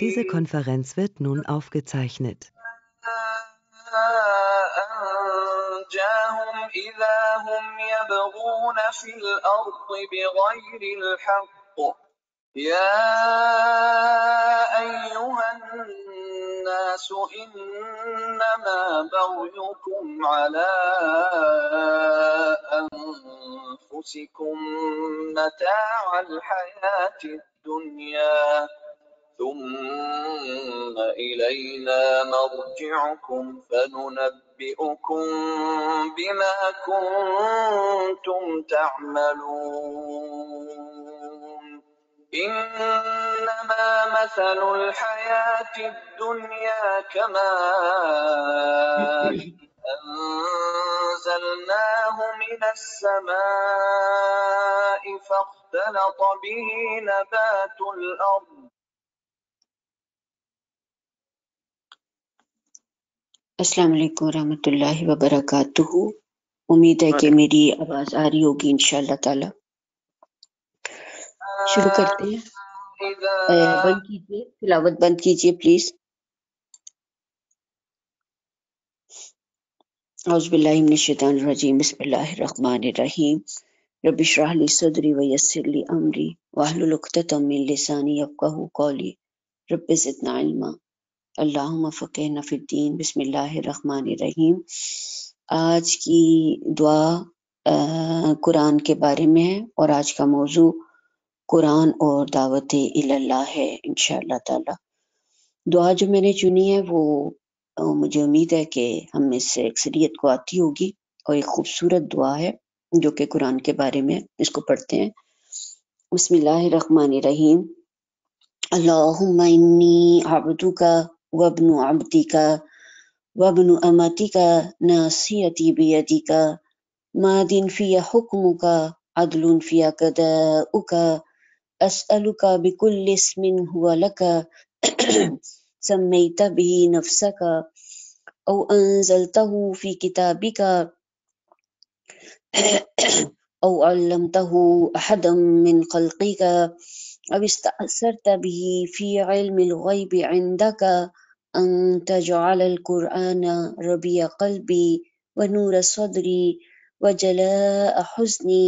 Diese Konferenz wird nun aufgezeichnet. جاءهم إذا هم يبغون في الأرض بغير الحق يا أيها الناس إنما بغيكم على أنفسكم متاع الحياة الدنيا ثم إلينا مرجعكم فننبئكم بما كنتم تعملون إنما مثل الحياة الدنيا كماء أنزلناه من السماء فاختلط به نبات الأرض अस्सलाम वालेकुम रहमतुल्लाहि उम्मीद है कि मेरी आवाज आ रही होगी इनशा शुरू करते हैं बंद कीजिए तिलावत बंद कीजिए प्लीज औज़बिल्लाशैतानरजीम बसमिल्लाहिर्रहमानिर्रहीम अल्लाह फ़क़हना फ़िद्दीन बिसमीम आज की दुआ कुरान के बारे में है और आज का मौजू कुरान और दावत इल्ला है इन ताला दुआ जो मैंने चुनी है वो मुझे उम्मीद है कि हम में से अक्सरियत को आती होगी और एक खूबसूरत दुआ है जो कि कुरान के बारे में इसको पढ़ते हैं बसमिल्लर रहीम अल्लाहुम्मा इन्नी وابن عبدك وابن أمتك ناصيتي بيدك ماد في حكمك عدل في قضاؤك أسألك بكل اسم هو لك سميت به نفسك أو أنزلته في كتابك أو علمته أحدا من خلقك أو استأثرت به في علم الغيب عندك أن تجعل القرآن قلبي ونور صدري وجلاء حزني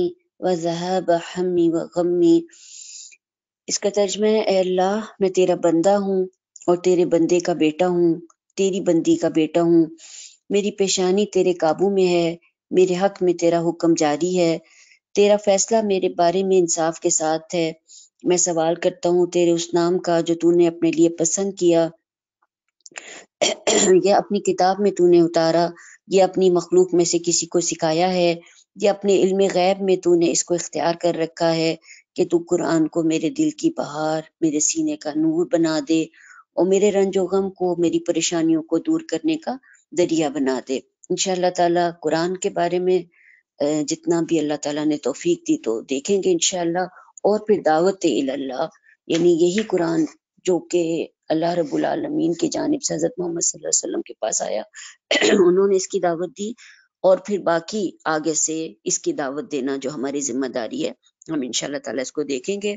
इसका तर्जमा है अल्लाह मैं तेरा बंदा हूँ और तेरे बंदे का बेटा हूँ तेरी बंदी का बेटा हूँ मेरी पेशानी तेरे काबू में है मेरे हक में तेरा हुक्म जारी है तेरा फैसला मेरे बारे में इंसाफ के साथ है मैं सवाल करता हूँ तेरे उस नाम का जो तूने अपने लिए पसंद किया ये अपनी किताब में तूने उतारा या अपनी मखलूक में से किसी को सिखाया है या अपने इल्म गैब में तूने इसको इख्तियार कर रखा है कि तू कुरान को मेरे दिल की बहार मेरे सीने का नूर बना दे और मेरे रंजो गम को मेरी परेशानियों को दूर करने का दरिया बना दे इन ताला कुरान के बारे में जितना भी अल्लाह ताला ने तोफीक दी तो देखेंगे इनशाला और फिर दावत अल्लाह यानी यही कुरान जो कि अल्लाह रब्बुल आलमीन की जानब से हज़रत मोहम्मद सल्लल्लाहु अलैहि वसल्लम के पास आया उन्होंने इसकी दावत दी और फिर बाकी आगे से इसकी दावत देना जो हमारी जिम्मेदारी है हम इन ताला इसको देखेंगे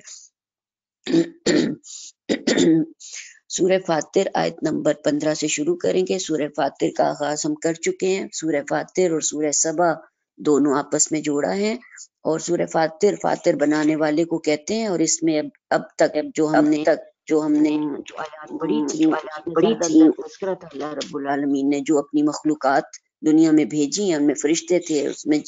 सूर्य फातिर आयत नंबर पंद्रह से शुरू करेंगे सूर्य फातिर का आगाज हम कर चुके हैं सूर्य फातिर और सूर्य सबा दोनों आपस में जोड़ा है और सूर्य फातिर फातिर बनाने वाले को कहते हैं और इसमें अब अब तक अब जो हमने तक जो हमने जो आयात बड़ी हम्म, थी आयात बड़ी थी उसका अल्लाह रब्बुल आलमीन ने जो अपनी मखलूकत दुनिया में भेजी है उनमें फरिश्ते थे उसमें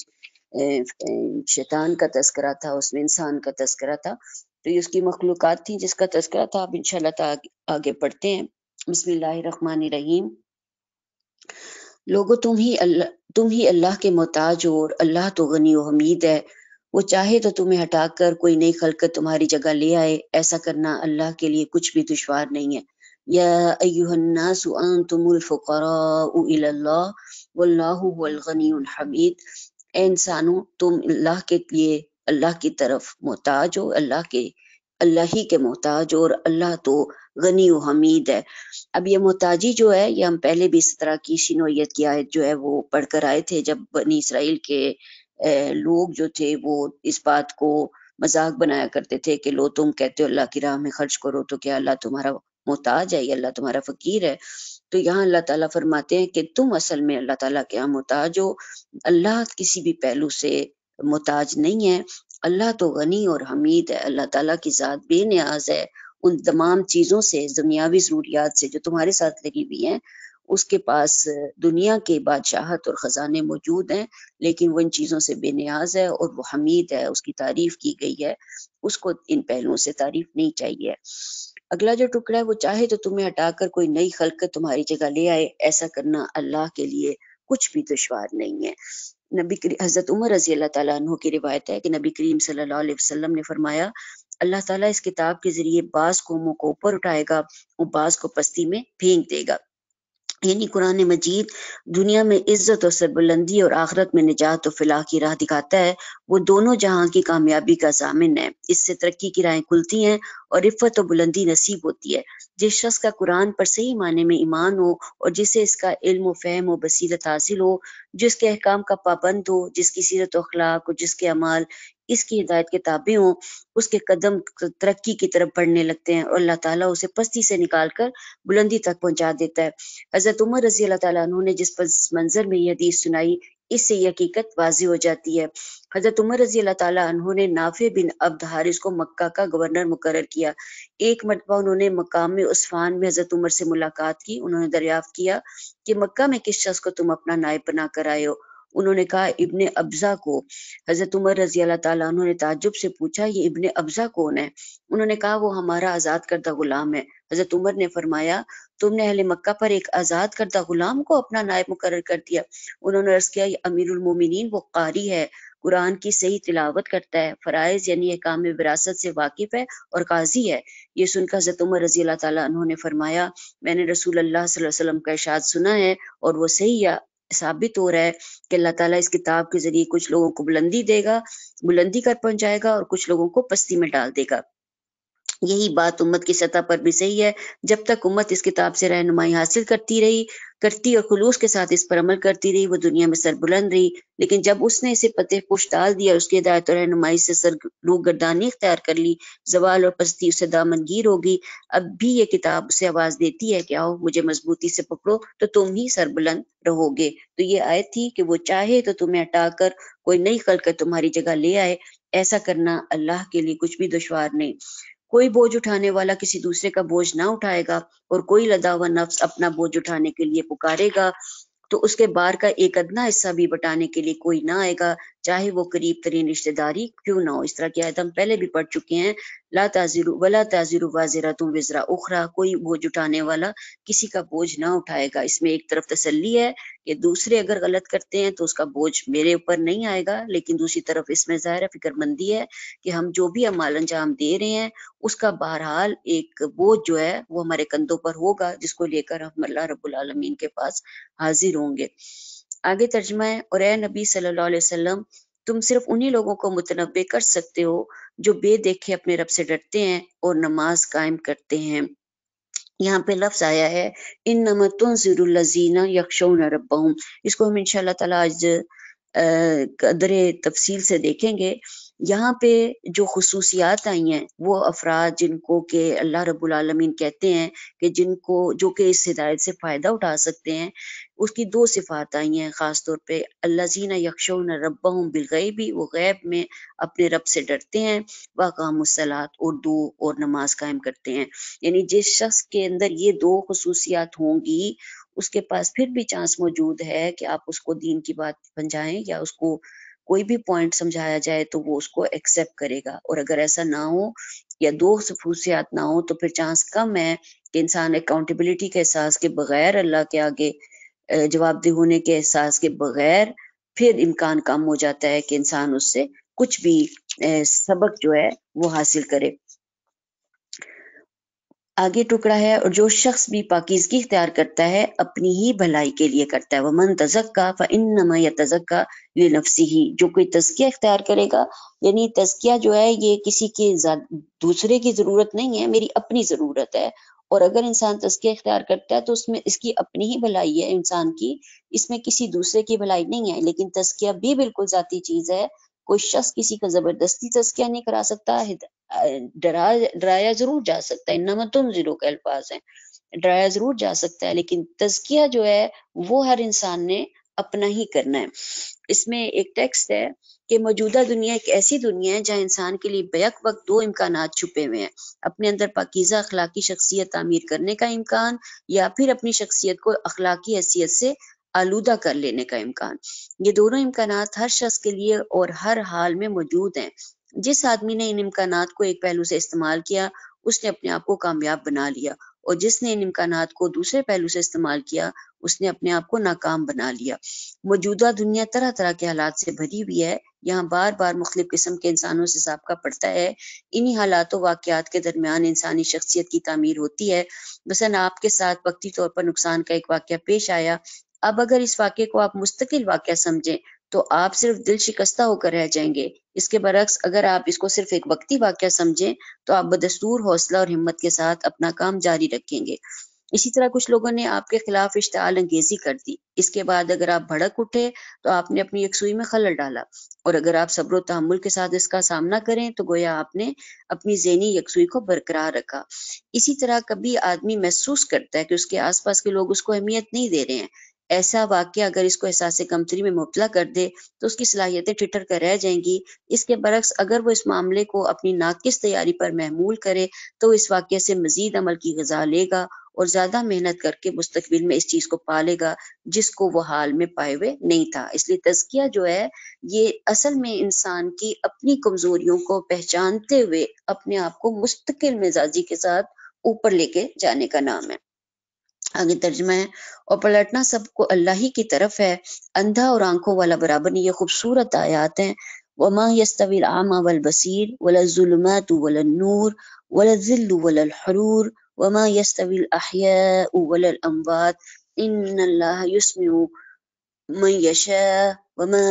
शैतान का तस्करा था उसमें इंसान का तस्करा था तो ये उसकी मखलूक थी जिसका तस्करा था आप इनशाला आगे, आगे पढ़ते हैं बसमान रहीम लोगो तुम ही अल्लाह तुम ही अल्लाह के मोहताज हो और अल्लाह तो गनी व हमीद है वो चाहे तो तुम्हें हटाकर कोई नई खलकत तुम्हारी जगह ले आए ऐसा करना अल्लाह के लिए कुछ भी दुशवार नहीं है ए इंसानों तुम अल्लाह के लिए अल्लाह की तरफ मोहताज हो अल्लाह के अल्लाह ही के मोहताज और अल्लाह तो गनी हमीद है अब ये मोहताजी जो है ये हम पहले भी इस तरह की शिनोयत की आयत जो है वो पढ़कर आए थे जब बनी इसराइल के लोग जो थे वो इस बात को मजाक बनाया करते थे कि लो तुम कहते हो अल्लाह की राह में खर्च करो तो क्या अल्लाह तुम्हारा मोहताज है अल्लाह तुम्हारा फकीर है तो यहाँ अल्लाह ताला फरमाते हैं कि तुम असल में अल्लाह ताला के यहाँ मोहताज हो अल्लाह किसी भी पहलू से मोहताज नहीं है अल्लाह तो गनी और हमीद है अल्लाह ताला की ज़ात बेनियाज है उन तमाम चीज़ों से दुनियावी ज़रूरियात से जो तुम्हारे साथ लगी हुई है उसके पास दुनिया के बादशाहत और ख़जाने मौजूद हैं लेकिन वो इन चीज़ों से बेनियाज है और वो हमीद है उसकी तारीफ की गई है उसको इन पहलुओं से तारीफ नहीं चाहिए अगला जो टुकड़ा है वो चाहे तो तुम्हें हटाकर कोई नई खलकत तुम्हारी जगह ले आए ऐसा करना अल्लाह के लिए कुछ भी दुशवार नहीं है नबी हज़रत उमर रजी अल्लाह तु की रिवायत है कि नबी करीम सल्लल्लाहु अलैहि वसल्लम ने फरमाया अल्लाह ताला इस किताब के जरिए बाज कौमों को ऊपर उठाएगा और बाज को पस्ती में फेंक देगा यानी कुरान मजीद दुनिया में इज्जत और सरबुलंदी और आखरत में निजात और फिलाह की राह दिखाता है वो दोनों जहाँ की कामयाबी का जामिन है इससे तरक्की की राहें खुलती हैं और इफ़्फ़त और बुलंदी नसीब होती है जिस शख्स का कुरान पर सही माने में ईमान हो और जिसे इसका इल्म फ़हम व बसीरत हासिल हो जिसके अहकाम का पाबंद हो जिसकी सीरत अखलाक और जिसके अमाल इसकी हिदायत के ताबे हों उसके कदम तरक्की की तरफ बढ़ने लगते हैं और अल्लाह ताला उसे पस्ती से निकाल कर बुलंदी तक पहुंचा देता है हजरत उमर रजी अल्लाह ताला ने जिस मंजर में यह हदीस सुनाई इससे यह हकीकत वाजी हो जाती है हजरत उमर रजी अल्लाह तला ने नाफे बिन अब्द हारिस को मक्का का गवर्नर मुकर किया एक मरतबा उन्होंने मकाम में उस्फान में हजरत उमर से मुलाकात की उन्होंने दरियाफ्त किया कि मक्का में किस शख्स को तुम अपना नायब बना कर आए हो उन्होंने कहा इब्ने अब्जा को हजरत उमर रजी अल्लाह तला ने ताजुब से पूछा ये इब्ने अब्जा कौन है उन्होंने कहा वो हमारा आज़ाद करदा गुलाम है हजरत उमर ने फरमाया तुमने अहले मक्का पर एक आज़ाद करदा गुलाम को अपना नायब मुकर कर दिया उन्होंने अर्ज किया अमीरमिन वो कारी है कुरान की सही तिलावत करता है फ़राइज यानी काम विरासत से वाकिफ़ है और काजी है ये सुनकर हज़रत उमर रजी अल्लाह तला उन्होंने फरमाया मैंने रसूल अल्लाह वसल्लम का इशाद सुना है और वो सही है साबित हो रहा है कि अल्लाह ताला इस किताब के जरिए कुछ लोगों को बुलंदी देगा बुलंदी कर पहुंचाएगा और कुछ लोगों को पस्ती में डाल देगा यही बात उम्मत की सतह पर भी सही है जब तक उम्मत इस किताब से रहनुमाई हासिल करती रही करती और खुलूस के साथ इस पर अमल करती रही वो दुनिया में सरबुलंद रही लेकिन जब उसने इसे पते पुश डाल दिया उसकी हिदायत और रहनुमाई से सर लोग गर्दानी इख्तियार कर ली जवाल और पस्ती उसे दामनगीर होगी अब भी ये किताब उसे आवाज देती है कि आओ मुझे मजबूती से पकड़ो तो तुम ही सरबुलंद रहोगे तो ये आयत थी कि वो चाहे तो तुम्हें हटाकर कोई नई खलकर तुम्हारी जगह ले आए ऐसा करना अल्लाह के लिए कुछ भी दुशवार नहीं कोई बोझ उठाने वाला किसी दूसरे का बोझ ना उठाएगा और कोई लदा हुआ नफ्स अपना बोझ उठाने के लिए पुकारेगा तो उसके बार का एक अदना हिस्सा भी बटाने के लिए कोई ना आएगा चाहे वो करीब तरीन रिश्तेदारी क्यों ना हो इस तरह की आयत हम पहले भी पढ़ चुके हैं वजरा उखरा कोई बोझ उठाने वाला किसी का बोझ ना उठाएगा इसमें एक तरफ तसली है कि दूसरे अगर गलत करते हैं तो उसका बोझ मेरे ऊपर नहीं आएगा लेकिन दूसरी तरफ इसमें ज़ाहिर फिक्रमंदी है कि हम जो भी अमाल अंजाम दे रहे हैं उसका बहरहाल एक बोझ जो है वो हमारे कंधों पर होगा जिसको लेकर हम अल्लाह रबीन के पास हाजिर होंगे आगे तर्जमा है और ए नबी सल्लल्लाहु अलैहि वसल्लम तुम सिर्फ उन्हीं लोगों को मुतनबे कर सकते हो जो बेदेखे अपने रब से डरते हैं और नमाज कायम करते हैं यहाँ पे लफ्ज आया है इन नमतुलजीना यक्षोन रबहम इसको हम इनशाला तला आज कदर तफसील से देखेंगे यहाँ पे जो खसूसियात आई हैं वो अफराद जिनको के अल्लाह रबालमीन कहते हैं कि जिनको जो कि इस हिदायत से फ़ायदा उठा सकते हैं उसकी दो सिफात आई हैं ख़ास तौर पे अल्लाजीना यकशन रब्बा बिलगैबी वो गैब में अपने रब से डरते हैं वाकामसलात और दो और नमाज कायम करते हैं यानी जिस शख्स के अंदर ये दो खसूसियात होंगी उसके पास फिर भी चांस मौजूद है कि आप उसको दीन की बात समझाएं या उसको कोई भी पॉइंट समझाया जाए तो वो उसको एक्सेप्ट करेगा और अगर ऐसा ना हो या दो खूसियात ना हो तो फिर चांस कम है कि इंसान अकाउंटेबिलिटी के एहसास के बगैर अल्लाह के आगे जवाबदेह होने के एहसास के बगैर फिर इम्कान कम हो जाता है कि इंसान उससे कुछ भी सबक जो है वो हासिल करे आगे टुकड़ा है और जो शख्स भी पाकिजगी इख्तियार करता है अपनी ही भलाई के लिए करता है तजक तजक्का फ इन नमा या तजक्का ये नफसी ही जो कोई तस्किया इख्तियार करेगा यानी तस्किया जो है ये किसी के दूसरे की ज़रूरत नहीं है मेरी अपनी ज़रूरत है और अगर इंसान तस्किया इख्तियार करता है तो उसमें इसकी अपनी ही भलाई है इंसान की इसमें किसी दूसरे की भलाई नहीं है लेकिन तस्किया भी बिल्कुल ज़ाती चीज़ है कोई शख्स किसी का जबरदस्ती तस्किया नहीं करा सकता डरा डराया जरूर जा सकता है नमतुन जिलो के अल्फाज है डराया जरूर जा सकता है लेकिन तस्किया जो है वो हर इंसान ने अपना ही करना है इसमें एक टेक्स्ट है कि मौजूदा दुनिया एक ऐसी दुनिया है जहाँ इंसान के लिए बेक वक्त दो इम्कान छुपे हुए हैं अपने अंदर पाकिजा अखलाकी शख्सियत तमीर करने का इम्कान या फिर अपनी शख्सियत को अखलाकी हैसियत से आलूदा कर लेने का इम्कान ये दोनों इम्कान हर शख्स के लिए और हर हाल में मौजूद हैं जिस आदमी ने इन इम्कान को एक पहलू से इस्तेमाल किया उसने अपने आप को कामयाब बना लिया और जिसने इन इम्कान को दूसरे पहलू से इस्तेमाल किया उसने अपने आप को नाकाम बना लिया मौजूदा दुनिया तरह तरह के हालात से भरी हुई है यहाँ बार बार मुख्तु किस्म के इंसानों से सबका पड़ता है इन्हीं हालात वाकत के दरमियान इंसानी शख्सियत की तमीर होती है मसन आपके साथ वक्ती तौर पर नुकसान का एक वाक्य पेश आया अब अगर इस वाक्य को आप मुस्तकिल वाक्य समझें तो आप सिर्फ दिल शिकस्ता होकर रह जाएंगे इसके बरक्स अगर आप इसको सिर्फ एक वक्ती वाक्य समझें तो आप बदस्तूर हौसला और हिम्मत के साथ अपना काम जारी रखेंगे इसी तरह कुछ लोगों ने आपके खिलाफ इश्ताल अंगेजी कर दी इसके बाद अगर आप भड़क उठे तो आपने अपनी यकसुई में खलल डाला और अगर आप सब्र तहमुल के साथ इसका सामना करें तो गोया आपने अपनी जहनी यकसुई को बरकरार रखा इसी तरह कभी आदमी महसूस करता है कि उसके आसपास के लोग उसको अहमियत नहीं दे रहे हैं ऐसा वाक्य अगर इसको एहसास कमतरी में मुबला कर दे तो उसकी सलाहियतें ठिठर कर रह जाएंगी इसके बरक्स अगर वो इस मामले को अपनी नाकिस तैयारी पर महमूल करे तो इस वाक्य से मजीद अमल की गजा लेगा और ज्यादा मेहनत करके मुस्तबिल में इस चीज को पालेगा जिसको वो हाल में पाए हुए नहीं था इसलिए तजकिया जो है ये असल में इंसान की अपनी कमजोरियों को पहचानते हुए अपने आप को मुस्तकिल मिजाजी के साथ ऊपर लेके जाने का नाम है आगे तर्जमा है और पलटना सबको अल्लाह ही की तरफ है अंधा और आंखों वाला बराबर नहीं ये खूबसूरत आयात है वमा यस्तविल आमा वल बसीर वला जुलमात नूर वला जिल्लु वला हरूर वमा इन युस्मिउ मन यशा वमा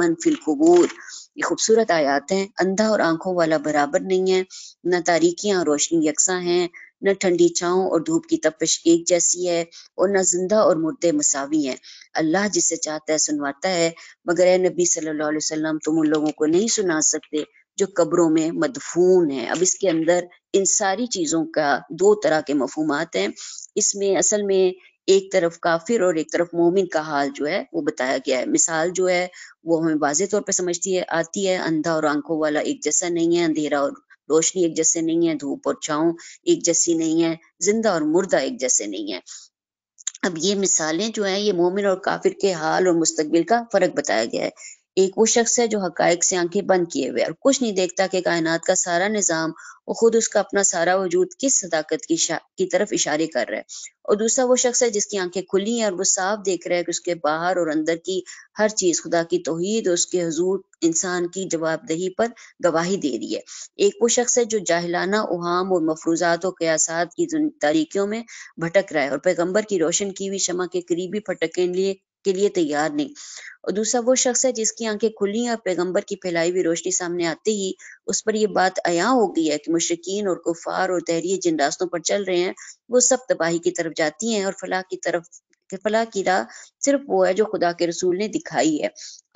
मन फिल कुबूर ये खूबसूरत आयात हैं अंधा और आंखों वाला बराबर नहीं है न तारीखियाँ रोशनी यकसा हैं न ठंडी छाओ और धूप की तपिश एक जैसी है और न जिंदा और मुर्दे मसावी हैं अल्लाह जिसे चाहता है सुनवाता है मगर ए नबी सल्लल्लाहु अलैहि वसल्लम तुम उन लोगों को नहीं सुना सकते जो कब्रों में मदफून है अब इसके अंदर इन सारी चीज़ों का दो तरह के मफहमात हैं इसमें असल में एक तरफ काफिर और एक तरफ मोमिन का हाल जो है वो बताया गया है मिसाल जो है वो हमें वाजे तौर पर समझती है आती है अंधा और आंखों वाला एक जैसा नहीं है अंधेरा और रोशनी एक जैसे नहीं है धूप और छाँव एक जैसी नहीं है जिंदा और मुर्दा एक जैसे नहीं है अब ये मिसालें जो है ये मोमिन और काफिर के हाल और मुस्तबिल का फर्क बताया गया है एक वो शख्स है जो हक से आंखें बंद किए हुए और कुछ नहीं देखता कि कायनात का सारा निज़ाम और खुद उसका अपना सारा वजूद किस सदाकत की की तरफ इशारे कर रहा है और दूसरा वो शख्स है जिसकी आंखें खुली हैं और वो साफ देख रहा है कि उसके बाहर और अंदर की हर चीज़ खुदा की तोहद उसके हजूर इंसान की जवाबदही पर गवाही दे रही है एक वो शख्स है जो जाहिलाना उहाम और मफरूजात और क्यासात की तारीखियों में भटक रहा है और पैगम्बर की रोशन की हुई शमा के करीबी फटकने लिए के लिए तैयार नहीं और दूसरा वो शख्स है जिसकी आंखें खुली हैं और पैगंबर की फैलाई हुई रोशनी सामने आते ही उस पर यह बात अया हो गई है कि मुशरकिन और कुफार और तहरीय जिन रास्तों पर चल रहे हैं वो सब तबाही की तरफ जाती हैं और फलाह की तरफ फला की राह सिर्फ वो है जो खुदा के रसूल ने दिखाई है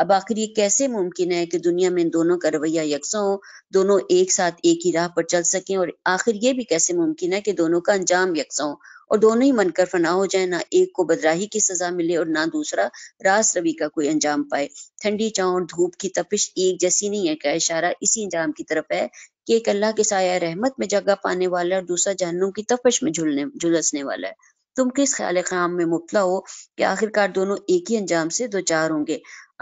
अब आखिर ये कैसे मुमकिन है कि दुनिया में दोनों का रवैया यकसा हो दोनों एक साथ एक ही राह पर चल सकें और आखिर ये भी कैसे मुमकिन है कि दोनों का अंजाम यकसा हो और दोनों ही मनकर फना हो जाए ना एक को बदराही की सजा मिले और ना दूसरा रास रवि का कोई अंजाम पाए ठंडी चाँव और धूप की तपिश एक जैसी नहीं है क्या इशारा इसी अंजाम की तरफ है कि एक अल्लाह के साया रहमत में जगह पाने वाला और दूसरा जहनुम की तपश में झुलने झुलसने वाला है तुम किस ख्याल ख्याम में मुबला हो कि आखिरकार दोनों एक ही अंजाम से दो चार होंगे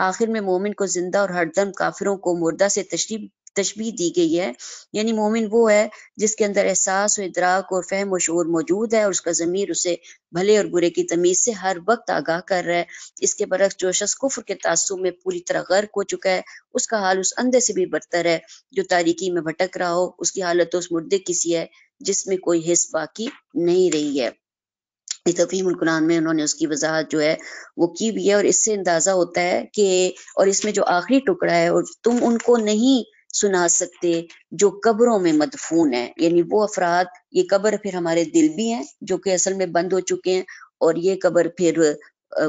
आखिर में मोमिन को जिंदा और हरदम काफिरों को मुर्दा से तशरीफ तशबी दी गई है यानी मोमिन वो है जिसके अंदर एहसास और इदराक और फहम शोर मौजूद है और उसका ज़मीर उसे भले और बुरे की तमीज़ से हर वक्त आगाह कर रहा है इसके बरक्स जो शख्स कुफर के तासुब में पूरी तरह गर्क हो चुका है उसका हाल उस अंधे से भी बदतर है जो तारीखी में भटक रहा हो उसकी हालत तो उस मुर्दे की सी है जिसमें कोई हिस्स बाकी नहीं रही है कुरान में उन्होंने उसकी वजाहत जो है वो की भी है और इससे अंदाजा होता है कि और इसमें जो आखिरी टुकड़ा है और तुम उनको नहीं सुना सकते जो कब्रों में मदफून है यानी वो अफराद ये कब्र फिर हमारे दिल भी हैं जो कि असल में बंद हो चुके हैं और ये कब्र फिर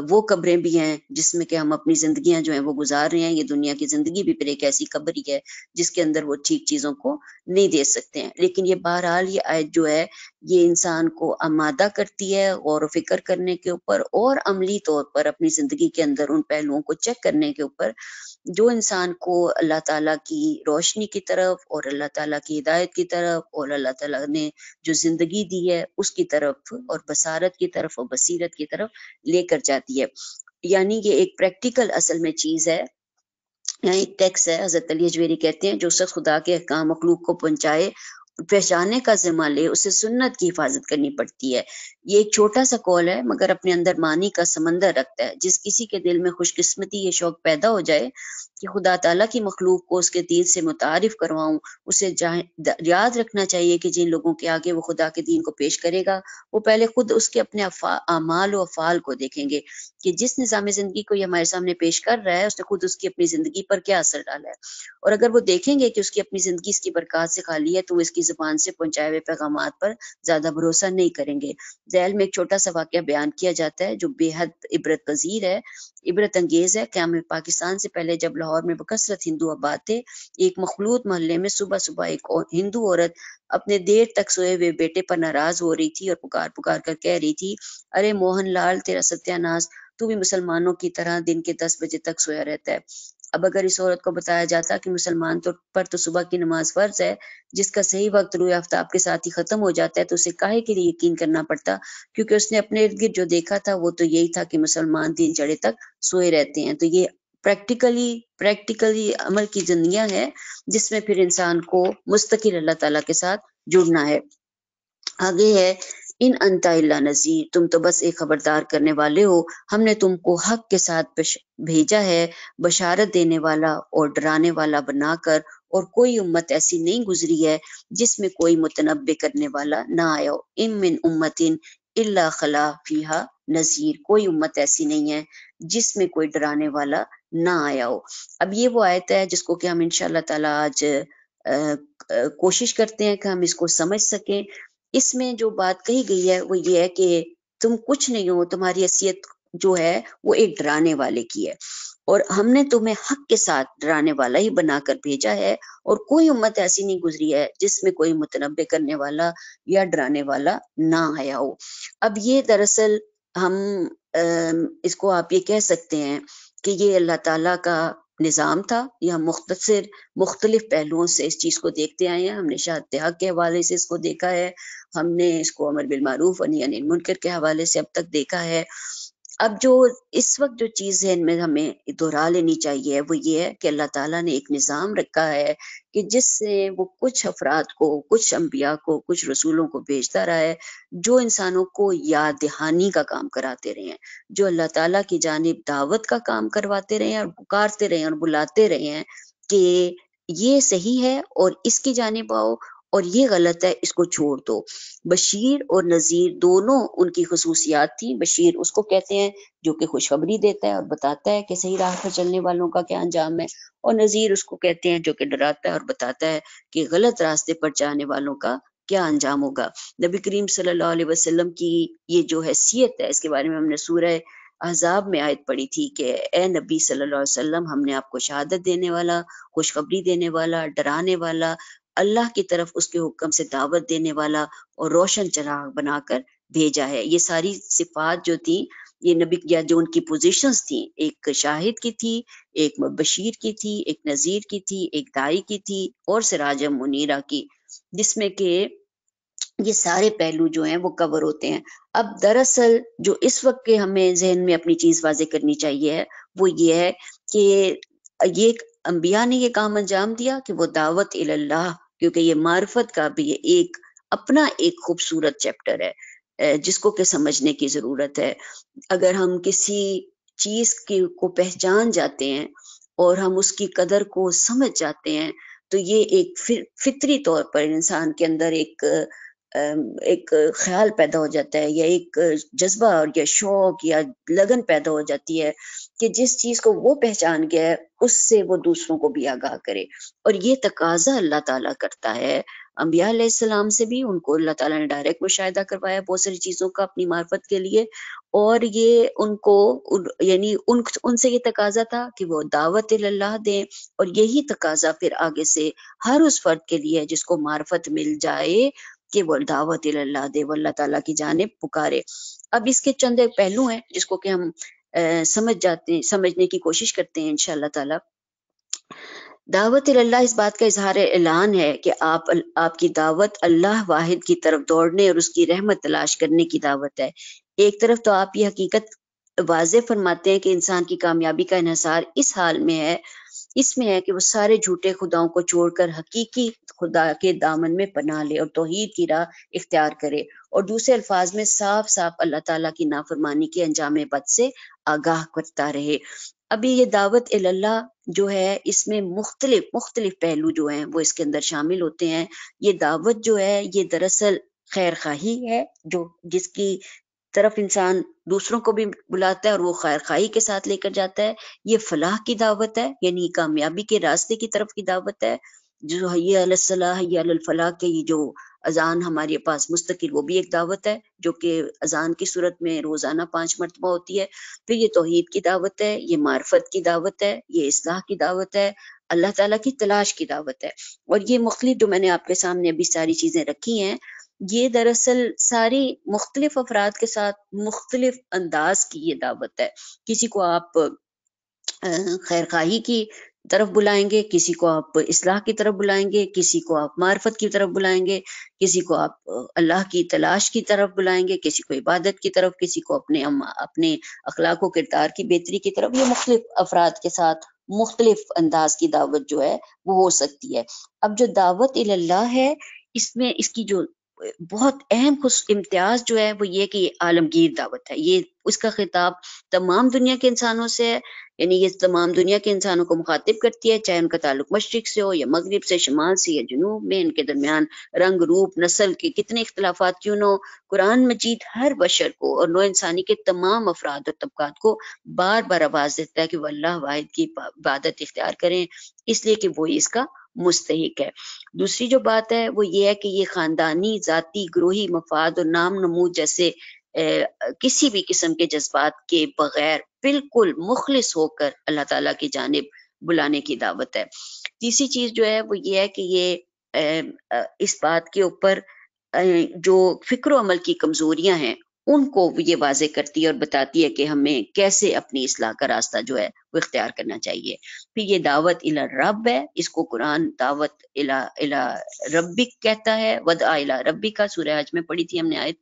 वो कब्रें भी हैं जिसमें कि हम अपनी जिंदगियां जो हैं वो गुजार रहे हैं ये दुनिया की जिंदगी भी फिर एक ऐसी कब्र ही है जिसके अंदर वो ठीक चीजों को नहीं दे सकते हैं लेकिन ये बहरहाल ये आयत जो है ये इंसान को आमादा करती है गौर फिक्र करने के ऊपर और अमली तौर पर अपनी जिंदगी के अंदर उन पहलुओं को चेक करने के ऊपर जो इंसान को अल्लाह ताला की रोशनी की तरफ और अल्लाह ताला की हिदायत की तरफ और अल्लाह ताला ने जो ज़िंदगी दी है उसकी तरफ और बसारत की तरफ और बसीरत की तरफ लेकर जाती है यानी ये एक प्रैक्टिकल असल में चीज़ है यहाँ एक टैक्स है हजरत अली हजवेरी कहते हैं जो शख्स खुदा के अहकाम मखलूक को पहुंचाए पहचाने का जिम्मा ले उसे सुन्नत की हिफाजत करनी पड़ती है ये एक छोटा सा कॉल है मगर अपने अंदर मानी का समंदर रखता है जिस किसी के दिल में खुशकिस्मती ये शौक पैदा हो जाए कि खुदा तला की मखलूक को उसके दीन से मुतारफ करवाऊँ उसे याद रखना चाहिए कि जिन लोगों के आगे वो खुदा के दीन को पेश करेगा वो पहले खुद उसके अपने अमाल अफ़ाल को देखेंगे कि जिस निज़ाम ज़िंदगी को ये हमारे सामने पेश कर रहा है उसने खुद उसकी अपनी ज़िंदगी पर क्या असर डाला है और अगर वो देखेंगे कि उसकी अपनी ज़िंदगी इसकी बरकत से खाली है तो वो इसकी ज़ुबान से पहुंचाए हुए पैगाम पर ज़्यादा भरोसा नहीं करेंगे जैल में एक छोटा सा वाक्य बयान किया जाता है जो बेहद इबरत पजीर है इबरत अंगेज़ है क्या पाकिस्तान से पहले जब लाहौर लाहौर में बकसरत हिंदू आबाद थे एक मखलूत मोहल्ले में सुबह सुबह एक और हिंदू औरत अपने देर तक सोए हुए बेटे पर नाराज हो रही थी और पुकार पुकार कर कह रही थी अरे मोहन लाल तेरा सत्यानाश तू भी मुसलमानों की तरह दिन के दस बजे तक सोया रहता है अब अगर इस औरत को बताया जाता कि मुसलमान तो पर तो सुबह की नमाज फर्ज है जिसका सही वक्त रूए आफ्ताब के साथ ही खत्म हो जाता है तो उसे काहे के लिए यकीन करना पड़ता क्योंकि उसने अपने इर्द गिर्द जो देखा था वो तो यही था कि मुसलमान दिन चढ़े तक सोए रहते हैं तो ये प्रैक्टिकली प्रैक्टिकली अमल की जिंदगियां है जिसमें फिर इंसान को मुस्तकिल अल्लाह ताला के साथ जुड़ना है आगे है इन अंता नज़ीर तुम तो बस एक खबरदार करने वाले हो हमने तुमको हक के साथ भेजा है बशारत देने वाला और डराने वाला बनाकर और कोई उम्मत ऐसी नहीं गुजरी है जिसमें कोई मुतनबे करने वाला ना आया हो इम उम्मत उम्मतिन अला खला फीहा नज़ीर कोई उम्मत ऐसी नहीं है जिसमें कोई डराने वाला ना आया हो अब ये वो आयत है जिसको कि हम इनशाला तला आज आ, आ, कोशिश करते हैं कि हम इसको समझ सकें इसमें जो बात कही गई है वो ये है कि तुम कुछ नहीं हो तुम्हारी हैसियत जो है वो एक डराने वाले की है और हमने तुम्हें हक के साथ डराने वाला ही बनाकर भेजा है और कोई उम्मत ऐसी नहीं गुजरी है जिसमें कोई मुतनबे करने वाला या डराने वाला ना आया हो अब ये दरअसल हम इसको आप ये कह सकते हैं कि ये अल्लाह ताला का निज़ाम था या मुख्तर मुख्तलिफ पहलुओं से इस चीज़ को देखते आए हैं हमने शाह हक के हवाले से इसको देखा है हमने इसको अमर अनी अनिल मुनकर के हवाले से अब तक देखा है अब जो इस वक्त जो चीज़ है इनमें हमें दोहरा लेनी चाहिए वो ये है कि अल्लाह ताला ने एक निज़ाम रखा है कि जिससे वो कुछ अफराद को कुछ अम्बिया को कुछ रसूलों को भेजता रहा है जो इंसानों को याद दहानी का काम कराते रहे हैं जो अल्लाह ताला की जानब दावत का काम करवाते रहे हैं और पुकारते रहे हैं और बुलाते रहे हैं कि ये सही है और इसकी जानब आओ और ये गलत है इसको छोड़ दो बशीर और नज़ीर दोनों उनकी खसूसियात थी बशीर उसको कहते हैं जो कि खुशखबरी देता है और बताता है कि सही राह पर चलने वालों का क्या अंजाम है और नज़ीर उसको कहते हैं जो कि डराता है और बताता है कि गलत रास्ते पर जाने वालों का क्या अंजाम होगा नबी करीम सल्लल्लाहु अलैहि वसल्लम की ये जो हैसियत है इसके बारे में हमने सूरह अहजाब में आयत पड़ी थी कि ए नबी सल्लल्लाहु अलैहि वसल्लम हमने आपको शहादत देने वाला खुशखबरी देने वाला डराने वाला अल्लाह की तरफ उसके हुक्म से दावत देने वाला और रोशन चराग बनाकर भेजा है ये सारी सिफात जो थी ये नबी या जो उनकी पोजीशंस थी एक शाहिद की थी एक बशीर की थी एक नज़ीर की थी एक दाई की थी और सिराज मुनीरा की जिसमें के ये सारे पहलू जो हैं वो कवर होते हैं अब दरअसल जो इस वक्त के हमें जहन में अपनी चीज वाजे करनी चाहिए है वो ये है कि ये एक अम्बिया ने ये काम अंजाम दिया कि वो दावत इल्लाह क्योंकि ये मार्फत का भी एक अपना एक खूबसूरत चैप्टर है जिसको के समझने की ज़रूरत है अगर हम किसी चीज़ की को पहचान जाते हैं और हम उसकी कदर को समझ जाते हैं तो ये एक फिर फितरी तौर पर इंसान के अंदर एक एक ख्याल पैदा हो जाता है या एक जज्बा और या शौक या लगन पैदा हो जाती है कि जिस चीज को वो पहचान गया है उससे वो दूसरों को भी आगाह करे और ये तकाजा अल्लाह ताला करता है अम्बिया से भी उनको अल्लाह ताला ने डायरेक्ट मुशाहिदा करवाया बहुत सारी चीज़ों का अपनी मार्फत के लिए और ये उनको यानी उन उनसे ये तकाजा था कि वो दावत अल्लाह दें और यही तकाजा फिर आगे से हर उस फर्द के लिए है जिसको मार्फत मिल जाए केवल दावत अल्लाह देव अल्लाह ताला की जाने पुकारे अब इसके चंद एक पहलू हैं जिसको कि हम आ, समझ जाते हैं समझने की कोशिश करते हैं इनशाला ताला दावत अल्लाह इस बात का इजहार ऐलान है कि आप आपकी दावत अल्लाह वाहिद की तरफ दौड़ने और उसकी रहमत तलाश करने की दावत है एक तरफ तो आप ये हकीकत वाज फरमाते हैं कि इंसान की कामयाबी का इसार इस हाल में है इसमें है कि वो सारे झूठे खुदाओं को छोड़कर हकीकी खुदा के दामन में पना ले और तोहहीद की राह इख्तियार करे और दूसरे अल्फाज में साफ साफ अल्लाह ताला की नाफरमानी के अंजाम बद से आगाह करता रहे अभी ये दावत अल्लाह जो है इसमें मुख्तलिफ मुख्तलिफ पहलू जो हैं वो इसके अंदर शामिल होते हैं ये दावत जो है ये दरअसल खैर खाही है जो जिसकी तरफ इंसान दूसरों को भी बुलाता है और वो खैर खाही के साथ लेकर जाता है ये फलाह की दावत है यानी कामयाबी के रास्ते की तरफ की दावत है जो हया के ये जो अजान हमारे पास मुस्तकिल वो भी एक दावत है जो कि अजान की सूरत में रोज़ाना पांच मरतबा होती है फिर ये तोहहीद की दावत है ये मार्फत की दावत है ये इसलाह की दावत है अल्लाह ताला की तलाश की दावत है और ये मुख्तलिफ जो मैंने आपके सामने अभी सारी चीज़ें रखी हैं ये दरअसल सारी मुख्तलिफ अफराद के साथ मुख्तलिफ अंदाज की ये दावत है किसी को आप खैर खाही की तरफ बुलाएंगे किसी को आप इसलाह की तरफ बुलाएंगे किसी को आप मार्फत की तरफ बुलाएंगे किसी को आप अल्लाह की तलाश की तरफ बुलाएंगे किसी को इबादत की तरफ किसी को अपने अपने अखलाको किरदार की बेहतरी की तरफ ये मुख्तलिफ अफराद के साथ मुख्तलिफ अंदाज की दावत जो है वो हो सकती है अब जो दावत अल्लाह है इसमें इसकी जो बहुत अहम खुश इम्तियाज जो है वो ये कि आलमगीर दावत है ये उसका खिताब तमाम दुनिया के इंसानों से है यानी ये तमाम दुनिया के इंसानों को मुखातिब करती है चाहे उनका ताल्लुक मशरक से हो या मगरब से शमाल से या जनूब में इनके दरमियान रंग रूप नस्ल के कितने इख्तलाफा क्यों न हो कुरान मजीद हर बशर को और नो इंसानी के तमाम अफराद और तबकात को बार बार आवाज़ देता है कि वह अल्लाह वाहिद की इबादत इख्तियार करें इसलिए कि वो इसका मुस्तक है दूसरी जो बात है वो ये है कि ये खानदानी जाति ग्रोही मफाद और नाम नमूद जैसे ए, किसी भी किस्म के जज्बात के बगैर बिल्कुल मुखलिस होकर अल्लाह तला की जानब बुलाने की दावत है तीसरी चीज़ जो है वो ये है कि ये ए, इस बात के ऊपर जो फिक्र अमल की कमजोरियां हैं उनको ये वाजे करती है और बताती है कि हमें कैसे अपनी इसलाह का रास्ता जो है वो इख्तियार करना चाहिए फिर ये दावत इला रब है इसको कुरान दावत इला इला रब्बिक कहता है वदा इला रब्बी का सूर्य में पढ़ी थी हमने आयत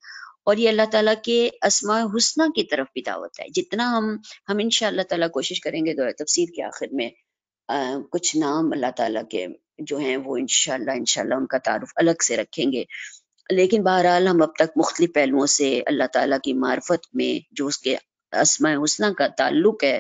और ये अल्लाह ताला के असमा हुसना की तरफ भी दावत है जितना हम हम इन ताला कोशिश करेंगे दो तफसीर के आखिर में आ, कुछ नाम अल्लाह ताला के जो हैं वो इनशाला इनशाला उनका तारुफ अलग से रखेंगे लेकिन बहरहाल हम अब तक मुख्तलि पहलुओं से अल्लाह ताला की मार्फत में जो उसके असमय हुसना का ताल्लुक है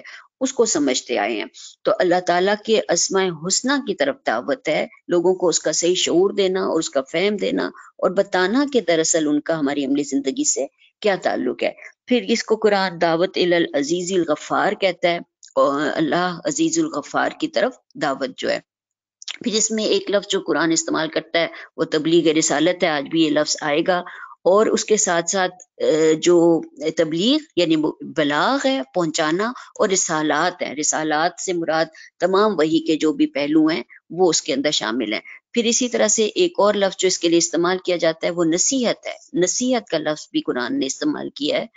उसको समझते आए हैं तो अल्लाह ताला के असमा हुसना की तरफ दावत है लोगों को उसका सही शूर देना और उसका फहम देना और बताना कि दरअसल उनका हमारी अमली जिंदगी से क्या ताल्लुक है फिर इसको कुरान दावत अजीज़ गफ़ार कहता है और अल्लाह अजीज़ुल गफ़ार की तरफ दावत जो है फिर इसमें एक लफ्ज जो कुरान इस्तेमाल करता है वो तबलीग रसालत है आज भी ये लफ्ज आएगा और उसके साथ साथ जो तबलीग यानी बलाग है पहुंचाना और रिसालात है रिसालात से मुराद तमाम वही के जो भी पहलू हैं वो उसके अंदर शामिल हैं फिर इसी तरह से एक और लफ्ज जो इसके लिए इस्तेमाल किया जाता है वो नसीहत है नसीहत का लफ्ज भी कुरान ने इस्तेमाल किया है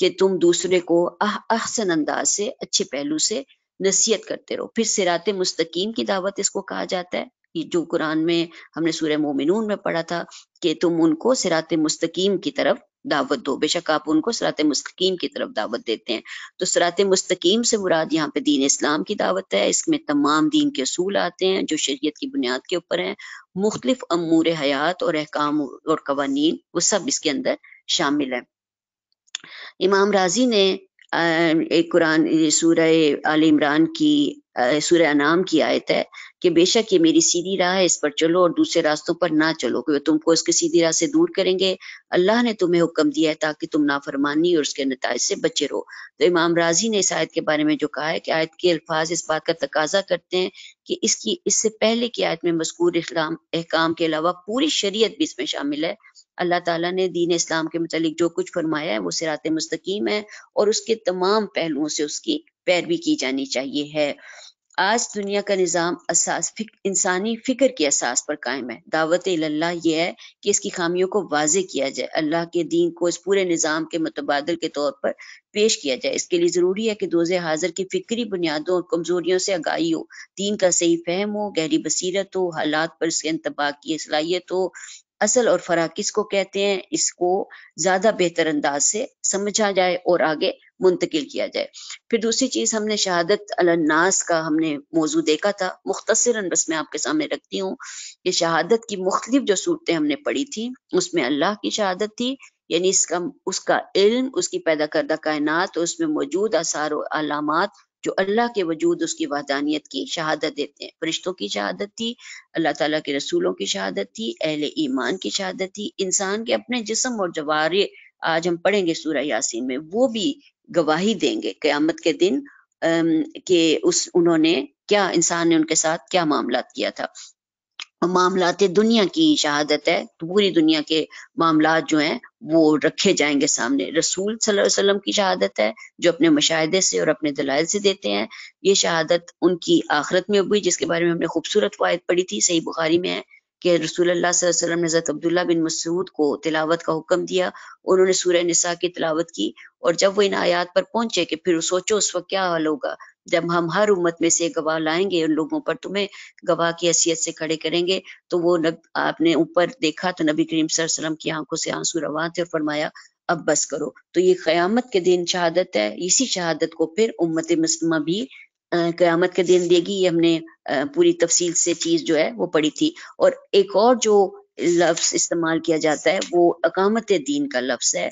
कि तुम दूसरे को अहसन अंदाज से अच्छे पहलू से नसीहत करते रहो फिर सिरात मुस्तकीम की दावत इसको कहा जाता है जो कुरान में हमने सूर्य मोमिनून में पढ़ा था कि तुम उनको सिरात मुस्तकीम की तरफ दावत दो बेशक आप उनको सरात मुस्तकीम की तरफ दावत देते हैं तो सरात मुस्तकीम से मुराद यहाँ पे दीन इस्लाम की दावत है इसमें तमाम दीन के असूल आते हैं जो शरीयत की बुनियाद के ऊपर हैं मुख्तलिफ अमूर हयात और अहकाम और कवानीन वो सब इसके अंदर शामिल है इमाम राजी ने एक कुरान सूरह आल इमरान की सूर्य नाम की आयत है कि बेशक ये मेरी सीधी राह है इस पर चलो और दूसरे रास्तों पर ना चलो क्योंकि तुमको इसके सीधी राह से दूर करेंगे अल्लाह ने तुम्हें हुक्म दिया है ताकि तुम नाफरमानी और उसके नतज से बचे रहो तो इमाम राजी ने इस आयत के बारे में जो कहा है कि आयत के अल्फाज इस बात का तकाजा करते हैं कि इसकी इससे पहले की आयत में मजकूर इस्लाम अहकाम के अलावा पूरी शरीय भी इसमें शामिल है अल्लाह ताला ने दीन इस्लाम के मतलब जो कुछ फरमाया है वो सिरात मुस्तकीम है और उसके तमाम पहलुओं से उसकी पैरवी की जानी चाहिए है आज दुनिया का निज़ाम असास फिक, इंसानी फिक्र के असास पर कायम है दावत अल्लाह यह है कि इसकी खामियों को वाजे किया जाए अल्लाह के दीन को इस पूरे निज़ाम के मुतबादल के तौर पर पेश किया जाए इसके लिए ज़रूरी है कि दोज हाजिर की फिक्री बुनियादों और कमजोरियों से आगाही हो दीन का सही फहम हो गहरी बसीरत हो हालात पर इसके इंतबाह की सलाहियत हो असल और फरा किसको कहते हैं इसको ज्यादा बेहतर अंदाज से समझा जाए और आगे मुंतकिल किया जाए फिर दूसरी चीज हमने शहादत अलनास का हमने मौजू देखा था मुख्तसरन बस मैं आपके सामने रखती हूँ ये शहादत की मुख्तलिफ जो सूरतें हमने पढ़ी थी उसमें अल्लाह की शहादत थी यानी इसका उसका इल्म उसकी पैदा करदा कायनात और उसमें मौजूद आसार और अलामत जो अल्लाह के वजूद उसकी वहदानियत की शहादत देते हैं फरिश्तों की शहादत थी अल्लाह ताला के रसूलों की शहादत थी अहल ईमान की शहादत थी इंसान के अपने जिसम और जवार आज हम पढ़ेंगे सूर्य यासीन में वो भी गवाही देंगे क्यामत के दिन के उस उन्होंने क्या इंसान ने उनके साथ क्या मामला किया था मामलाते दुनिया की शहादत है तो पूरी दुनिया के मामला जो हैं वो रखे जाएंगे सामने रसूल वसल्लम की शहादत है जो अपने मुशाहदे से और अपने दलाइल से देते हैं ये शहादत उनकी आखिरत में हुई जिसके बारे में हमने खूबसूरत वायद पढ़ी थी सही बुखारी में है कि रसूल अल्लाह वसल्लम ने हज़रत अब्दुल्ला बिन मसूद को तिलावत का हुक्म दिया उन्होंने सूर्य निसा की तिलावत की और जब वो इन आयात पर पहुंचे कि फिर सोचो उस वक्त क्या हाल होगा जब हम हर उम्मत में से गवाह लाएंगे उन लोगों पर तुम्हें गवाह की हैसियत से खड़े करेंगे तो वो नब आपने ऊपर देखा तो नबी करीम वसल्लम की आंखों से आंसू रवा थे और फरमाया अब बस करो तो ये क्यामत के दिन शहादत है इसी शहादत को फिर उम्मत मुस्लिम भी क्यामत के दिन देगी ये हमने पूरी तफसील से चीज जो है वो पढ़ी थी और एक और जो लफ्ज इस्तेमाल किया जाता है वो अकामत दीन का लफ्ज है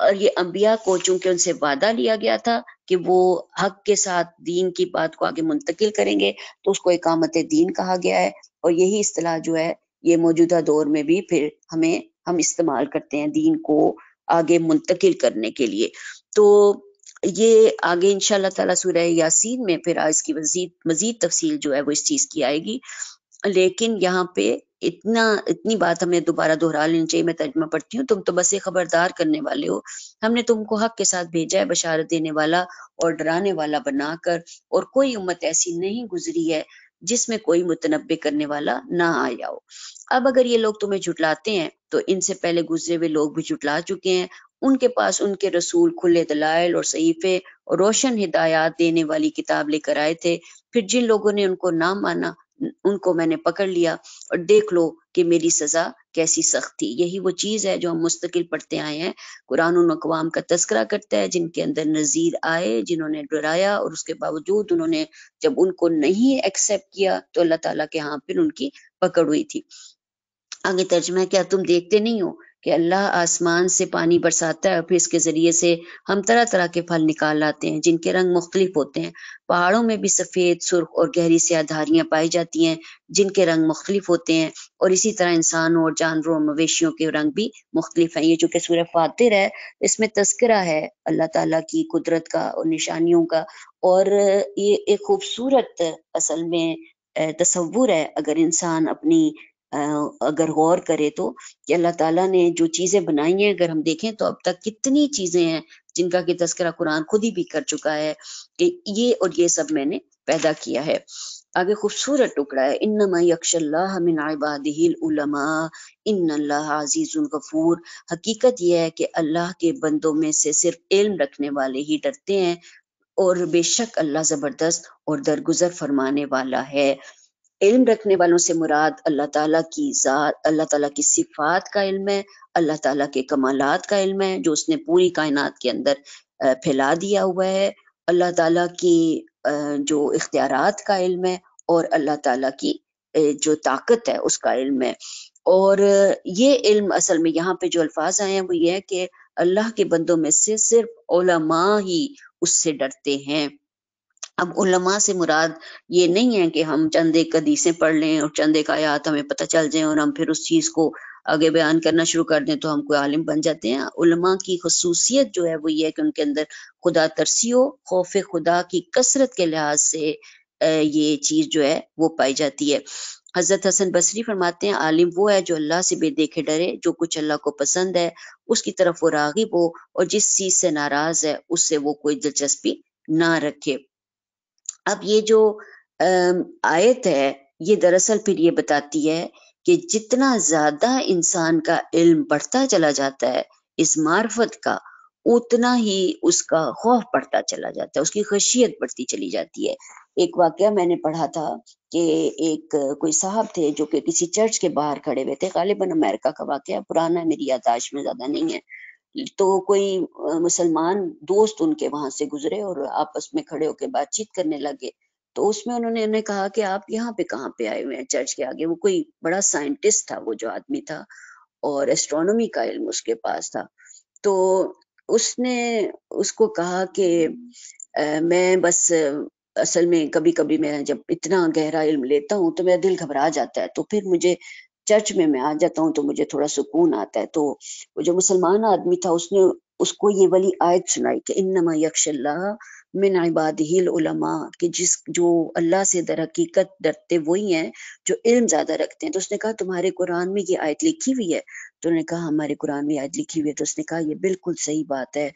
और ये अम्बिया को चूंकि उनसे वादा लिया गया था कि वो हक के साथ दीन की बात को आगे मुंतकिल करेंगे तो उसको आमत दीन कहा गया है और यही असलाह जो है ये मौजूदा दौर में भी फिर हमें हम इस्तेमाल करते हैं दीन को आगे मुंतकिल करने के लिए तो ये आगे इन तला सूरह यासीन में फिर आज की मजीद मजीद तफसील जो है वो इस चीज़ की आएगी लेकिन यहाँ पे इतना इतनी बात हमें दोबारा दोहरा लेनी चाहिए मैं तर्जमा पढ़ती हूँ तुम तो बस ये खबरदार करने वाले हो हमने तुमको हक के साथ भेजा है बशारत देने वाला और डराने वाला बनाकर और कोई उम्मत ऐसी नहीं गुजरी है जिसमें कोई मुतनबे करने वाला ना आया हो अब अगर ये लोग तुम्हें झुटलाते हैं तो इनसे पहले गुजरे हुए लोग भी झुटला चुके हैं उनके पास उनके रसूल खुले दलाइल और सहीफे और रोशन हिदायत देने वाली किताब लेकर आए थे फिर जिन लोगों ने उनको ना माना उनको मैंने पकड़ लिया और देख लो कि मेरी सजा कैसी सख्त थी यही वो चीज है जो हम मुस्तकिल पढ़ते आए हैं कुरान अकवाम का तस्करा करता है जिनके अंदर नजीर आए जिन्होंने डराया और उसके बावजूद उन्होंने जब उनको नहीं एक्सेप्ट किया तो अल्लाह ताला के यहाँ फिर उनकी पकड़ हुई थी आगे तर्जमा क्या तुम देखते नहीं हो कि अल्लाह आसमान से पानी बरसाता है और फिर इसके ज़रिए से हम तरह तरह के फल निकाल लाते हैं जिनके रंग मुख्तलिफ होते हैं पहाड़ों में भी सफ़ेद सुर्ख और गहरी से धारियां पाई जाती हैं जिनके रंग मुख्तलिफ होते हैं और इसी तरह इंसानों और जानवरों और मवेशियों के रंग भी मुख्तलिफ हैं ये चूंकि सूर्य फातिर है इसमें तस्करा है अल्लाह ताला की कुदरत का और निशानियों का और ये एक खूबसूरत असल में तस्वुर है अगर इंसान अपनी अगर गौर करें तो कि अल्लाह ताला ने जो चीज़ें बनाई हैं अगर हम देखें तो अब तक कितनी चीज़ें हैं जिनका कि तस्करा कुरान खुद ही भी कर चुका है कि ये और ये सब मैंने पैदा किया है आगे खूबसूरत टुकड़ा है इन्नमा यक्षल्लाबादमा इन अजीज़ुल गफूर हकीकत यह है कि अल्लाह के बंदों में से सिर्फ इल्म रखने वाले ही डरते हैं और बेशक अल्लाह जबरदस्त और दरगुजर फरमाने वाला है इल्म रखने वालों से मुराद अल्लाह ताला की ज़ात अल्लाह ताला की सिफात का इल्म है अल्लाह ताला के कमालात का इल्म है जो उसने पूरी कायनात के अंदर फैला दिया हुआ है अल्लाह ताला की जो इख्तियारत का इल्म है और अल्लाह ताला की जो ताकत है उसका इल्म है और ये इल्म असल में यहाँ पे जो अल्फाज आए हैं वो ये है कि अल्लाह के बंदों में से सिर्फ ओलमा ही उससे डरते हैं अब उलमा से मुराद ये नहीं है कि हम चंद एक पढ़ लें और चंद एक आयात हमें पता चल जाए और हम फिर उस चीज़ को आगे बयान करना शुरू कर दें तो हम कोई आलिम बन जाते हैं उलमा की खसूसियत जो है वो ये है कि उनके अंदर खुदा तरसी हो खौफ खुदा की कसरत के लिहाज से ये चीज़ जो है वो पाई जाती है हज़रत हसन बसरी फरमाते हैं आलिम वो है जो अल्लाह से बेदेखे डरे जो कुछ अल्लाह को पसंद है उसकी तरफ वो रागिब हो और जिस चीज़ से नाराज़ है उससे वो कोई दिलचस्पी ना रखे अब ये जो आयत है ये दरअसल फिर ये बताती है कि जितना ज्यादा इंसान का इल्म बढ़ता चला जाता है इस मार्फत का उतना ही उसका खौफ बढ़ता चला जाता है उसकी खशियत बढ़ती चली जाती है एक वाक्य मैंने पढ़ा था कि एक कोई साहब थे जो कि किसी चर्च के बाहर खड़े हुए थे गालिबन अमेरिका का वाक्य पुराना मेरी यादाश्त में ज्यादा नहीं है तो कोई मुसलमान दोस्त उनके वहां से गुजरे और आपस में खड़े होकर बातचीत करने लगे तो उसमें उन्होंने उन्हें कहा कि आप यहाँ पे कहाँ पे आए हुए हैं चर्च के आगे वो कोई बड़ा साइंटिस्ट था वो जो आदमी था और एस्ट्रोनॉमी का इल्म उसके पास था तो उसने उसको कहा कि मैं बस असल में कभी कभी मैं जब इतना गहरा इल्म लेता हूँ तो मेरा दिल घबरा जाता है तो फिर मुझे चर्च में मैं आ जाता हूँ तो मुझे थोड़ा सुकून आता है तो वो जो मुसलमान आदमी था उसने उसको ये वाली आयत सुनाई कि इन नमा यक्ष मिन इबाद उलमा कि जिस जो अल्लाह से दर हकीकत डरते वही हैं जो इल्म ज़्यादा रखते हैं तो उसने कहा तुम्हारे कुरान में ये आयत लिखी हुई है तो उन्होंने कहा हमारे कुरान में आयत लिखी हुई है तो उसने कहा ये बिल्कुल सही बात है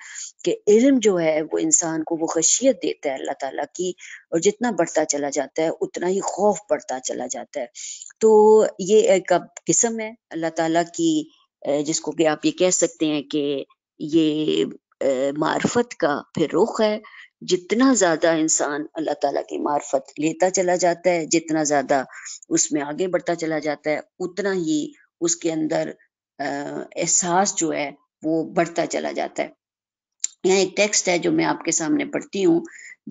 कि इल्म जो है वो इंसान को वो खशियत देता है अल्लाह ताला की और जितना बढ़ता चला जाता है उतना ही खौफ बढ़ता चला जाता है तो ये एक अब किस्म है अल्लाह तला की जिसको कि आप ये कह सकते हैं कि ये मार्फत का फिर रुख है जितना ज्यादा इंसान अल्लाह ताला की मार्फत लेता चला जाता है जितना ज्यादा उसमें आगे बढ़ता चला जाता है उतना ही उसके अंदर एहसास जो है वो बढ़ता चला जाता है यहाँ एक टेक्स्ट है जो मैं आपके सामने पढ़ती हूँ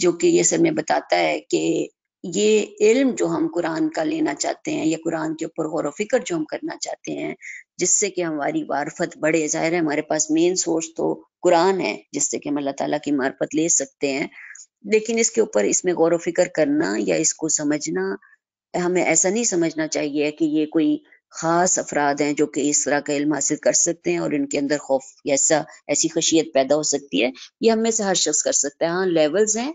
जो कि ये सब में बताता है कि ये इल्म जो हम कुरान का लेना चाहते हैं या कुरान के ऊपर गौर फिक्र जो हम करना चाहते हैं जिससे कि हमारी मार्फत बढ़े जाहिर है हमारे पास मेन सोर्स तो कुरान है जिससे कि हम अल्लाह ताला की मार्फत ले सकते हैं लेकिन इसके ऊपर इसमें गौर फिक्र करना या इसको समझना हमें ऐसा नहीं समझना चाहिए कि ये कोई खास अफराद हैं जो कि इस तरह का इल्म हासिल कर सकते हैं और इनके अंदर खौफ ऐसा ऐसी खशियत पैदा हो सकती है ये हमें से हर शख्स कर सकता है हाँ लेवल्स हैं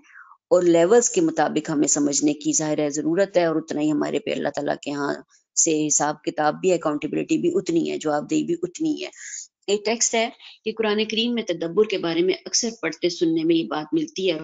और लेवल्स के मुताबिक हमें समझने की जाहिर है ज़रूरत है और उतना ही हमारे पे अल्लाह तला के यहाँ से हिसाब किताब भी अकाउंटेबिलिटी भी उतनी है जवाबदेही भी उतनी है एक टेक्स्ट है कि कुरान करीम में तदब्बर के बारे में अक्सर पढ़ते सुनने में ये बात मिलती है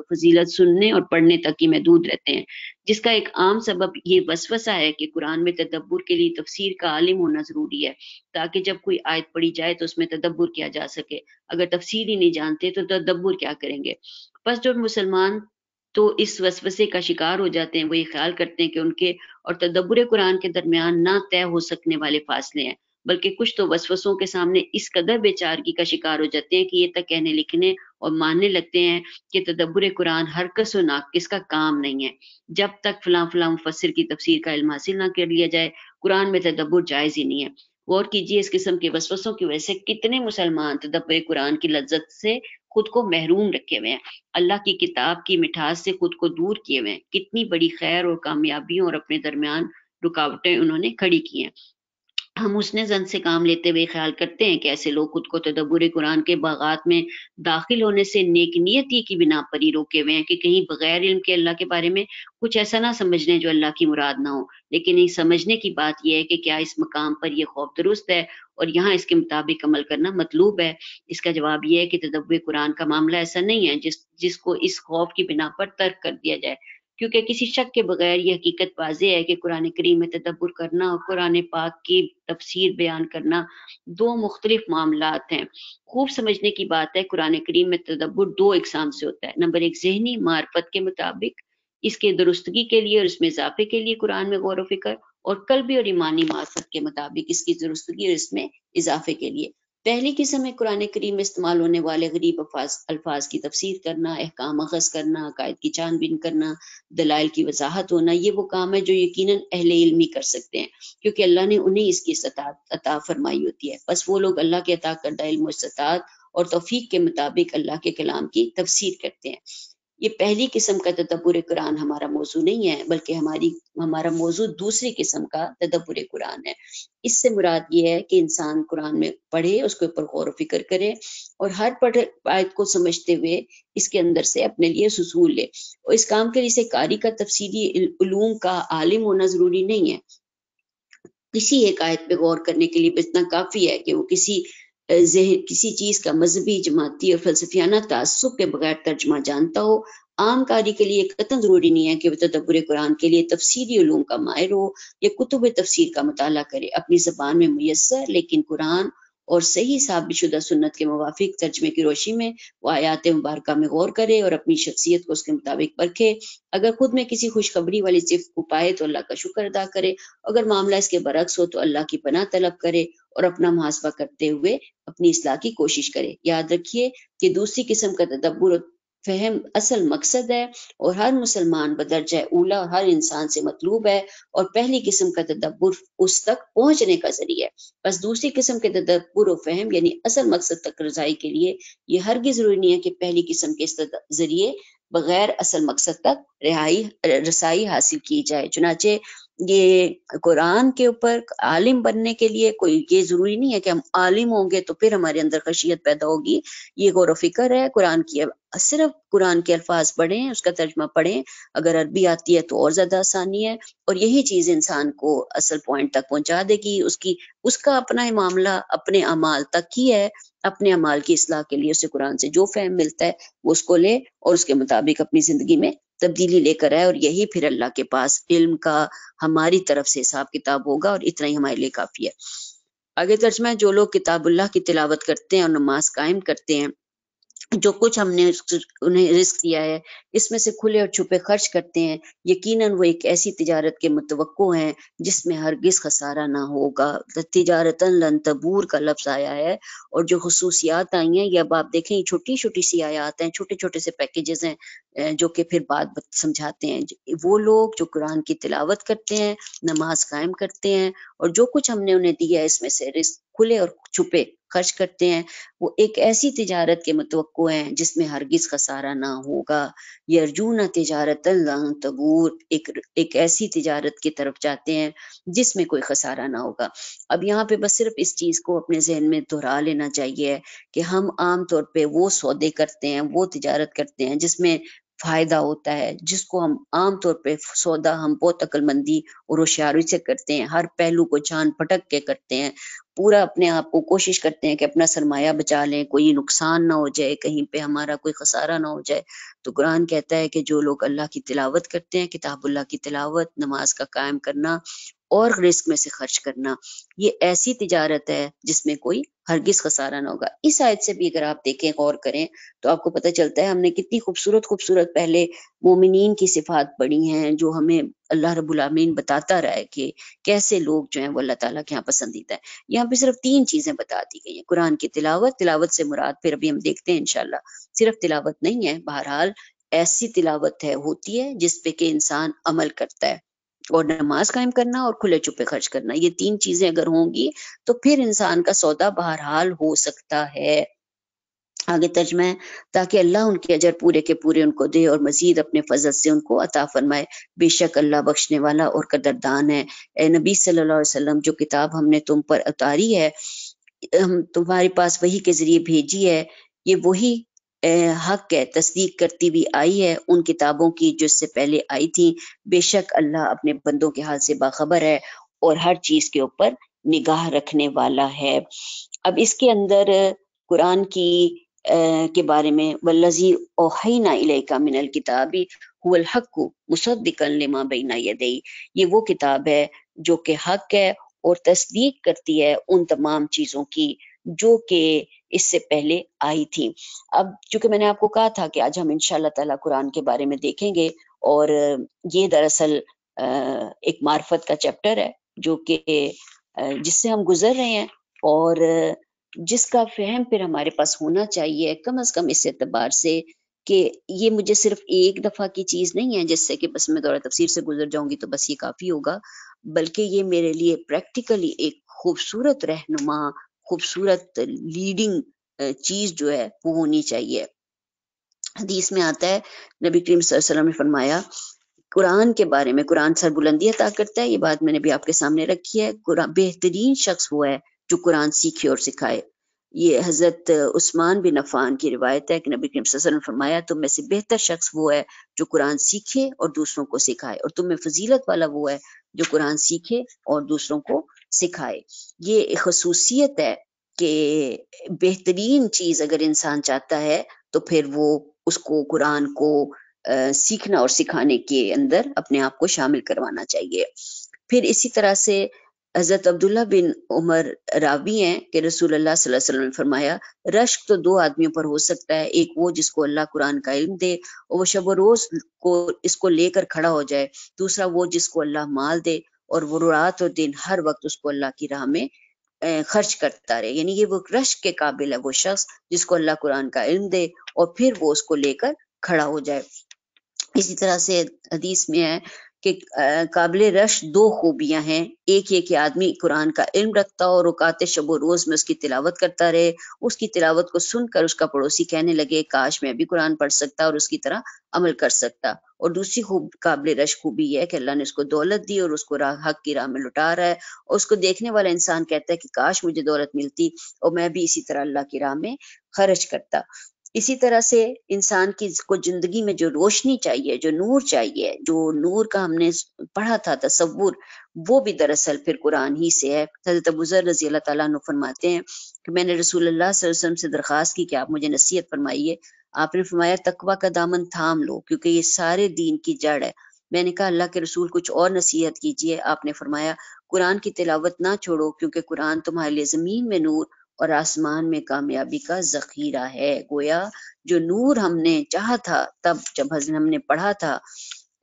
तो फजीलत सुनने और पढ़ने तक ही महदूद रहते हैं जिसका एक आम सबब ये वसवसा है कि कुरान में तदब्बर के लिए तफसीर का आलिम होना ज़रूरी है ताकि जब कोई आयत पढ़ी जाए तो उसमें तदब्बर किया जा सके अगर तफसीर ही नहीं जानते तो तदब्बर क्या करेंगे बस जो मुसलमान तो इस वसवसे का शिकार हो जाते हैं वो ये ख्याल करते हैं कि उनके और तदब्बर कुरान के दरमियान ना तय हो सकने वाले फासले हैं बल्कि कुछ तो वसवसों के सामने इस कदर बेचारगी का शिकार हो जाते हैं कि ये तक कहने लिखने और मानने लगते हैं कि तदब्बर कुरान हरकस व नाकिस का काम नहीं है जब तक फलां फलां मुफसर की तफसीर का इल्म हासिल ना कर लिया जाए कुरान में तदब्बर जायज़ ही नहीं है गौर कीजिए इस किस्म के वसवसों की वजह से कितने मुसलमान तदब्बर कुरान की लज्जत से खुद को महरूम रखे हुए हैं अल्लाह की किताब की मिठास से खुद को दूर किए हुए हैं कितनी बड़ी खैर और कामयाबियों और अपने दरमियान रुकावटें उन्होंने खड़ी की हैं हम उसने जन से काम लेते हुए ख्याल करते हैं कि ऐसे लोग खुद को तदबुर कुरान के बागात में दाखिल होने से नेक नियति की बिना पर ही रोके हुए हैं कि कहीं बगैर इल्म के अल्लाह के बारे में कुछ ऐसा ना समझ लें जो अल्लाह की मुराद ना हो लेकिन ये समझने की बात यह है कि क्या इस मकाम पर यह खौफ दुरुस्त है और यहाँ इसके मुताबिक अमल करना मतलूब है इसका जवाब यह है कि तदब्ब कुरान का मामला ऐसा नहीं है जिस जिसको इस खौफ की बिना पर तर्क कर दिया जाए क्योंकि किसी शक के बगैर ये हकीकत वाजह है कि कुरान करीम में तदब्बर करना और कुरान पाक की तफसीर बयान करना दो मुख्तलिफ मामला हैं खूब समझने की बात है कुरान करीम में तदब्बर दो इकसाम से होता है नंबर एक जहनी मार्फत के मुताबिक इसके दुरुस्तगी के लिए और इसमें इजाफे के लिए कुरान में गौर व फिक्र और भी और ईमानी मार्फत के मुताबिक इसकी दुरुस्तगी और इसमें इजाफे के लिए पहली किस्म है कुरान करीम में इस्तेमाल होने वाले गरीब अल्फाज की तफसीर करना अहकाम अखज करना अकायद की छानबीन करना दलाइल की वजाहत होना ये वो काम है जो यकीन अहल इलमी कर सकते हैं क्योंकि अल्लाह ने उन्हें इसकी अता फरमाई होती है बस वो लोग अल्लाह के अता करदा इल्म और तोफ़ी के मुताबिक अल्लाह के कलाम की तफसीर करते हैं ये पहली किस्म का तदब्बर कुरान हमारा मौजू नहीं है बल्कि हमारी हमारा मौजू दूसरी किस्म का तदब्बर कुरान है इससे मुराद ये है कि इंसान कुरान में पढ़े उसके ऊपर गौर फिक्र करे और हर पढ़ आयत को समझते हुए इसके अंदर से अपने लिए ससूल ले और इस काम के लिए से कारी का तफसीली उलूम का आलिम होना ज़रूरी नहीं है किसी एक आयत पे गौर करने के लिए इतना काफ़ी है कि वो किसी जहर किसी चीज का मजहबी जमाती और फलसफियाना तसुब के बगैर तर्जमा जानता हो आम कारी के लिए कतन ज़रूरी नहीं है कि वह तदब्बर कुरान के लिए तफसीरी ूम का माहिर हो या कुतुब तफसीर का मताल करे अपनी जबान में मैसर लेकिन कुरान और सही शुदा सुन्नत के मुवाफिक तर्जमे की रोशनी में वो आयात मुबारक में गौर करे और अपनी शख्सियत को उसके मुताबिक परखे अगर खुद में किसी खुशखबरी वाली सिफ को पाए तो अल्लाह का शुक्र अदा करे अगर मामला इसके बरक्स हो तो अल्लाह की पना तलब करे और अपना मुहासबा करते हुए अपनी असलाह की कोशिश करे याद रखिए कि दूसरी किस्म का तदब्बर फहम असल मकसद है और हर मुसलमान बदरज ओला और हर इंसान से मतलूब है और पहली किस्म का तदब्बर उस तक पहुंचने का जरिया है बस दूसरी किस्म के तदब्बर और फहम यानी असल मकसद तक रजाई के लिए यह हर की जरूरी नहीं है कि पहली किस्म के जरिए बगैर असल मकसद तक रिहाई रसाई हासिल की जाए चुनाचे ये कुरान के ऊपर आलिम बनने के लिए कोई ये जरूरी नहीं है कि हम आलिम होंगे तो फिर हमारे अंदर खशियत पैदा होगी ये गौर फिक्र है कुरान की सिर्फ कुरान के अल्फाज पढ़ें उसका तर्जमा पढ़ें अगर अरबी आती है तो और ज़्यादा आसानी है और यही चीज़ इंसान को असल पॉइंट तक पहुंचा देगी उसकी उसका अपना ही मामला अपने अमाल तक ही है अपने अमाल की असलाह के लिए उसे कुरान से जो फहम मिलता है वो उसको ले और उसके मुताबिक अपनी ज़िंदगी में तब्दीली लेकर आए और यही फिर अल्लाह के पास इल्म का हमारी तरफ से हिसाब किताब होगा और इतना ही हमारे लिए काफी है आगे तर्जमा जो लोग किताबुल्लाह की तिलावत करते हैं और नमाज कायम करते हैं जो कुछ हमने उन्हें रिस्क दिया है इसमें से खुले और छुपे खर्च करते हैं यकीनन वो एक ऐसी तजारत के मुतवक़ हैं जिसमें हरगिज खसारा ना होगा तजारतन लन तबूर का लफ्ज़ आया है और जो खसूसियात आई हैं ये अब आप देखें छोटी छोटी सी आयात हैं छोटे छोटे से पैकेजेस हैं जो कि फिर बात समझाते हैं वो लोग जो कुरान की तिलावत करते हैं नमाज कायम करते हैं और जो कुछ हमने उन्हें दिया है इसमें से रिस्क खुले और छुपे खर्च करते हैं वो एक ऐसी तजारत के मतवको हैं जिसमें हरगिज खसारा ना होगा यरजूना तजारत तबूर एक एक ऐसी तजारत की तरफ जाते हैं जिसमें कोई खसारा ना होगा अब यहाँ पे बस सिर्फ इस चीज़ को अपने जहन में दोहरा लेना चाहिए कि हम आम तौर पे वो सौदे करते हैं वो तजारत करते हैं जिसमें फायदा होता है जिसको हम आमतौर पे सौदा हम बहुत अक्लमंदी और होशियारी से करते हैं हर पहलू को जान पटक के करते हैं पूरा अपने आप को कोशिश करते हैं कि अपना सरमाया बचा लें कोई नुकसान ना हो जाए कहीं पे हमारा कोई खसारा ना हो जाए तो कुरान कहता है कि जो लोग अल्लाह की तिलावत करते हैं किताबुल्लाह की तिलावत नमाज का कायम करना और रिस्क में से खर्च करना ये ऐसी तजारत है जिसमें कोई हरगिज खसारा ना होगा इस आयत से भी अगर आप देखें गौर करें तो आपको पता चलता है हमने कितनी खूबसूरत खूबसूरत पहले मोमिन की सिफात पढ़ी हैं जो हमें अल्लाह रबीन बताता रहा है कि कैसे लोग जो हैं वो अल्लाह ताला के यहाँ पसंदीदा है यहाँ पे सिर्फ तीन चीज़ें बता दी गई हैं कुरान की तिलावत तिलावत से मुराद फिर अभी हम देखते हैं इनशाला सिर्फ तिलावत नहीं है बहरहाल ऐसी तिलावत है होती है जिसपे के इंसान अमल करता है और नमाज कायम करना और खुले चुपे खर्च करना ये तीन चीजें अगर होंगी तो फिर इंसान का सौदा बहरहाल हो सकता है आगे तर्जमा है ताकि अल्लाह उनके अजर पूरे के पूरे उनको दे और मजीद अपने फजल से उनको अता फरमाए बेशक अल्लाह बख्शने वाला और कदरदान है ए नबी सल्लल्लाहु अलैहि वसल्लम जो किताब हमने तुम पर उतारी है हम तुम्हारे पास वही के जरिए भेजी है ये वही हक है तस्दीक करती भी आई है उन किताबों की जो इससे पहले आई थी बेशक अल्लाह अपने बंदों के हाल से बाखबर है और हर चीज के ऊपर निगाह रखने वाला है अब इसके अंदर कुरान की आ, के बारे में वल्लजी ओहना इलेका मिनल किताबी हुल हक्कू मुसद्दिकन लिमा बैना यदई ये वो किताब है जो कि हक है और तस्दीक करती है उन तमाम चीजों की जो कि इससे पहले आई थी अब चूंकि मैंने आपको कहा था कि आज हम इन ताला कुरान के बारे में देखेंगे और ये दरअसल एक मार्फत का चैप्टर है जो कि जिससे हम गुजर रहे हैं और जिसका फहम फिर हमारे पास होना चाहिए कम अज कम इस एतबार से कि ये मुझे सिर्फ एक दफ़ा की चीज़ नहीं है जिससे कि बस मैं दौरा तफसर से गुजर जाऊंगी तो बस ये काफ़ी होगा बल्कि ये मेरे लिए प्रैक्टिकली एक खूबसूरत रहनुमा खूबसूरत लीडिंग चीज जो है वो होनी चाहिए हदीस में आता है नबी करीम वसल्लम ने फरमाया कुरान के बारे में कुरान सर बुलंदी अता करता है ये बात मैंने भी आपके सामने रखी है बेहतरीन शख्स वो है जो कुरान सीखे और सिखाए ये हजरत उस्मान बिन अफान की रिवायत है कि नबी करीम वसल्लम ने फरमाया तुम में से बेहतर शख्स वो है जो कुरान सीखे और दूसरों को सिखाए और तुम में फजीलत वाला वो है जो कुरान सीखे और दूसरों को सिखाए ये खसूसियत है कि बेहतरीन चीज़ अगर इंसान चाहता है तो फिर वो उसको कुरान को आ, सीखना और सिखाने के अंदर अपने आप को शामिल करवाना चाहिए फिर इसी तरह से हज़रत अब्दुल्ला बिन उमर रावी हैं कि रसूल अल्लाह वसल्लम ने फरमाया रश्क तो दो आदमियों पर हो सकता है एक वो जिसको अल्लाह कुरान का इल्म दे और वो शब रोज को इसको लेकर खड़ा हो जाए दूसरा वो जिसको अल्लाह माल दे और वो रात और दिन हर वक्त उसको अल्लाह की राह में खर्च करता रहे यानी ये वो रश के काबिल है वो शख्स जिसको अल्लाह कुरान का इल्म दे और फिर वो उसको लेकर खड़ा हो जाए इसी तरह से हदीस में है कि काबिल रश दो खूबियां हैं एक ये कि आदमी कुरान का इल्म रखता हो और रुकाते शब रोज़ में उसकी तिलावत करता रहे उसकी तिलावत को सुनकर उसका पड़ोसी कहने लगे काश मैं भी कुरान पढ़ सकता और उसकी तरह अमल कर सकता और दूसरी खूब काबिल रश खूबी है कि अल्लाह ने उसको दौलत दी और उसको राह हक की राह में लुटा रहा है और उसको देखने वाला इंसान कहता है कि काश मुझे दौलत मिलती और मैं भी इसी तरह अल्लाह की राह में खर्च करता इसी तरह से इंसान की को जिंदगी में जो रोशनी चाहिए जो नूर चाहिए जो नूर का हमने पढ़ा था तस्वुर वो भी दरअसल फिर कुरान ही से है हजरत अबूजर रजी अल्लाह तला फरमाते हैं कि मैंने रसूल अल्लाह वसल्लम से दरख्वास्त की कि आप मुझे नसीहत फरमाइए आपने फरमाया तकवा का दामन थाम लो क्योंकि ये सारे दीन की जड़ है मैंने कहा अल्लाह के रसूल कुछ और नसीहत कीजिए आपने फरमाया कुरान की तिलावत ना छोड़ो क्योंकि कुरान तुम्हारे लिए जमीन में नूर और आसमान में कामयाबी का जखीरा है गोया जो नूर हमने चाहा था तब जब हजन हमने पढ़ा था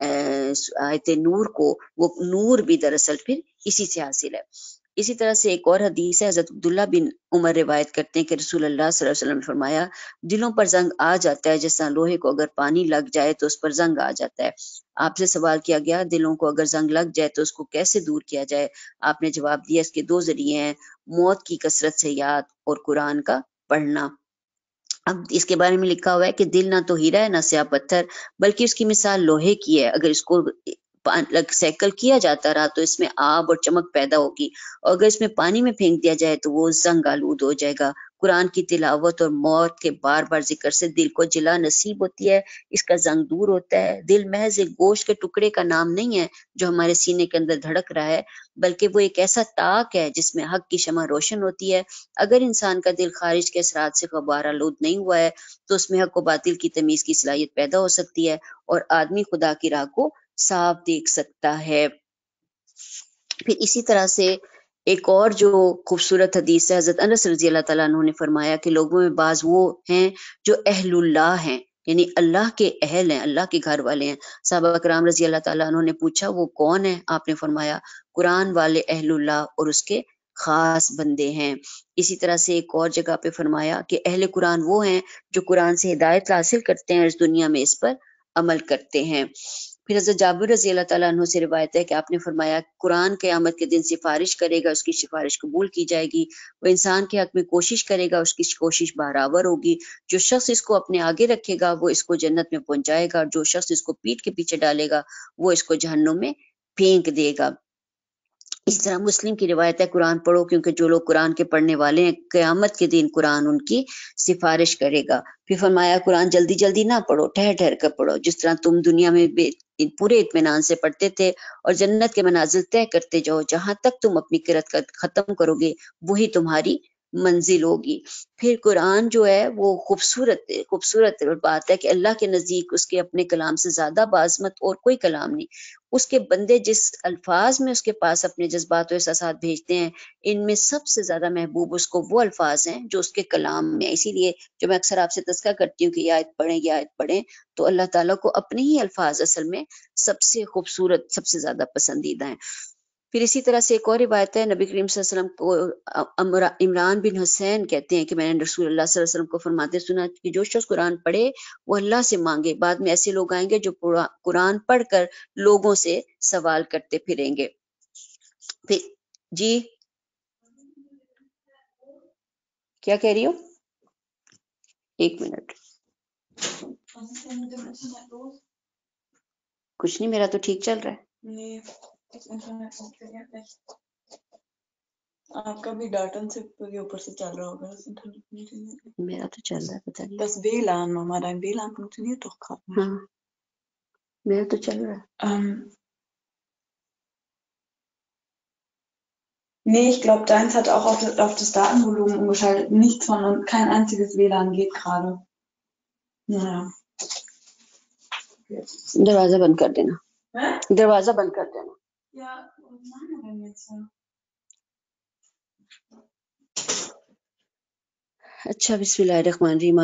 आयत नूर को वो नूर भी दरअसल फिर इसी से हासिल है इसी तरह से एक और हदीस है हजरत अब्दुल्ला बिन उमर रिवायत करते हैं कि रसूल अल्लाह वसल्लम ने फरमाया दिलों पर जंग आ जाता है जैसा लोहे को अगर पानी लग जाए तो उस पर जंग आ जाता है आपसे सवाल किया गया दिलों को अगर जंग लग जाए तो उसको कैसे दूर किया जाए आपने जवाब दिया इसके दो जरिए हैं मौत की कसरत से याद और कुरान का पढ़ना अब इसके बारे में लिखा हुआ है कि दिल ना तो हीरा है ना स्या पत्थर बल्कि उसकी मिसाल लोहे की है अगर इसको लग सैकल किया जाता रहा तो इसमें आब और चमक पैदा होगी और अगर इसमें पानी में फेंक दिया जाए तो वो जंग आलूद हो जाएगा कुरान की तिलावत और मौत के बार बार जिक्र से दिल को जिला नसीब होती है इसका जंग दूर होता है दिल महज एक गोश के टुकड़े का नाम नहीं है जो हमारे सीने के अंदर धड़क रहा है बल्कि वो एक ऐसा ताक है जिसमें हक की शमा रोशन होती है अगर इंसान का दिल खारिज के असरात से गबार आलूद नहीं हुआ है तो उसमें हक व बातिल की तमीज की सलाहियत पैदा हो सकती है और आदमी खुदा की राह को साफ देख सकता है फिर इसी तरह से एक और जो खूबसूरत हदीस है हजरत अनस रजी अल्लाह तला ने फरमाया कि लोगों में बाज वो हैं जो अहलुल्लाह हैं यानी अल्लाह के अहल हैं अल्लाह के घर वाले हैं साहबा कराम रजी अल्लाह तला ने पूछा वो कौन है आपने फरमाया कुरान वाले अहलुल्लाह और उसके खास बंदे हैं इसी तरह से एक और जगह पे फरमाया कि अहल कुरान वो हैं जो कुरान से हिदायत हासिल करते हैं इस दुनिया में इस पर अमल करते हैं फिर हजरत जाबिर रजी अल्लाह से रिवायत है कि आपने फरमाया कुरान क़्यामत के दिन सिफारिश करेगा उसकी सिफारिश कबूल की जाएगी वो इंसान के हक में कोशिश करेगा उसकी कोशिश बराबर होगी जो शख्स इसको अपने आगे रखेगा वो इसको जन्नत में पहुंचाएगा और जो शख्स इसको पीठ के पीछे डालेगा वो इसको जहन्नुम में फेंक देगा इस तरह मुस्लिम की रिवायत है कुरान पढ़ो क्योंकि जो लोग कुरान के पढ़ने वाले हैं क़यामत के दिन कुरान उनकी सिफारिश करेगा फिर फरमाया कुरान जल्दी जल्दी ना पढ़ो ठहर ठहर कर पढ़ो जिस तरह तुम दुनिया में पूरे इतमान से पढ़ते थे और जन्नत के मनाजिल तय करते जाओ जहां तक तुम अपनी किरत खत्म करोगे वही तुम्हारी मंजिल होगी फिर कुरान जो है वो खूबसूरत खूबसूरत बात है कि अल्लाह के नज़दीक उसके अपने कलाम से ज़्यादा बाजमत और कोई कलाम नहीं उसके बंदे जिस अल्फाज में उसके पास अपने जज्बात और एहसास भेजते हैं इनमें सबसे ज़्यादा महबूब उसको वो अल्फाज हैं जो उसके कलाम में इसीलिए जो मैं अक्सर आपसे तस्का करती हूँ कि ये आयत पढ़ें ये आयत पढ़ें तो अल्लाह ताला को अपने ही अल्फाज असल में सबसे खूबसूरत सबसे ज़्यादा पसंदीदा है फिर इसी तरह से एक और रिवायत है नबी करीम वसल्लम को इमरान बिन हसैन कहते हैं कि मैंने रसूल वसल्लम को फरमाते सुना कि जो शख्स कुरान पढ़े वो अल्लाह से मांगे बाद में ऐसे लोग आएंगे जो कुरान पढ़कर लोगों से सवाल करते फिरेंगे फिर जी क्या कह रही हो एक मिनट कुछ नहीं मेरा तो ठीक चल रहा है Ah, das internet funktioniert nicht. आपका भी डाटा सिर्फ के ऊपर से चल रहा होगा das इंटरनेट funktioniert nicht. मेरा तो चल रहा है पता नहीं das WLAN Mama dein WLAN funktioniert doch gerade nicht हाँ मेरा तो चल रहा है ähm, Nee, ich glaube, deins hat auch auf, auf das Datenvolumen umgeschaltet. Nichts von und kein einziges WLAN geht gerade. Naja. Der दरवाजा बंद कर देना दरवाजा बंद कर देना अच्छा was machen wir denn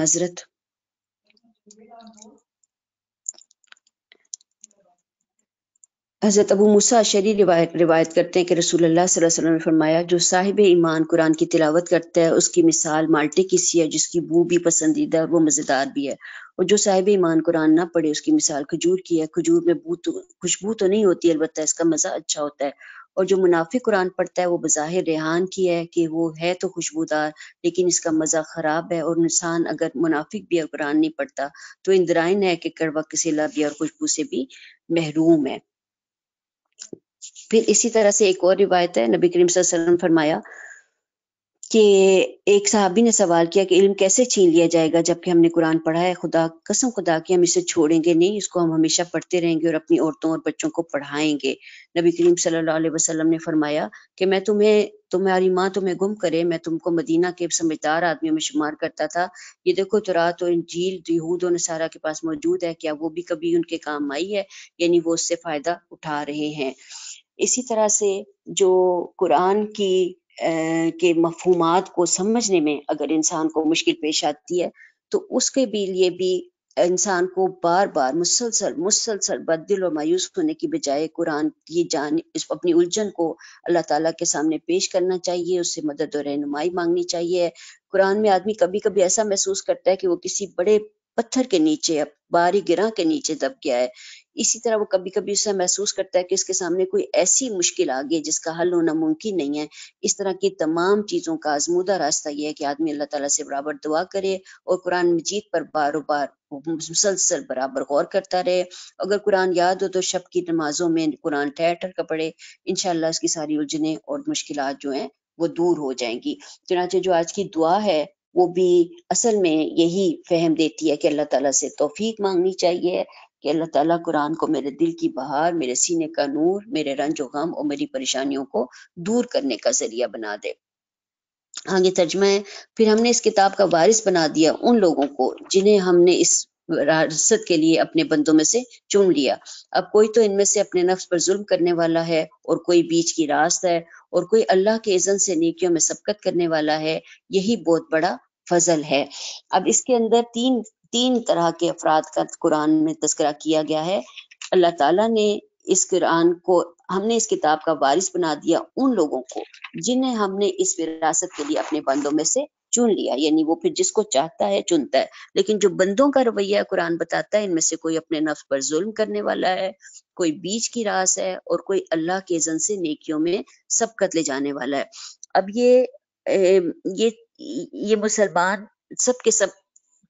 हजरत अबू मूसा शरी रिवायत रिवायत करते हैं कि रसूल अल्लाह सल्लल्लाहु अलैहि वसल्लम ने फरमाया जो साहिब ईमान कुरान की तिलावत करता है उसकी मिसाल माल्टे की सी है जिसकी बू भी पसंदीदा और वो मज़ेदार भी है और जो साहिब ईमान कुरान ना पढ़े उसकी मिसाल खजूर की है खजूर में खुशबू तो नहीं होती अलबत् इसका मजा अच्छा होता है और जो मुनाफिक कुरान पढ़ता है वो बज़ाहिर रेहान की है कि वो है तो खुशबूदार लेकिन इसका मज़ा ख़राब है और इंसान अगर मुनाफिक भी और कुरान नहीं पढ़ता तो इंद्राइन है कि कड़वा किसीला भी और खुशबू से भी महरूम है फिर इसी तरह से एक और रिवायत है नबी करीम वसल्लम फरमाया कि एक साहबी ने सवाल किया कि इल्म कैसे छीन लिया जाएगा जबकि हमने कुरान पढ़ा है खुदा कसम खुदा की हम इसे छोड़ेंगे नहीं इसको हम हमेशा पढ़ते रहेंगे और अपनी औरतों और बच्चों को पढ़ाएंगे नबी करीम सल्लल्लाहु अलैहि वसल्लम ने फरमाया कि मैं तुम्हें तुम्हारी माँ तुम्हें गुम करे मैं तुमको मदीना के समझदार आदमियों में शुमार करता था ये देखो तुरात और इंजील यहूद और नसारा के पास मौजूद है क्या वो भी कभी उनके काम आई है यानी वो उससे फायदा उठा रहे हैं इसी तरह से जो कुरान की के मफहूमात को समझने में अगर इंसान को मुश्किल पेश आती है तो उसके भी लिए भी इंसान को बार बार मुसलसल मुसलसल बददिल और मायूस होने की बजाय कुरान की जान इस अपनी उलझन को अल्लाह ताला के सामने पेश करना चाहिए उससे मदद और रहनुमाई मांगनी चाहिए कुरान में आदमी कभी कभी ऐसा महसूस करता है कि वो किसी बड़े पत्थर के नीचे अब बारी गिरा के नीचे दब गया है इसी तरह वो कभी कभी उसे महसूस करता है कि उसके सामने कोई ऐसी मुश्किल आ गई जिसका हल होना मुमकिन नहीं है इस तरह की तमाम चीजों का आजमूदा रास्ता यह है कि आदमी अल्लाह ताला से बराबर दुआ करे और कुरान मजीद पर बारो बार मुसलसल बराबर गौर करता रहे अगर कुरान याद हो तो शब की नमाजों में कुरान ठहर ठहर कर पढ़े इनशाला उसकी सारी उलझने और मुश्किल जो है वो दूर हो जाएंगी चुनाचे जो आज की दुआ है वो भी असल में यही फहम देती है कि अल्लाह ताला से तोफीक मांगनी चाहिए कि अल्लाह ताला कुरान को मेरे दिल की बहार मेरे सीने का नूर मेरे रंज गम और मेरी परेशानियों को दूर करने का जरिया बना दे आगे हाँ, तर्जमा है फिर हमने इस किताब का वारिस बना दिया उन लोगों को जिन्हें हमने इस राजत के लिए अपने बंदों में से चुन लिया अब कोई तो इनमें से अपने नफ्स पर जुल्म करने वाला है और कोई बीच की रास्त है और कोई अल्लाह के इजन से नेकियों में सबकत करने वाला है यही बहुत बड़ा फजल है अब इसके अंदर तीन तीन तरह के अफराद का कुरान में तस्करा किया गया है अल्लाह ताला ने इस कुरान को हमने इस किताब का वारिस बना दिया उन लोगों को जिन्हें हमने इस विरासत के लिए अपने बंदों में से चुन लिया यानी वो फिर जिसको चाहता है चुनता है लेकिन जो बंदों का रवैया कुरान बताता है इनमें से कोई अपने नफ्स पर जुल्म करने वाला है कोई बीज की रास है और कोई अल्लाह के जन से नेकियों में सबकत ले जाने वाला है अब ये ये ये मुसलमान सब के सब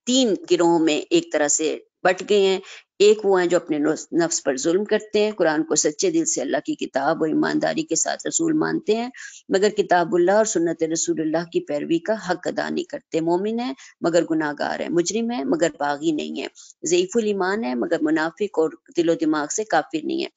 तीन गिरोह में एक तरह से बट गए हैं एक वो हैं जो अपने नफ्स पर जुल्म करते हैं कुरान को सच्चे दिल से अल्लाह की किताब और ईमानदारी के साथ रसूल मानते हैं मगर किताबुल्लाह और सुन्नत रसूलुल्लाह की पैरवी का हक अदा नहीं करते मोमिन है मगर गुनाहगार है मुजरिम है मगर बागी नहीं है जयीफुल ईमान है मगर मुनाफिक और दिलो दिमाग से काफिर नहीं है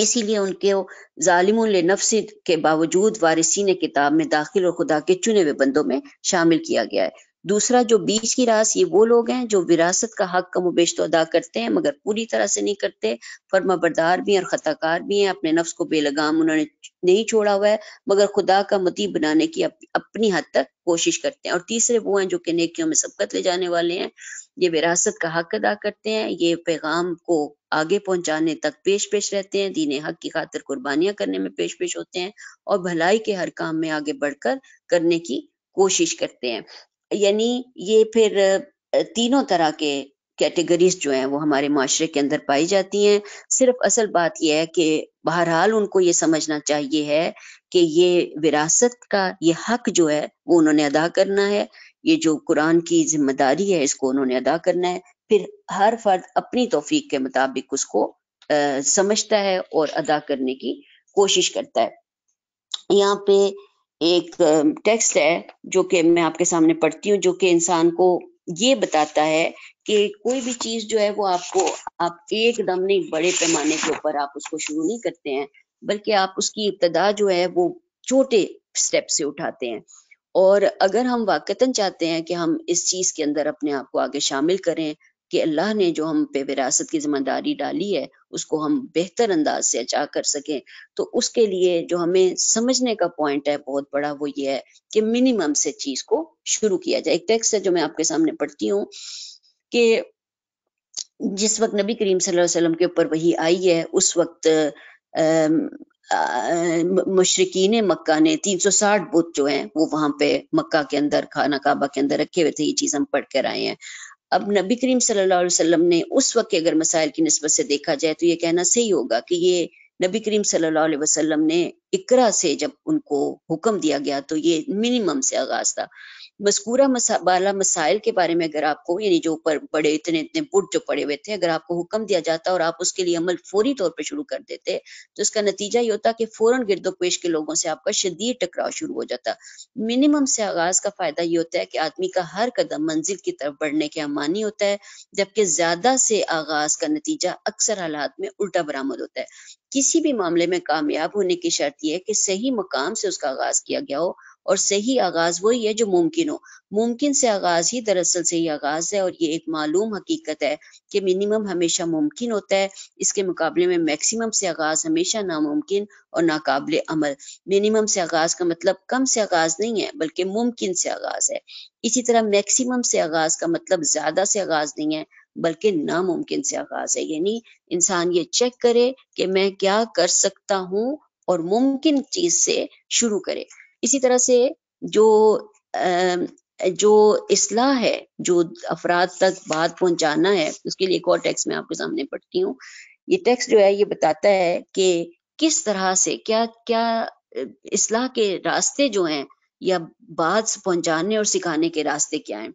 इसीलिए उनके नफ्स के बावजूद वारिसी ने किताब में दाखिल और खुदा के चुने हुए बंदों में शामिल किया गया है दूसरा जो बीच की रास ये वो लोग हैं जो विरासत का हक कम वेश तो अदा करते हैं मगर पूरी तरह से नहीं करते फर्मा बरदार भी हैं और खताकार भी हैं अपने नफ्स को बेलगाम उन्होंने नहीं छोड़ा हुआ है मगर खुदा का मती बनाने की अप, अपनी हद तक कोशिश करते हैं और तीसरे वो हैं जो कि नेकियों में सबकत ले जाने वाले हैं ये विरासत का हक अदा करते हैं ये पैगाम को आगे पहुंचाने तक पेश पेश रहते हैं दीन हक की खातिर कुर्बानियां करने में पेश पेश होते हैं और भलाई के हर काम में आगे बढ़कर करने की कोशिश करते हैं यानी ये फिर तीनों तरह के कैटेगरीज जो हैं वो हमारे माशरे के अंदर पाई जाती हैं सिर्फ असल बात यह है कि बहरहाल उनको ये समझना चाहिए है कि ये विरासत का ये हक जो है वो उन्होंने अदा करना है ये जो कुरान की जिम्मेदारी है इसको उन्होंने अदा करना है फिर हर फर्द अपनी तोफीक के मुताबिक उसको आ, समझता है और अदा करने की कोशिश करता है यहाँ पे एक टेक्स्ट है जो कि मैं आपके सामने पढ़ती हूँ जो कि इंसान को ये बताता है कि कोई भी चीज जो है वो आपको आप एकदम नहीं बड़े पैमाने के ऊपर आप उसको शुरू नहीं करते हैं बल्कि आप उसकी इब्तदा जो है वो छोटे स्टेप से उठाते हैं और अगर हम वाकता चाहते हैं कि हम इस चीज के अंदर अपने आप को आगे शामिल करें कि अल्लाह ने जो हम पे विरासत की जिम्मेदारी डाली है उसको हम बेहतर अंदाज से अचा कर सकें तो उसके लिए जो हमें समझने का पॉइंट है बहुत बड़ा वो ये है कि मिनिमम से चीज को शुरू किया जाए एक टेक्स्ट है जो मैं आपके सामने पढ़ती हूँ कि जिस वक्त नबी करीम सल्लल्लाहु अलैहि वसल्लम के ऊपर वही आई है उस वक्त मशरकिन मक्का ने 360 बुत जो हैं वो वहां पे मक्का के अंदर खाना काबा के अंदर रखे हुए थे ये चीज हम पढ़ कर आए हैं अब नबी करीम सल्लल्लाहु अलैहि वसल्लम ने उस वक्त के अगर मसाइल की नस्बत से देखा जाए तो ये कहना सही होगा कि ये नबी करीम सल्लल्लाहु अलैहि वसल्लम ने इकरा से जब उनको हुक्म दिया गया तो ये मिनिमम से आगाज था मस्कूरा मसा, मसाइल के बारे में अगर आपको यानी जो ऊपर बड़े इतने इतने बुट जो पड़े हुए थे अगर आपको हुक्म दिया जाता और आप उसके लिए अमल फौरी तौर पर शुरू कर देते तो इसका नतीजा ये होता कि फौरन गिरदो पेश के लोगों से आपका शदीद टकराव शुरू हो जाता मिनिमम से आगाज का फायदा ये होता है कि आदमी का हर कदम मंजिल की तरफ बढ़ने के अमानी होता है जबकि ज्यादा से आगाज का नतीजा अक्सर हालात में उल्टा बरामद होता है किसी भी मामले में कामयाब होने की शर्त यह है कि सही मकाम से उसका आगाज किया गया हो और सही आगाज वही है जो मुमकिन हो मुमकिन से आगाज ही दरअसल सही आगाज है और ये एक मालूम हकीकत है कि मिनिमम हमेशा मुमकिन होता है इसके मुकाबले में मैक्सिमम से आगाज हमेशा नामुमकिन और नाकबिल अमल मिनिमम से आगाज का मतलब कम से आगाज नहीं है बल्कि मुमकिन से आगाज है इसी तरह मैक्सिमम से आगाज का मतलब ज्यादा से आगाज नहीं है बल्कि नामुमकिन से आगाज है यानी इंसान ये चेक करे कि मैं क्या कर सकता हूँ और मुमकिन चीज से शुरू करे इसी तरह से जो जो इसलाह है जो अफराद तक बात पहुंचाना है उसके लिए एक और टैक्स मैं आपके सामने पढ़ती हूँ ये टैक्स जो है ये बताता है कि किस तरह से क्या क्या इसलाह के रास्ते जो हैं या बात पहुंचाने और सिखाने के रास्ते क्या हैं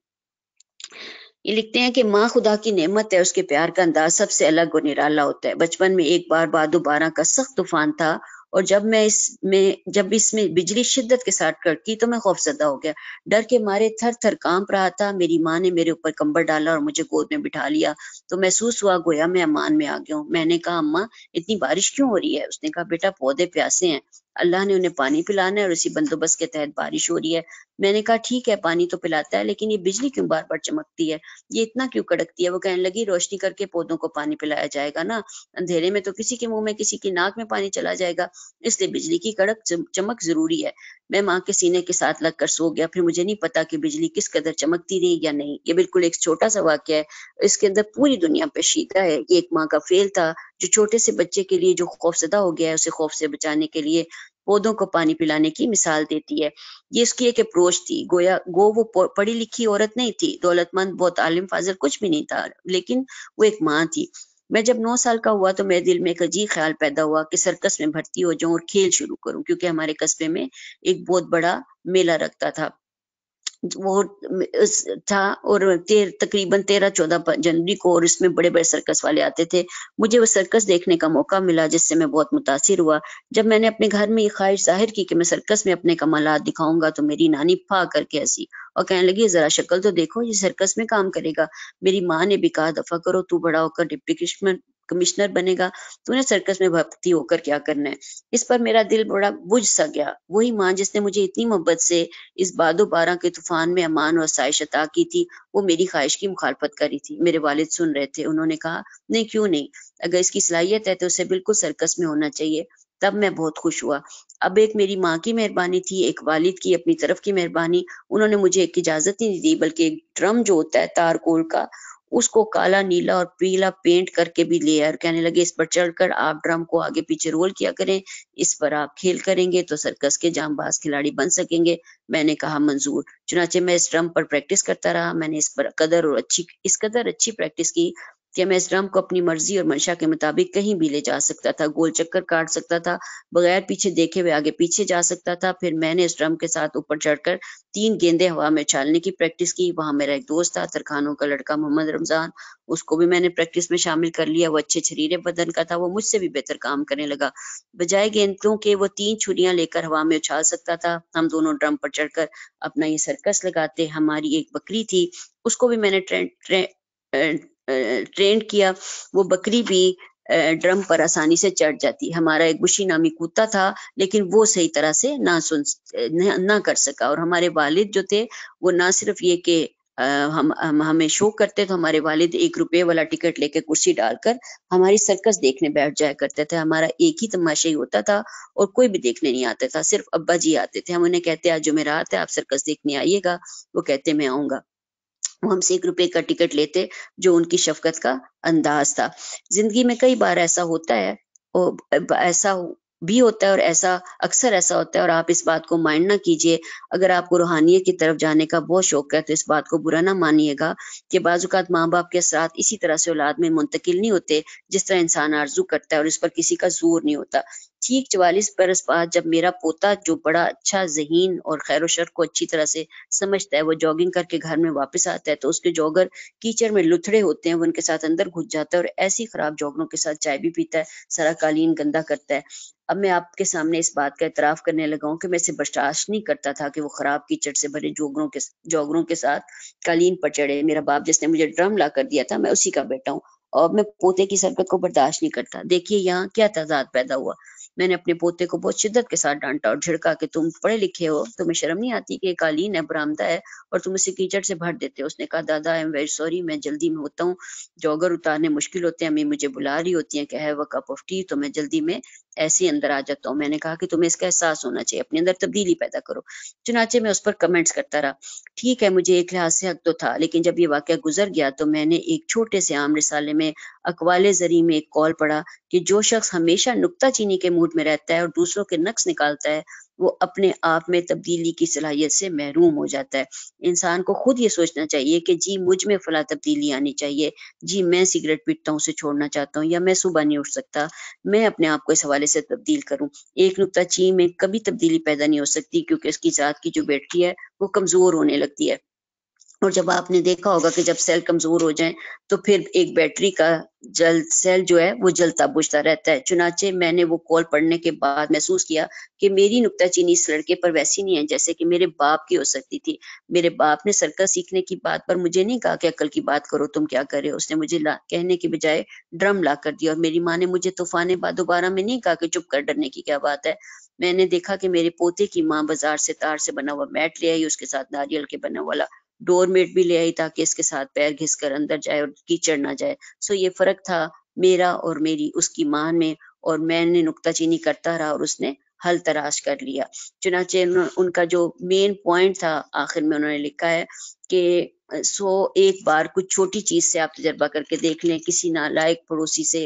ये लिखते हैं कि माँ खुदा की नेमत है उसके प्यार का अंदाज सबसे अलग और निराला होता है बचपन में एक बार बाद दोबारा का सख्त तूफान था और जब मैं इसमें जब इसमें बिजली शिद्दत के साथ कड़की तो मैं खौफजदा हो गया डर के मारे थर थर कांप रहा था मेरी माँ ने मेरे ऊपर कंबल डाला और मुझे गोद में बिठा लिया तो महसूस हुआ गोया मैं अमान में आ गया हूँ मैंने कहा अम्मा इतनी बारिश क्यों हो रही है उसने कहा बेटा पौधे प्यासे हैं अल्लाह ने उन्हें पानी पिलाना है और इसी बंदोबस्त के तहत बारिश हो रही है मैंने कहा ठीक है पानी तो पिलाता है लेकिन ये बिजली क्यों बार बार चमकती है ये इतना क्यों कड़कती है वो कहने लगी रोशनी करके पौधों को पानी पिलाया जाएगा ना अंधेरे में तो किसी के मुंह में किसी की नाक में पानी चला जाएगा इसलिए बिजली की कड़क चमक जरूरी है मैं माँ के सीने के साथ लगकर सो गया फिर मुझे नहीं पता कि बिजली किस कदर चमकती रही या नहीं ये बिल्कुल एक छोटा सा वाक्य है इसके अंदर पूरी दुनिया पेशीदा है ये एक माँ का फेल था जो छोटे से बच्चे के लिए जो खौफजदा हो गया है उसे खौफ से बचाने के लिए पौधों को पानी पिलाने की मिसाल देती है ये इसकी एक अप्रोच थी गोया गो वो पढ़ी लिखी औरत नहीं थी दौलतमंद बहुत आलिम फाजिल कुछ भी नहीं था लेकिन वो एक माँ थी मैं जब नौ साल का हुआ तो मेरे दिल में एक अजीब ख्याल पैदा हुआ कि सर्कस में भर्ती हो जाऊं और खेल शुरू करूं क्योंकि हमारे कस्बे में एक बहुत बड़ा मेला रखता था वो था और तेर, तकरीबन तेरह चौदह जनवरी को और इसमें बड़े बड़े सर्कस वाले आते थे मुझे वो सर्कस देखने का मौका मिला जिससे मैं बहुत मुतासर हुआ जब मैंने अपने घर में ये ख्वाहिश जाहिर की कि मैं सर्कस में अपने कमालत दिखाऊंगा तो मेरी नानी फा करके हंसी और कहने लगी जरा शक्ल तो देखो ये सर्कस में काम करेगा मेरी माँ ने भी कहा दफा करो तू बड़ा होकर डिप्टी कमिश्नर कमिश्नर बनेगा तूने तो सर्कस में भक्ति होकर क्या करना है इस पर मेरा दिल बड़ा बुझ सा गया वही माँ जिसने मुझे इतनी मोहब्बत से इस बादो बारह के तूफान में अमान और साइश अता की थी वो मेरी ख्वाहिश की मुखालफत करी थी मेरे वालिद सुन रहे थे उन्होंने कहा नहीं क्यों नहीं अगर इसकी सलाहियत है तो उसे बिल्कुल सर्कस में होना चाहिए तब मैं बहुत खुश हुआ अब एक मेरी माँ की मेहरबानी थी एक वालिद की अपनी तरफ की मेहरबानी उन्होंने मुझे एक इजाजत नहीं दी बल्कि एक ड्रम जो होता है तारकोल का उसको काला नीला और पीला पेंट करके भी ले और कहने लगे इस पर चढ़कर आप ड्रम को आगे पीछे रोल किया करें इस पर आप खेल करेंगे तो सर्कस के जामबाज खिलाड़ी बन सकेंगे मैंने कहा मंजूर चुनाचे मैं इस ड्रम पर प्रैक्टिस करता रहा मैंने इस पर कदर और अच्छी इस कदर अच्छी प्रैक्टिस की कि मैं इस्लाम को अपनी मर्जी और मंशा के मुताबिक कहीं भी ले जा सकता था गोल चक्कर काट सकता था बगैर पीछे देखे हुए आगे पीछे जा सकता था फिर मैंने इस्लाम के साथ ऊपर चढ़कर तीन गेंदे हवा में छालने की प्रैक्टिस की वहां मेरा एक दोस्त था तरखानों का लड़का मोहम्मद रमजान उसको भी मैंने प्रैक्टिस में शामिल कर लिया वो अच्छे शरीर बदन का था वो मुझसे भी बेहतर काम करने लगा बजाय गेंदों के वो तीन छुरियां लेकर हवा में उछाल सकता था हम दोनों ड्रम पर चढ़कर अपना ये सर्कस लगाते हमारी एक बकरी थी उसको भी मैंने ट्रेन ट्रेन ट्रेन किया वो बकरी भी ड्रम पर आसानी से चढ़ जाती हमारा एक बुशी नामी कुत्ता था लेकिन वो सही तरह से ना सुन ना कर सका और हमारे वालिद जो थे वो ना सिर्फ ये के हम, हम हमें शो करते तो हमारे वालिद एक रुपये वाला टिकट लेके कुर्सी डालकर हमारी सर्कस देखने बैठ जाया करते थे हमारा एक ही तमाशा ही होता था और कोई भी देखने नहीं आता था सिर्फ अब्बा जी आते थे हम उन्हें कहते आज जो मेरा आता है आप सर्कस देखने आइएगा वो कहते मैं आऊंगा वो हमसे एक रुपए का टिकट लेते जो उनकी शफकत का अंदाज था जिंदगी में कई बार ऐसा होता है और ऐसा भी होता है और ऐसा अक्सर ऐसा होता है और आप इस बात को माइंड ना कीजिए अगर आपको रूहानियत की तरफ जाने का बहुत शौक है तो इस बात को बुरा ना मानिएगा कि बाज़ात माँ बाप के असरा इसी तरह से औलाद में मुंतकिल नहीं होते जिस तरह इंसान आरजू करता है और इस पर किसी का जोर नहीं होता ठीक चवालीस बरस बाद जब मेरा पोता जो बड़ा अच्छा जहीन और खैर शर को अच्छी तरह से समझता है वो जॉगिंग करके घर में वापस आता है तो उसके जॉगर कीचड़ में लुथड़े होते हैं वो उनके साथ अंदर घुस जाता है और ऐसी खराब जॉगरों के साथ चाय भी पीता है सारा कालीन गंदा करता है अब मैं आपके सामने इस बात का इतराफ करने लगा हूँ कि मैं इसे बर्दाश्त नहीं करता था कि वो खराब कीचड़ से भरे जोगरों के जोगरों के साथ कालीन पर चढ़े मेरा बाप जिसने मुझे ड्रम ला कर दिया था मैं उसी का बेटा हूँ और मैं पोते की सरकत को बर्दाश्त नहीं करता देखिए यहाँ क्या तजाद पैदा हुआ मैंने अपने पोते को बहुत शिद्दत के साथ डांटा और झिड़का कि तुम पढ़े लिखे हो तुम्हें शर्म नहीं आती कि कालीन है बरामदा है और तुम उसे कीचड़ से भर देते हो उसने कहा दादा आई एम वेरी सॉरी मैं जल्दी में होता हूँ जॉगर उतारने मुश्किल होते हैं अम्मी मुझे बुला रही होती है कि है वह कप ऑफ टी तो मैं जल्दी में ऐसे अंदर आ जाता हूँ मैंने कहा कि तुम्हें इसका एहसास होना चाहिए अपने अंदर तब्दीली पैदा करो चुनाचे मैं उस पर कमेंट्स करता रहा ठीक है मुझे एक लिहाज से हक तो था लेकिन जब ये वाक्य गुजर गया तो मैंने एक छोटे से आम रिसाले में अकवाल जरी में एक कॉल पढ़ा कि जो शख्स हमेशा नुकताचीनी के मूड में रहता है और दूसरों के नक्स निकालता है वो अपने आप में तब्दीली की सलाहियत से महरूम हो जाता है इंसान को खुद ये सोचना चाहिए कि जी मुझ में फला तब्दीली आनी चाहिए जी मैं सिगरेट पीटता हूँ उसे छोड़ना चाहता हूँ या मैं सुबह नहीं उठ सकता मैं अपने आप को इस हवाले से तब्दील करूँ एक नुकता ची में कभी तब्दीली पैदा नहीं हो सकती क्योंकि उसकी ज़ात की जो बैटरी है वो कमज़ोर होने लगती है और जब आपने देखा होगा कि जब सेल कमजोर हो जाए तो फिर एक बैटरी का जल सेल जो है वो जलता बुझता रहता है चुनाचे मैंने वो कॉल पढ़ने के बाद महसूस किया कि मेरी नुकताचीनी इस लड़के पर वैसी नहीं है जैसे कि मेरे बाप की हो सकती थी मेरे बाप ने सर्कस सीखने की बात पर मुझे नहीं कहा कि अक्ल की बात करो तुम क्या करे उसने मुझे ला, कहने के बजाय ड्रम ला कर दिया और मेरी माँ ने मुझे तूफान दोबारा में नहीं कहा कि चुप कर डरने की क्या बात है मैंने देखा कि मेरे पोते की माँ बाजार से तार से बना हुआ मैट ले आई उसके साथ नारियल के बना वाला डोरमेट भी ले आई ताकि इसके साथ पैर घिस कर अंदर जाए और कीचड़ ना जाए सो ये फर्क था मेरा और मेरी उसकी मान में और मैंने नुकताचीनी करता रहा और उसने हल तराश कर लिया चुनाचे उनका जो मेन पॉइंट था आखिर में उन्होंने लिखा है कि सो एक बार कुछ छोटी चीज से आप तजर्बा करके देख लें किसी नालायक पड़ोसी से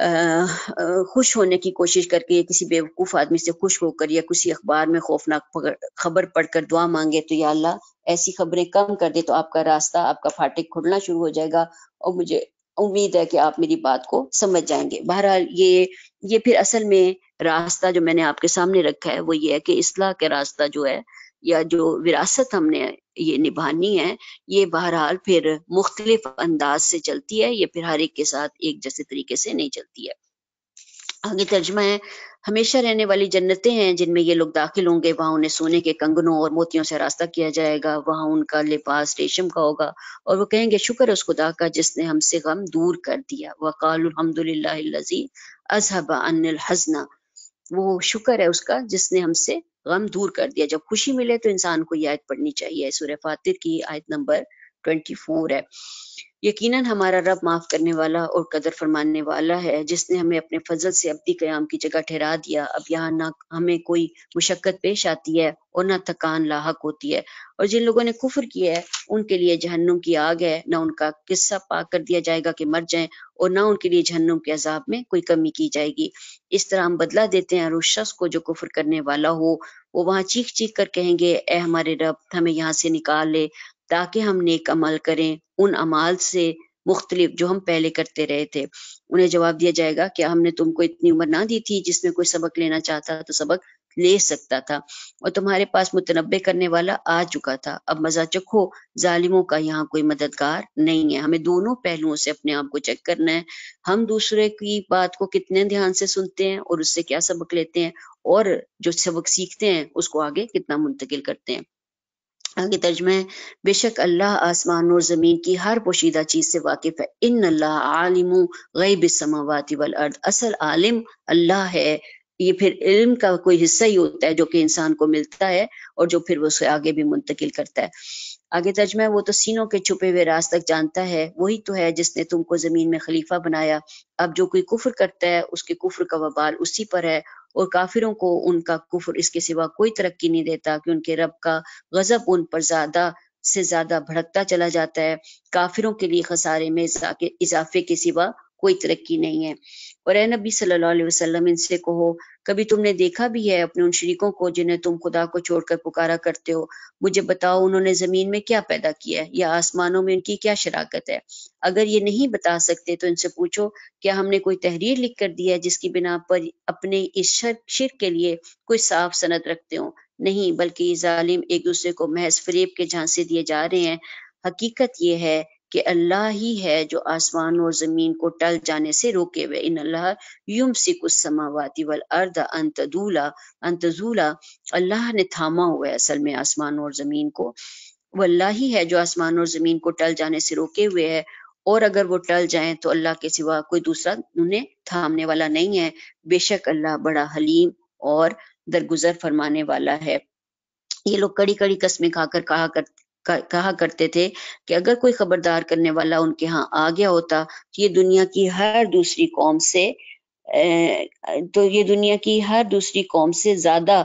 खुश होने की कोशिश करके या किसी बेवकूफ़ आदमी से खुश होकर या किसी अखबार में खौफनाक खबर पढ़कर दुआ मांगे तो या अल्लाह ऐसी खबरें कम कर दे तो आपका रास्ता आपका फाटक खुलना शुरू हो जाएगा और मुझे उम्मीद है कि आप मेरी बात को समझ जाएंगे बहरहाल ये ये फिर असल में रास्ता जो मैंने आपके सामने रखा है वो ये है कि इसलाह का रास्ता जो है या जो विरासत हमने ये निभानी है ये बहरहाल फिर मुख्तलिफ अंदाज से चलती है ये फिर हर एक के साथ एक जैसे तरीके से नहीं चलती है आगे तर्जमा है हमेशा रहने वाली जन्नतें हैं जिनमें ये लोग दाखिल होंगे वहां उन्हें सोने के कंगनों और मोतियों से रास्ता किया जाएगा वहां उनका लिबास रेशम का होगा और वो कहेंगे शुक्र उस खुदा का जिसने हमसे गम दूर कर दिया वकालहमदुल्लाजी अजहबा अनिल हजना वो शुक्र है उसका जिसने हमसे गम दूर कर दिया जब खुशी मिले तो इंसान को ये आयत पढ़नी चाहिए सूर्य फातिर की आयत नंबर 24 है यकीनन हमारा रब माफ करने वाला और कदर फरमाने वाला है जिसने हमें अपने फजल से अपनी कयाम की जगह ठहरा दिया अब यहाँ ना हमें कोई मुशक्कत पेश आती है और ना थकान लाक होती है और जिन लोगों ने कुफर किया है उनके लिए जहन्नुम की आग है ना उनका किस्सा पाक कर दिया जाएगा कि मर जाए और ना उनके लिए जहन्नुम के अजाब में कोई कमी की जाएगी इस तरह हम बदला देते हैं उस शख्स को जो कुफर करने वाला हो वो वहां चीख चीख कर कहेंगे ए हमारे रब हमें यहाँ से निकाल ले ताकि हम नेक अमल करें उन अमाल से मुख्तलिफ जो हम पहले करते रहे थे उन्हें जवाब दिया जाएगा कि हमने तुमको इतनी उम्र ना दी थी जिसमें कोई सबक लेना चाहता तो सबक ले सकता था और तुम्हारे पास मुतनबे करने वाला आ चुका था अब मजा चखो जालिमों का यहाँ कोई मददगार नहीं है हमें दोनों पहलुओं से अपने आप को चेक करना है हम दूसरे की बात को कितने ध्यान से सुनते हैं और उससे क्या सबक लेते हैं और जो सबक सीखते हैं उसको आगे कितना मुंतकिल करते हैं आगे तर्जमा है बेशक अल्लाह आसमान और ज़मीन की हर पोशीदा चीज़ से वाकिफ़ है इन अल्लाह आलिम गैब समावाति वल अर्द असल आलिम अल्लाह है ये फिर इल्म का कोई हिस्सा ही होता है जो कि इंसान को मिलता है और जो फिर वो उसे आगे भी मुंतकिल करता है आगे तर्जमा है वो तो सीनों के छुपे हुए रास्त तक जानता है वही तो है जिसने तुमको जमीन में खलीफा बनाया अब जो कोई कुफर करता है उसके कुफर का वबाल उसी पर है और काफिरों को उनका कुफर इसके सिवा कोई तरक्की नहीं देता कि उनके रब का गजब उन पर ज्यादा से ज्यादा भड़कता चला जाता है काफिरों के लिए खसारे में इजाफे के सिवा कोई तरक्की नहीं है और ए नबी सल्लल्लाहु अलैहि वसल्लम इनसे कहो कभी तुमने देखा भी है अपने उन शरीकों को जिन्हें तुम खुदा को छोड़कर पुकारा करते हो मुझे बताओ उन्होंने जमीन में क्या पैदा किया है या आसमानों में उनकी क्या शराकत है अगर ये नहीं बता सकते तो इनसे पूछो क्या हमने कोई तहरीर लिख कर दी है जिसकी बिना पर अपने इस शिर के लिए कोई साफ सनत रखते हो नहीं बल्कि ये जालिम एक दूसरे को महज फरेब के झांसे दिए जा रहे हैं हकीकत यह है कि अल्लाह ही है जो आसमान और जमीन को टल जाने से रोके हुए इन अल्लाह युम कुछ समावाती वल अर्द अंतूला अंतजूला अल्लाह ने थामा हुआ है असल में आसमान और जमीन को वो अल्लाह ही है जो आसमान और जमीन को टल जाने से रोके हुए है और अगर वो टल जाए तो अल्लाह के सिवा कोई दूसरा उन्हें थामने वाला नहीं है बेशक अल्लाह बड़ा हलीम और दरगुजर फरमाने वाला है ये लोग कड़ी कड़ी कस्में खाकर कहा कर कहा करते थे कि अगर कोई खबरदार करने वाला उनके यहाँ आ गया होता तो ये दुनिया की हर दूसरी कौम से तो ये दुनिया की हर दूसरी कौम से ज्यादा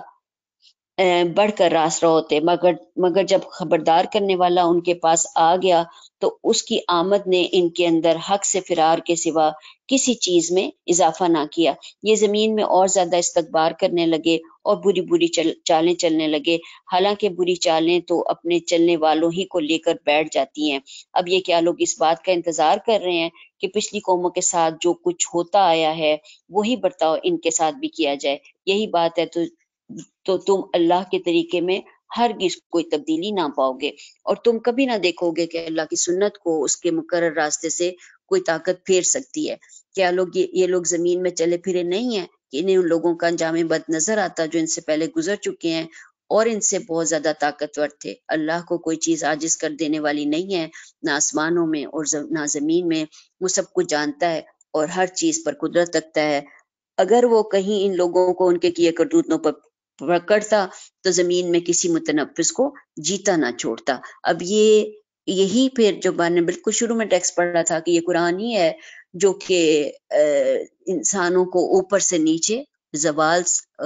बढ़कर रास रहा होते मगर मगर जब खबरदार करने वाला उनके पास आ गया तो उसकी आमद ने इनके अंदर हक से फिरार के सिवा किसी चीज में इजाफा ना किया ये जमीन में और ज्यादा इस्तकबार करने लगे और बुरी बुरी चल, चालें चलने लगे हालांकि बुरी चालें तो अपने चलने वालों ही को लेकर बैठ जाती हैं अब ये क्या लोग इस बात का इंतजार कर रहे हैं कि पिछली कौमों के साथ जो कुछ होता आया है वही बर्ताव इनके साथ भी किया जाए यही बात है तो तो तुम अल्लाह के तरीके में हर कोई तब्दीली ना पाओगे और तुम कभी ना देखोगे कि अल्लाह की सुन्नत को उसके मुकर रास्ते से कोई ताकत फेर सकती है क्या लोग ये, ये लोग जमीन में चले फिरे नहीं है इन्हें उन लोगों का अंजाम बद नजर आता जो इनसे पहले गुजर चुके हैं और इनसे बहुत ज्यादा ताकतवर थे अल्लाह को कोई चीज आजिज कर देने वाली नहीं है ना आसमानों में और ना जमीन में वो सब कुछ जानता है और हर चीज पर कुदरत रखता है अगर वो कहीं इन लोगों को उनके किए करतूतों पर पकड़ता तो जमीन में किसी मुतनफिस को जीता ना छोड़ता अब ये यही फिर जो मैंने बिल्कुल शुरू में पढ़ पढ़ा था कि ये कुरान ही है जो कि इंसानों को ऊपर से नीचे जवाल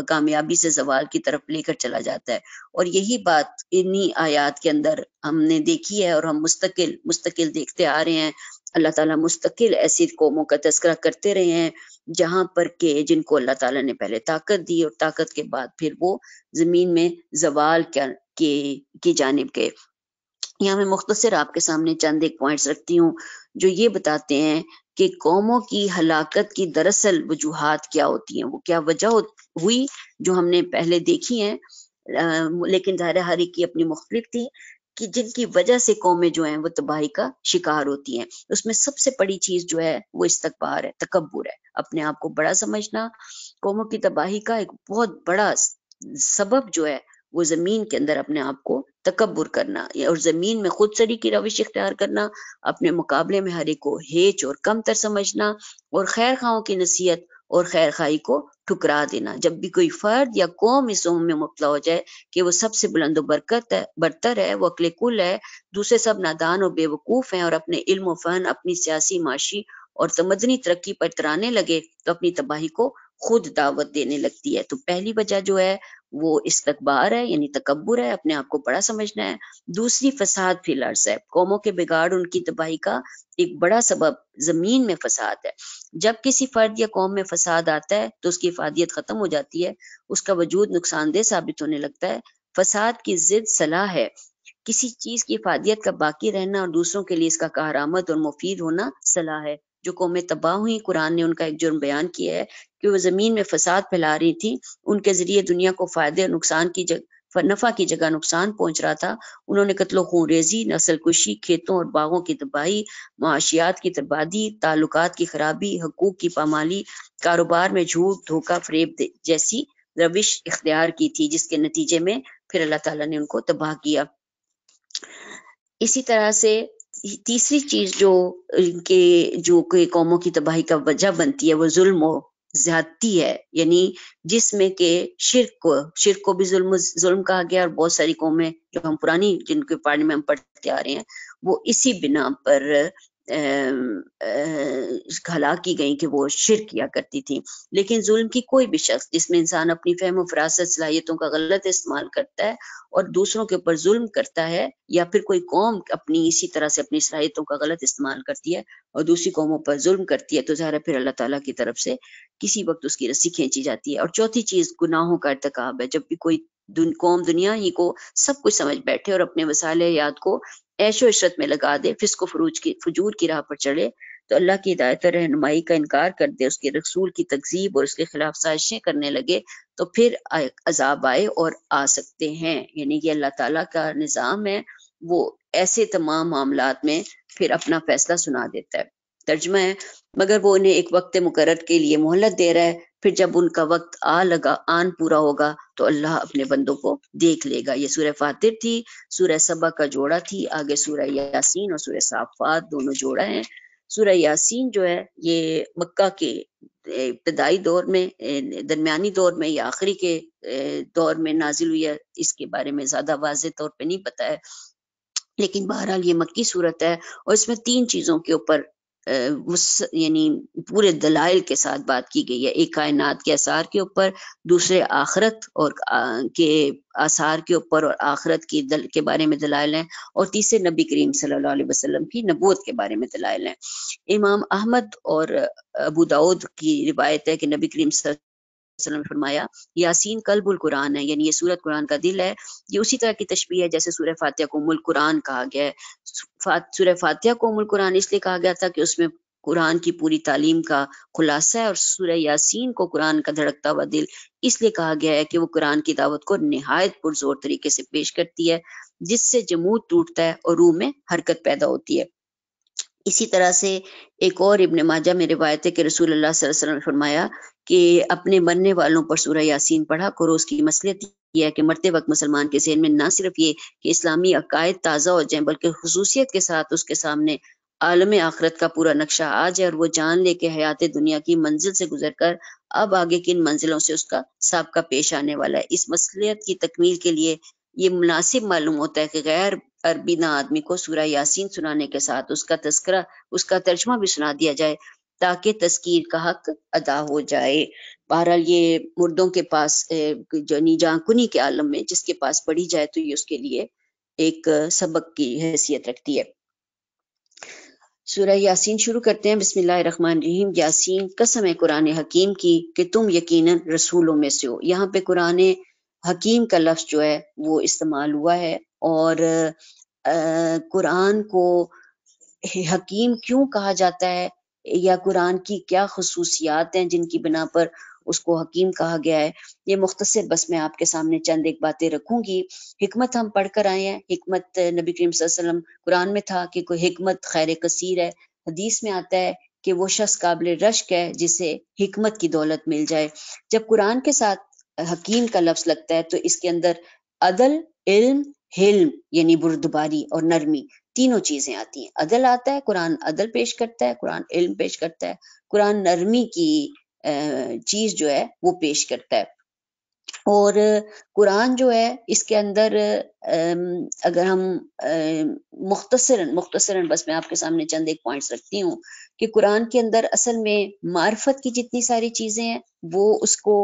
कामयाबी से जवाल की तरफ लेकर चला जाता है और यही बात इन्हीं आयात के अंदर हमने देखी है और हम मुस्तकिल मुस्तकिल देखते आ रहे हैं अल्लाह ताला मुस्तकिल ऐसी कौमों का तस्करा करते रहे हैं जहां पर के जिनको अल्लाह ताला ने पहले ताकत दी और ताकत के बाद फिर वो जमीन में जवाल के की जानब गए यहाँ मैं मुख्तसर आपके सामने चंद एक पॉइंट्स रखती हूँ जो ये बताते हैं कि कौमों की हलाकत की दरअसल वजूहत क्या होती हैं वो क्या वजह हुई जो हमने पहले देखी है लेकिन ज़ाहिर हर एक की अपनी मुख्तलिफ थी कि जिनकी वजह से कौमें जो हैं वो तबाही का शिकार होती हैं उसमें सबसे बड़ी चीज जो है वो इस्तकबार है तकबर है अपने आप को बड़ा समझना कौमों की तबाही का एक बहुत बड़ा सबब जो है वो जमीन के अंदर अपने आप को तकबर करना और जमीन में खुद सरी की रविश इख्तियार करना अपने मुकाबले में हरे को हेच और कम तर समझना और खैर खाओ की नसीहत और खैर खाई को ठुकरा देना जब भी कोई फर्द या कौम इस उम में मुबला हो जाए कि वो सबसे बुलंद बरकत है बरतर है वो अकल कुल है दूसरे सब नादान और बेवकूफ़ हैं और अपने इल्म फन अपनी सियासी माशी और तमदनी तरक्की पर तराने लगे तो अपनी तबाही को खुद दावत देने लगती है तो पहली वजह जो है वो इस्तकबार है यानी तकबर है अपने आप को बड़ा समझना है दूसरी फसाद फिल अर्ज है कौमों के बिगाड़ उनकी तबाही का एक बड़ा सबब जमीन में फसाद है जब किसी फर्द या कौम में फसाद आता है तो उसकी इफादियत खत्म हो जाती है उसका वजूद नुकसानदेह साबित होने लगता है फसाद की जिद सलाह है किसी चीज की इफादियत का बाकी रहना और दूसरों के लिए इसका कारआमद और मुफीद होना सलाह है जो कौम तबाह हुई कुरान ने उनका एक जुर्म बयान किया है कि वो ज़मीन में फसाद फैला रही थी उनके ज़रिए दुनिया को फ़ायदे और नुकसान की जगह नफा की जगह नुकसान पहुंच रहा था उन्होंने कत्लो खूनरेजी कुशी खेतों और बागों की तबाही माशियात की तबादी ताल्लुक की खराबी हकूक की पामाली कारोबार में झूठ धोखा फरेब जैसी रविश इख्तियार की थी जिसके नतीजे में फिर अल्लाह ताला ने उनको तबाह किया इसी तरह से तीसरी चीज जो इनके जो कई कौमों की तबाही का वजह बनती है वो जुल्म ज्यादती है यानी जिसमें के शिरक को शिरक को भी जुल्म जुल्म कहा गया और बहुत सारी कौमें जो हम पुरानी जिनके पार्टी में हम पढ़ते आ रहे हैं वो इसी बिना पर खला की गई कि वो शिर किया करती थी लेकिन जुल्म की कोई भी शख्स जिसमें इंसान अपनी फहम फरासत सलाहियतों का गलत इस्तेमाल करता है और दूसरों के ऊपर जुल्म करता है या फिर कोई कौम अपनी इसी तरह से अपनी सलाहियतों का गलत इस्तेमाल करती है और दूसरी कौमों पर जुल्म करती है तो ज़ाहिर फिर अल्लाह ताला की तरफ से किसी वक्त उसकी रस्सी खींची जाती है और चौथी चीज़ गुनाहों का इरतकब है जब भी कोई दुन कौम दुनिया ही को सब कुछ समझ बैठे और अपने वसाइल याद को ऐशो इशरत में लगा दे फिसको फरूज की फजूर की राह पर चढ़े तो अल्लाह की हिदायत और रहनुमाई का इनकार कर दे उसके रसूल की तकजीब और उसके खिलाफ साजिशें करने लगे तो फिर अजाब आए और आ सकते हैं यानी कि अल्लाह ताला का निज़ाम है वो ऐसे तमाम मामला में फिर अपना फैसला सुना देता है तर्जमा है मगर वो उन्हें एक वक्त मुकर के लिए मोहलत दे रहा है फिर जब उनका वक्त आ लगा आन पूरा होगा तो अल्लाह अपने बंदों को देख लेगा ये सूर्य फातिर थी सूर्य सबा का जोड़ा थी आगे सूर्य यासीन और सूर्य साफात दोनों जोड़ा है सूर्य यासीन जो है ये मक्का के इब्तदाई दौर में दरमियानी दौर में या आखिरी के दौर में नाजिल हुई है इसके बारे में ज्यादा वाज तौर पर नहीं पता है लेकिन बहरहाल ये मक्की सूरत है और इसमें तीन चीजों के ऊपर यानी पूरे दलाइल के साथ बात की गई है एक कायनात के आसार के ऊपर दूसरे आखरत और आ, के आसार के ऊपर और आखरत की दल के बारे में दलाइल हैं और तीसरे नबी करीम सल्लल्लाहु अलैहि वसल्लम की नबूत के बारे में दलाइल हैं इमाम अहमद और अबू दाऊद की रिवायत है कि नबी करीम वसल्लम ने फरमाया यासीन कलबुल कुरान है यानी ये सूरत कुरान का दिल है ये उसी तरह की तशबी है जैसे सूर्य फातिहा को मुल कुरान कहा गया है सूर्य फातिहा को मुल कुरान इसलिए कहा गया था कि उसमें कुरान की पूरी तालीम का खुलासा है और सूर्य यासीन को कुरान का धड़कता हुआ दिल इसलिए कहा गया है कि वो कुरान की दावत को नहायत पुरजोर तरीके से पेश करती है जिससे जमूद टूटता है और रूह में हरकत पैदा होती है इसी तरह से एक और इबन माजा में रिवायत है कि रसूल अल्लाह वसल्लम ने फरमाया कि अपने मरने वालों पर सूर्य यासीन पढ़ा करो उसकी मसलियत यह है कि मरते वक्त मुसलमान के जहन में ना सिर्फ ये कि इस्लामी अकायद ताज़ा हो जाए बल्कि खसूसियत के साथ उसके सामने आलम आखरत का पूरा नक्शा आ जाए और वो जान ले के हयात दुनिया की मंजिल से गुजर कर अब आगे किन मंजिलों से उसका सबका पेश आने वाला है इस मसलियत की तकमील के लिए ये मुनासिब मालूम होता है कि गैर अरबी ना आदमी को सूर्य यासीन सुनाने के साथ उसका तस्करा उसका तर्जमा भी सुना दिया जाए ताकि तस्कीर का हक अदा हो जाए बहरहाल ये मुर्दों के पास यानी जानकुनी के आलम में जिसके पास पढ़ी जाए तो ये उसके लिए एक सबक की हैसियत रखती है सूर्य यासीन शुरू करते हैं रहीम यासीन कसम है कुरान हकीम की कि तुम यकीनन रसूलों में से हो यहाँ पे कुरान हकीम का लफ्ज जो है वो इस्तेमाल हुआ है और कुरान को हकीम क्यों कहा जाता है या कुरान की क्या खसूसियात हैं जिनकी बिना पर उसको हकीम कहा गया है ये मुख्तसर बस मैं आपके सामने चंद एक बातें रखूंगी हिकमत हम पढ़ कर आए हैं हिकमत नबी करीम वसल्लम कुरान में था कि कोई हिकमत खैर कसीर है हदीस में आता है कि वो शख्स काबिल रश्क है जिसे हमत की दौलत मिल जाए जब कुरान के साथ हकीम का लफ्ज लगता है तो इसके अंदर अदल इल्म हिल्म यानी बुरदबारी और नरमी तीनों चीजें आती हैं अदल आता है कुरान अदल पेश करता है कुरान इल्म पेश करता है कुरान नरमी की चीज जो है वो पेश करता है और कुरान जो है इसके अंदर अगर हम मुख्तसरन मुख्तसरन बस मैं आपके सामने चंद एक पॉइंट्स रखती हूँ कि कुरान के अंदर असल में मार्फत की जितनी सारी चीजें हैं वो उसको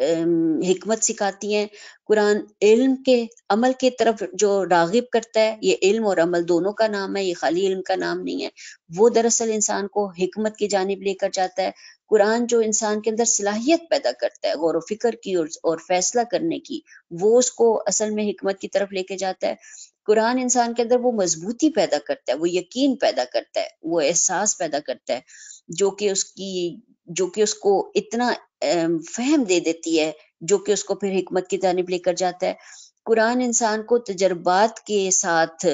हमत सिखाती हैं कुरान इल्म के अमल की तरफ जो रागिब करता है ये इल्म और अमल दोनों का नाम है ये खाली इल्म का नाम नहीं है वो दरअसल इंसान को हमत की जानब लेकर जाता है कुरान जो इंसान के अंदर सलाहियत पैदा करता है गौर वफिक्र की और, और फैसला करने की वो उसको असल में हमत की तरफ लेके जाता है कुरान इंसान के अंदर वो मजबूती पैदा करता है वो यकीन पैदा करता है वो एहसास पैदा करता है जो कि उसकी जो कि उसको इतना फहम दे देती है जो कि उसको फिर हमत की जानब लेकर जाता है कुरान इंसान को तजर्बात के साथ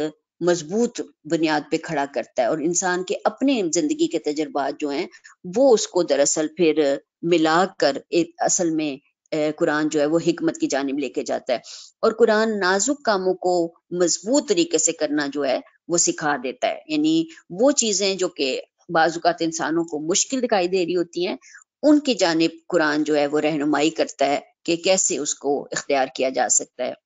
मजबूत बुनियाद पे खड़ा करता है और इंसान के अपने जिंदगी के तजर्बात जो हैं वो उसको दरअसल फिर मिला कर एक असल में कुरान जो है वो हमत की जानब लेके जाता है और कुरान नाजुक कामों को मजबूत तरीके से करना जो है वो सिखा देता है यानी वो चीजें जो कि बाजुकात इंसानों को मुश्किल दिखाई दे रही होती हैं उनकी जानब कुरान जो है वो रहनुमाई करता है कि कैसे उसको इख्तियार किया जा सकता है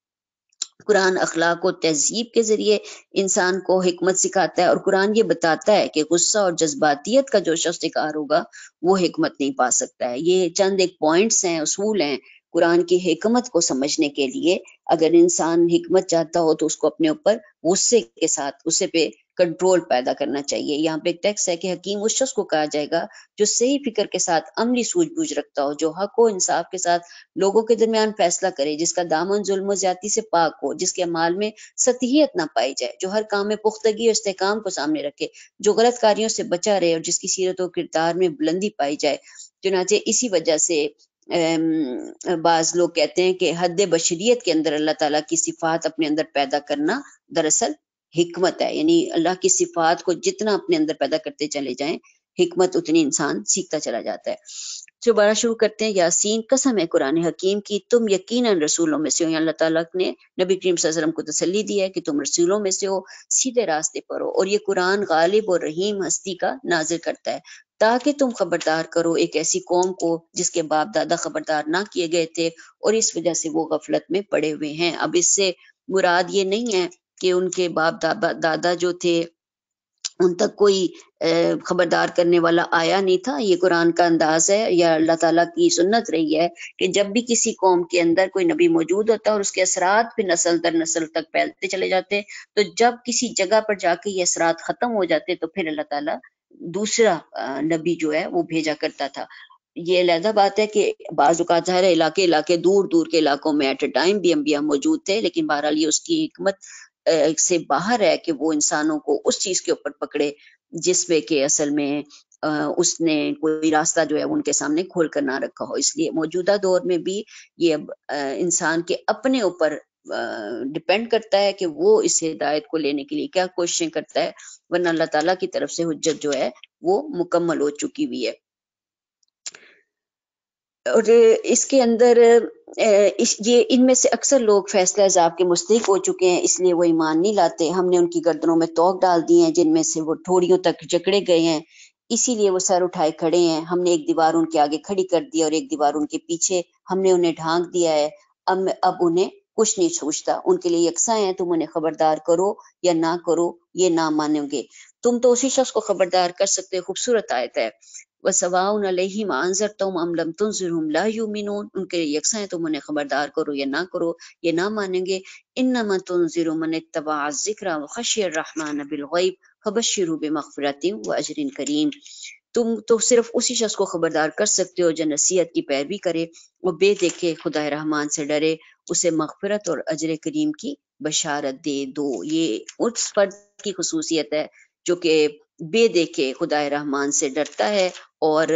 कुरान अखलाक और तहजीब के जरिए इंसान को हमत सिखाता है और कुरान ये बताता है कि गुस्सा और जज्बातियत का जो शख्स शिकार होगा वो हिकमत नहीं पा सकता है ये चंद एक पॉइंट्स हैं असूल हैं कुरान की हिकमत को समझने के लिए अगर इंसान हिकमत चाहता हो तो उसको अपने ऊपर गुस्से के साथ उसे पे कंट्रोल पैदा करना चाहिए यहाँ पे एक टेक्स्ट है कि हकीम उस शख्स को कहा जाएगा जो सही फिक्र के साथ अमली सूझबूझ रखता हो जो हक व इंसाफ के साथ लोगों के दरमियान फैसला करे जिसका दामन जुल्म ज्यादा से पाक हो जिसके अमाल में सतहियत ना पाई जाए जो हर काम में पुख्तगी और इस्तेकाम को सामने रखे जो गलत कार्यों से बचा रहे और जिसकी सीरत व किरदार में बुलंदी पाई जाए चुनाचे इसी वजह से बाज लोग कहते हैं कि हद बशरीत के अंदर अल्लाह ताला की सिफात अपने अंदर पैदा करना दरअसल हिकमत है यानी अल्लाह की सिफात को जितना अपने अंदर पैदा करते चले जाएं हमत उतनी इंसान सीखता चला जाता है दोबारा शुरू करते हैं यासीन कसम है कुरान हकीम की तुम यकीन रसूलों में से हो अल्लाह ताला ने नबी करीम वसल्लम को तसली दी है कि तुम रसूलों में से हो सीधे रास्ते पर हो और ये कुरान गालिब और रहीम हस्ती का नाजिर करता है ताकि तुम खबरदार करो एक ऐसी कौम को जिसके बाप दादा खबरदार ना किए गए थे और इस वजह से वो गफलत में पड़े हुए हैं अब इससे मुराद ये नहीं है कि उनके बाप दादा जो थे उन तक कोई खबरदार करने वाला आया नहीं था ये कुरान का अंदाज है या अल्लाह ताला की सुन्नत रही है कि जब भी किसी कौम के अंदर कोई नबी मौजूद होता है और उसके असरात भी नस्ल दर नस्ल तक फैलते चले जाते तो जब किसी जगह पर जाके ये असरात ख़त्म हो जाते तो फिर अल्लाह ताला दूसरा नबी जो है वो भेजा करता था ये अलहदा बात है कि बाज़ात ज़ाहिर इलाके इलाके दूर दूर के इलाकों में एट ए टाइम भी अम्बिया मौजूद थे लेकिन बहरहाल ये उसकी हमत से बाहर है कि वो इंसानों को उस चीज के ऊपर पकड़े जिसमें कि असल में उसने कोई रास्ता जो है उनके सामने खोल कर ना रखा हो इसलिए मौजूदा दौर में भी ये अब इंसान के अपने ऊपर डिपेंड करता है कि वो इस हिदायत को लेने के लिए क्या कोशिशें करता है वरना अल्लाह ताला की तरफ से हजत जो है वो मुकम्मल हो चुकी हुई है और इसके अंदर इस ये इनमें से अक्सर लोग फैसला अजाब के मुस्तक हो चुके हैं इसलिए वो ईमान नहीं लाते हमने उनकी गर्दनों में तोक डाल दी हैं जिनमें से वो ठोड़ियों तक जकड़े गए हैं इसीलिए वो सर उठाए खड़े हैं हमने एक दीवार उनके आगे खड़ी कर दी और एक दीवार उनके पीछे हमने उन्हें ढांक दिया है अब अब उन्हें कुछ नहीं सोचता उनके लिए यकसा है तुम उन्हें खबरदार करो या ना करो ये ना मानोगे तुम तो उसी शख्स को खबरदार कर सकते हो खूबसूरत आयत है तो खबरदार करो या ना करो ये ना मानेंगे इन नमा तुम करीम तुम तो सिर्फ उसी शख्स को खबरदार कर सकते हो जो नसीहत की पैरवी करे बे देखे खुदा रहमान से डरे उसे मगफरत और अजर करीम की बशारत दे दो ये उस फर्द की खसूसियत है जो कि देखे खुदा रहमान से डरता है और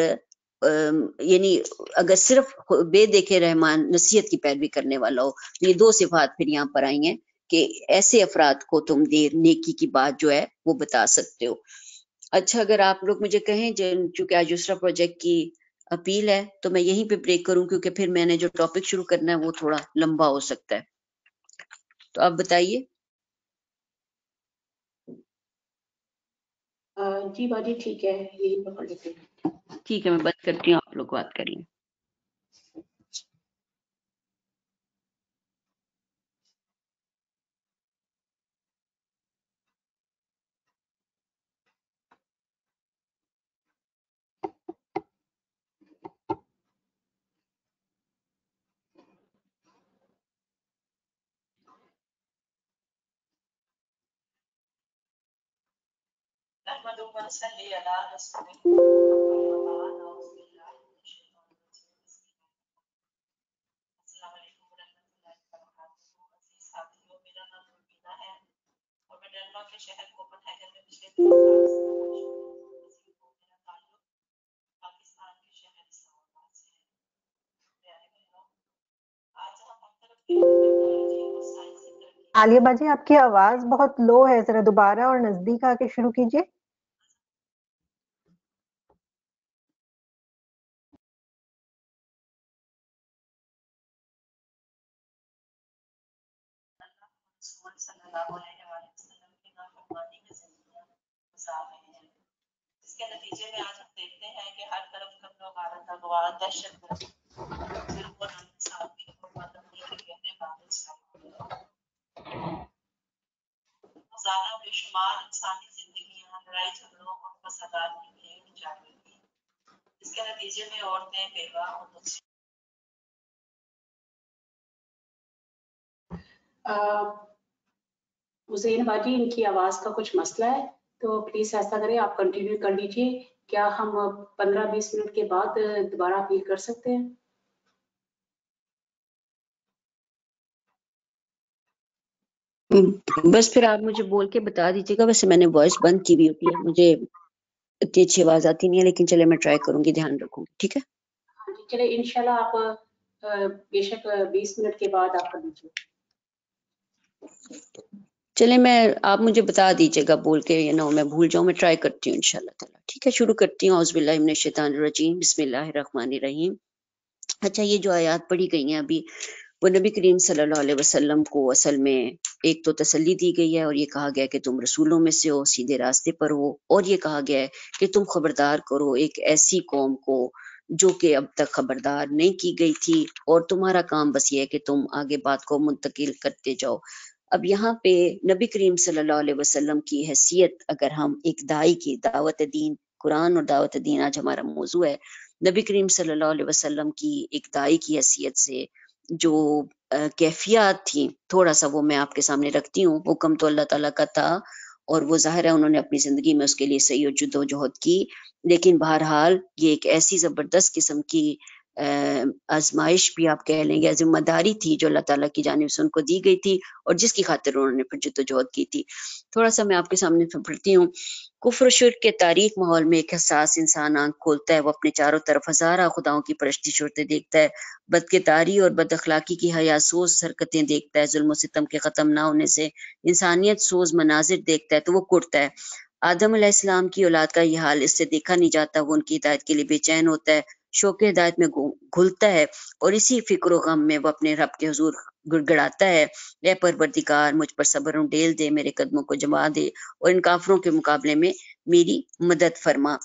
यानी अगर सिर्फ बे देखे रहमान नसीहत की पैरवी करने वाला हो तो ये दो सिफात फिर यहाँ पर आई हैं कि ऐसे अफराद को तुम देर नेकी की बात जो है वो बता सकते हो अच्छा अगर आप लोग मुझे कहें चूंकि आज दूसरा प्रोजेक्ट की अपील है तो मैं यहीं पे ब्रेक करूं क्योंकि फिर मैंने जो टॉपिक शुरू करना है वो थोड़ा लंबा हो सकता है तो आप बताइए जी बाजी ठीक है यही पकड़ लेते हैं ठीक है मैं बंद करती हूँ आप लोग बात कर लें نحمده शहर है आलिया बाजी आपकी आवाज बहुत लो है जरा दोबारा और नजदीक आके शुरू कीजिए नतीजे में आज हम देखते हैं कि हर तरफ हम लोग आनंद दहशत ज्यादा बेशुमार इंसानी जिंदगी लड़ाई झगड़ों और फसादात थी इसके नतीजे में औरतें बेवा और बाजी इनकी आवाज का कुछ मसला है तो प्लीज ऐसा करें आप कंटिन्यू कर लीजिए क्या हम 15-20 मिनट के बाद दोबारा अपील कर सकते हैं हम्म, बस फिर आप मुझे बोल के बता दीजिएगा वैसे मैंने वॉइस बंद की भी होती है मुझे इतनी अच्छी आवाज आती नहीं है लेकिन चले मैं ट्राई करूंगी ध्यान रखूंगी ठीक है हाँ चले इनशाला आप बेशक 20 मिनट के बाद आप कर लीजिए चले मैं आप मुझे बता दीजिएगा बोल के ये ना मैं भूल जाऊँ मैं ट्राई करती हूँ इनशाला ठीक है शुरू करती हूँ हौजबिल्लाशैतानरजीम रहीम अच्छा ये जो आयात पढ़ी गई हैं अभी वो नबी करीम सल्लल्लाहु अलैहि वसल्लम को असल में एक तो तसल्ली दी गई है और ये कहा गया है कि तुम रसूलों में से हो सीधे रास्ते पर हो और ये कहा गया है कि तुम खबरदार करो एक ऐसी कौम को जो कि अब तक खबरदार नहीं की गई थी और तुम्हारा काम बस ये है कि तुम आगे बात को मुंतकिल करते जाओ अब यहाँ पे नबी करीम सल्लल्लाहु अलैहि वसल्लम की हैसियत अगर हम एक दाई की दावत दीन कुरान और दावत दीन आज हमारा मौजू है नबी करीम सल्लल्लाहु अलैहि वसल्लम की एक दाई की हैसियत से जो कैफियात थी थोड़ा सा वो मैं आपके सामने रखती हूँ हुक्म तो अल्लाह ताला का था और वो जाहिर है उन्होंने अपनी ज़िंदगी में उसके लिए सही और जुदोजहद की लेकिन बहरहाल ये एक ऐसी ज़बरदस्त किस्म की आजमाइश भी आप कह लेंगे या जिम्मेदारी थी जो अल्लाह ताला की जानब से उनको दी गई थी और जिसकी खातिर उन्होंने फिर जदोजहद की थी थोड़ा सा मैं आपके सामने पढ़ती हूँ कुफर शुर के तारीख माहौल में एक हसास इंसान आंख खोलता है वो अपने चारों तरफ हजारा खुदाओं की परस्ती शुरते देखता है तारी और बद अखलाकी की हयासोज हरकतें देखता है जुल्म सितम के ख़त्म ना होने से इंसानियत सोज मनाजिर देखता है तो वो कुटता है आदम आदम की औलाद का यह हाल इससे देखा नहीं जाता वो उनकी हिदायत के लिए बेचैन होता है शौक हिदायत में घुलता है और इसी फिक्र गम में वो अपने रब के हजूर गिड़गड़ाता है ए परवरदिगार मुझ पर सबर डेल दे मेरे कदमों को जमा दे और इन काफरों के मुकाबले में मेरी मदद फरमा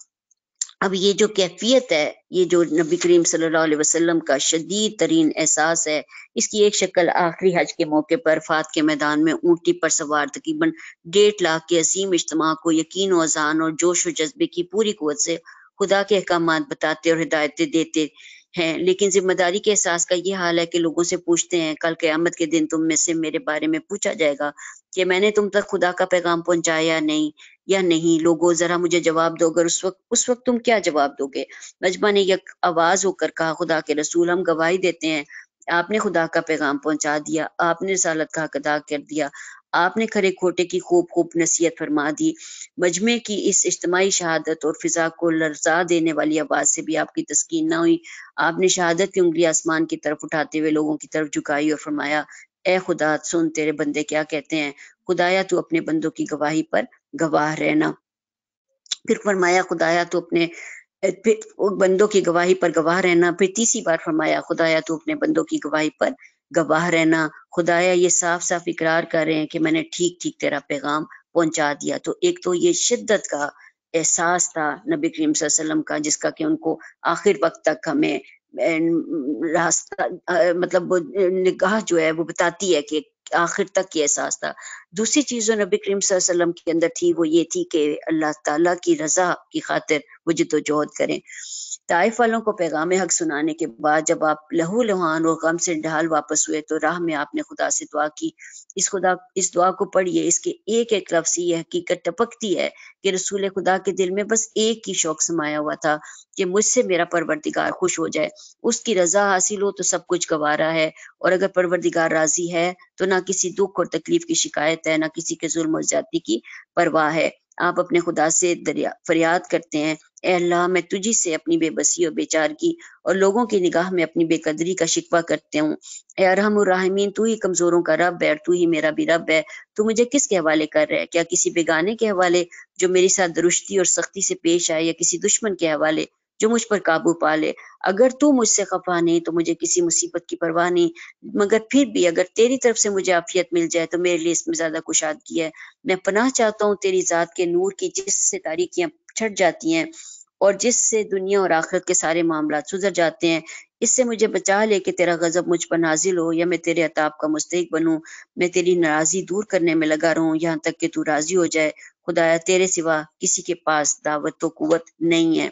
अब ये जो कैफियत है ये जो नबी करीम सल्लल्लाहु अलैहि वसल्लम का शदीद तरीन एहसास है इसकी एक शक्ल आखिरी हज के मौके पर फात के मैदान में ऊंटी पर सवार तकरीबन डेढ़ लाख के असीम इज्तम को यकीन वजान और जोश व जज्बे की पूरी कुत से खुदा के अहकाम बताते और हिदायतें देते हैं लेकिन जिम्मेदारी के एहसास का ये हाल है कि लोगों से पूछते हैं कल क़्यामत के दिन तुम में से मेरे बारे में पूछा जाएगा कि मैंने तुम तक खुदा का पैगाम पहुंचाया नहीं या नहीं लोगों जरा मुझे जवाब दो अगर उस वक्त उस वक्त तुम क्या जवाब दोगे नजमा ने यह आवाज होकर कहा खुदा के रसूल हम गवाही देते हैं आपने खुदा का पैगाम पहुंचा दिया आपने रसालत का अदा कर दिया आपने खरे खोटे की खूब खूब नसीहत फरमा दी मजमे की इस इज्तमाही शहादत और फिजा को लर्जा देने वाली आवाज़ से भी आपकी तस्कीन ना हुई आपने शहादत की उंगली आसमान की तरफ उठाते हुए लोगों की तरफ झुकाई और फरमाया ए खुदा सुन तेरे बंदे क्या कहते हैं खुदाया तू अपने बंदों की गवाही पर गवाह रहना फिर फरमाया खुदाया तू अपने फिर बंदों की गवाही पर गवाह रहना फिर तीसरी बार फरमाया खुदाया तू अपने बंदों की गवाही पर गवाह रहना खुदाया ये साफ साफ इकरार कर रहे हैं कि मैंने ठीक ठीक तेरा पैगाम पहुंचा दिया तो एक तो ये शिद्दत का एहसास था नबी करीम वसल्लम का जिसका कि उनको आखिर वक्त तक हमें रास्ता मतलब निगाह जो है वो बताती है कि आखिर तक ये एहसास था दूसरी चीज जो नबी करीम वसल्लम के अंदर थी वो ये थी कि अल्लाह ताला की रजा की खातिर वो जदोजहद करें ताइफ वालों को पैगाम हक सुनाने के बाद जब आप लहू लुहान और गम से ढाल वापस हुए तो राह में आपने खुदा से दुआ की इस खुदा इस दुआ को पढ़िए इसके एक एक लफ्स ये हकीकत टपकती है कि रसूल खुदा के दिल में बस एक ही शौक समाया हुआ था कि मुझसे मेरा परवरदिगार खुश हो जाए उसकी रजा हासिल हो तो सब कुछ गवारा है और अगर परवरदिगार राजी है तो ना किसी दुख और तकलीफ की शिकायत है ना किसी के जुल्म और ज्यादा की परवाह है आप अपने खुदा से दरिया फरियाद करते हैं ए अल्लाह मैं तुझी से अपनी बेबसी और बेचार की और लोगों की निगाह में अपनी बेकदरी का शिकवा करते हूँ ए राहमीन तू ही कमजोरों का रब है और तू ही मेरा भी रब है तू मुझे किसके हवाले कर रहा है क्या किसी बेगाने के हवाले जो मेरे साथ दुरुस्ती और सख्ती से पेश आए या किसी दुश्मन के हवाले जो मुझ पर काबू पा ले अगर तू मुझसे खफा नहीं तो मुझे किसी मुसीबत की परवाह नहीं मगर फिर भी अगर तेरी तरफ से मुझे आफियत मिल जाए तो मेरे लिए इसमें ज्यादा कुशादगी है मैं पनाह चाहता हूँ तेरी जात के नूर की जिससे तारीखियां छट जाती हैं और जिससे दुनिया और आखिरत के सारे मामला सुधर जाते हैं इससे मुझे बचा ले कि तेरा गजब मुझ पर नाजिल हो या मैं तेरे अताब का मुस्तक बनू मैं तेरी नाराजगी दूर करने में लगा रहूं यहाँ तक कि तू राजी हो जाए खुदाया तेरे सिवा किसी के पास दावत तो कुत नहीं है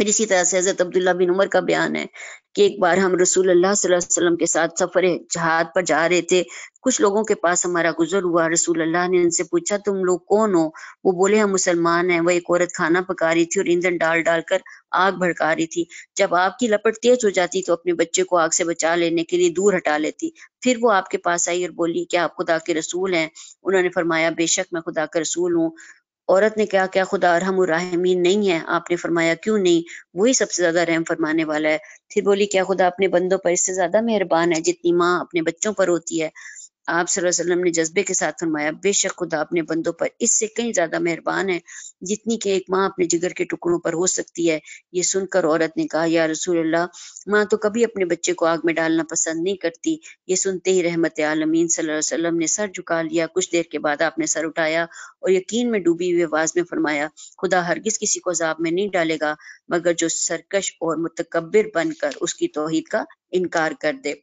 फिर इसी तरह से हज़रत अब्दुल्ला बिन उमर का बयान है कि एक बार हम रसूल अल्लाह वसल्लम के साथ सफ़र जहाद पर जा रहे थे कुछ लोगों के पास हमारा गुजर हुआ रसूल अल्लाह ने उनसे पूछा तुम लोग कौन हो वो बोले हम मुसलमान हैं वह एक औरत खाना पका रही थी और ईंधन डाल डाल कर आग भड़का रही थी जब आग की लपट तेज हो जाती तो अपने बच्चे को आग से बचा लेने के लिए दूर हटा लेती फिर वो आपके पास आई और बोली क्या आप खुदा के रसूल हैं उन्होंने फरमाया बेशक मैं खुदा का रसूल हूँ औरत ने क्या क्या खुदा अरहम राहमीन नहीं है आपने फरमाया क्यों नहीं वही सबसे ज्यादा रहम फरमाने वाला है फिर बोली क्या खुदा अपने बंदों पर इससे ज्यादा मेहरबान है जितनी माँ अपने बच्चों पर होती है आप सल्लम ने जज्बे के साथ फरमाया बेशक खुदा अपने बंदों पर इससे कहीं ज्यादा मेहरबान है जितनी कि एक माँ अपने जिगर के टुकड़ों पर हो सकती है ये सुनकर औरत ने कहा या रसूल अल्लाह माँ तो कभी अपने बच्चे को आग में डालना पसंद नहीं करती ये सुनते ही रहमत आलमीन सल्लम ने सर झुका लिया कुछ देर के बाद आपने सर उठाया और यकीन में डूबी हुई आवाज में फरमाया खुदा हरगिज किसी को जाब में नहीं डालेगा मगर जो सरकश और मतकबर बनकर उसकी तोहहीद का इनकार कर दे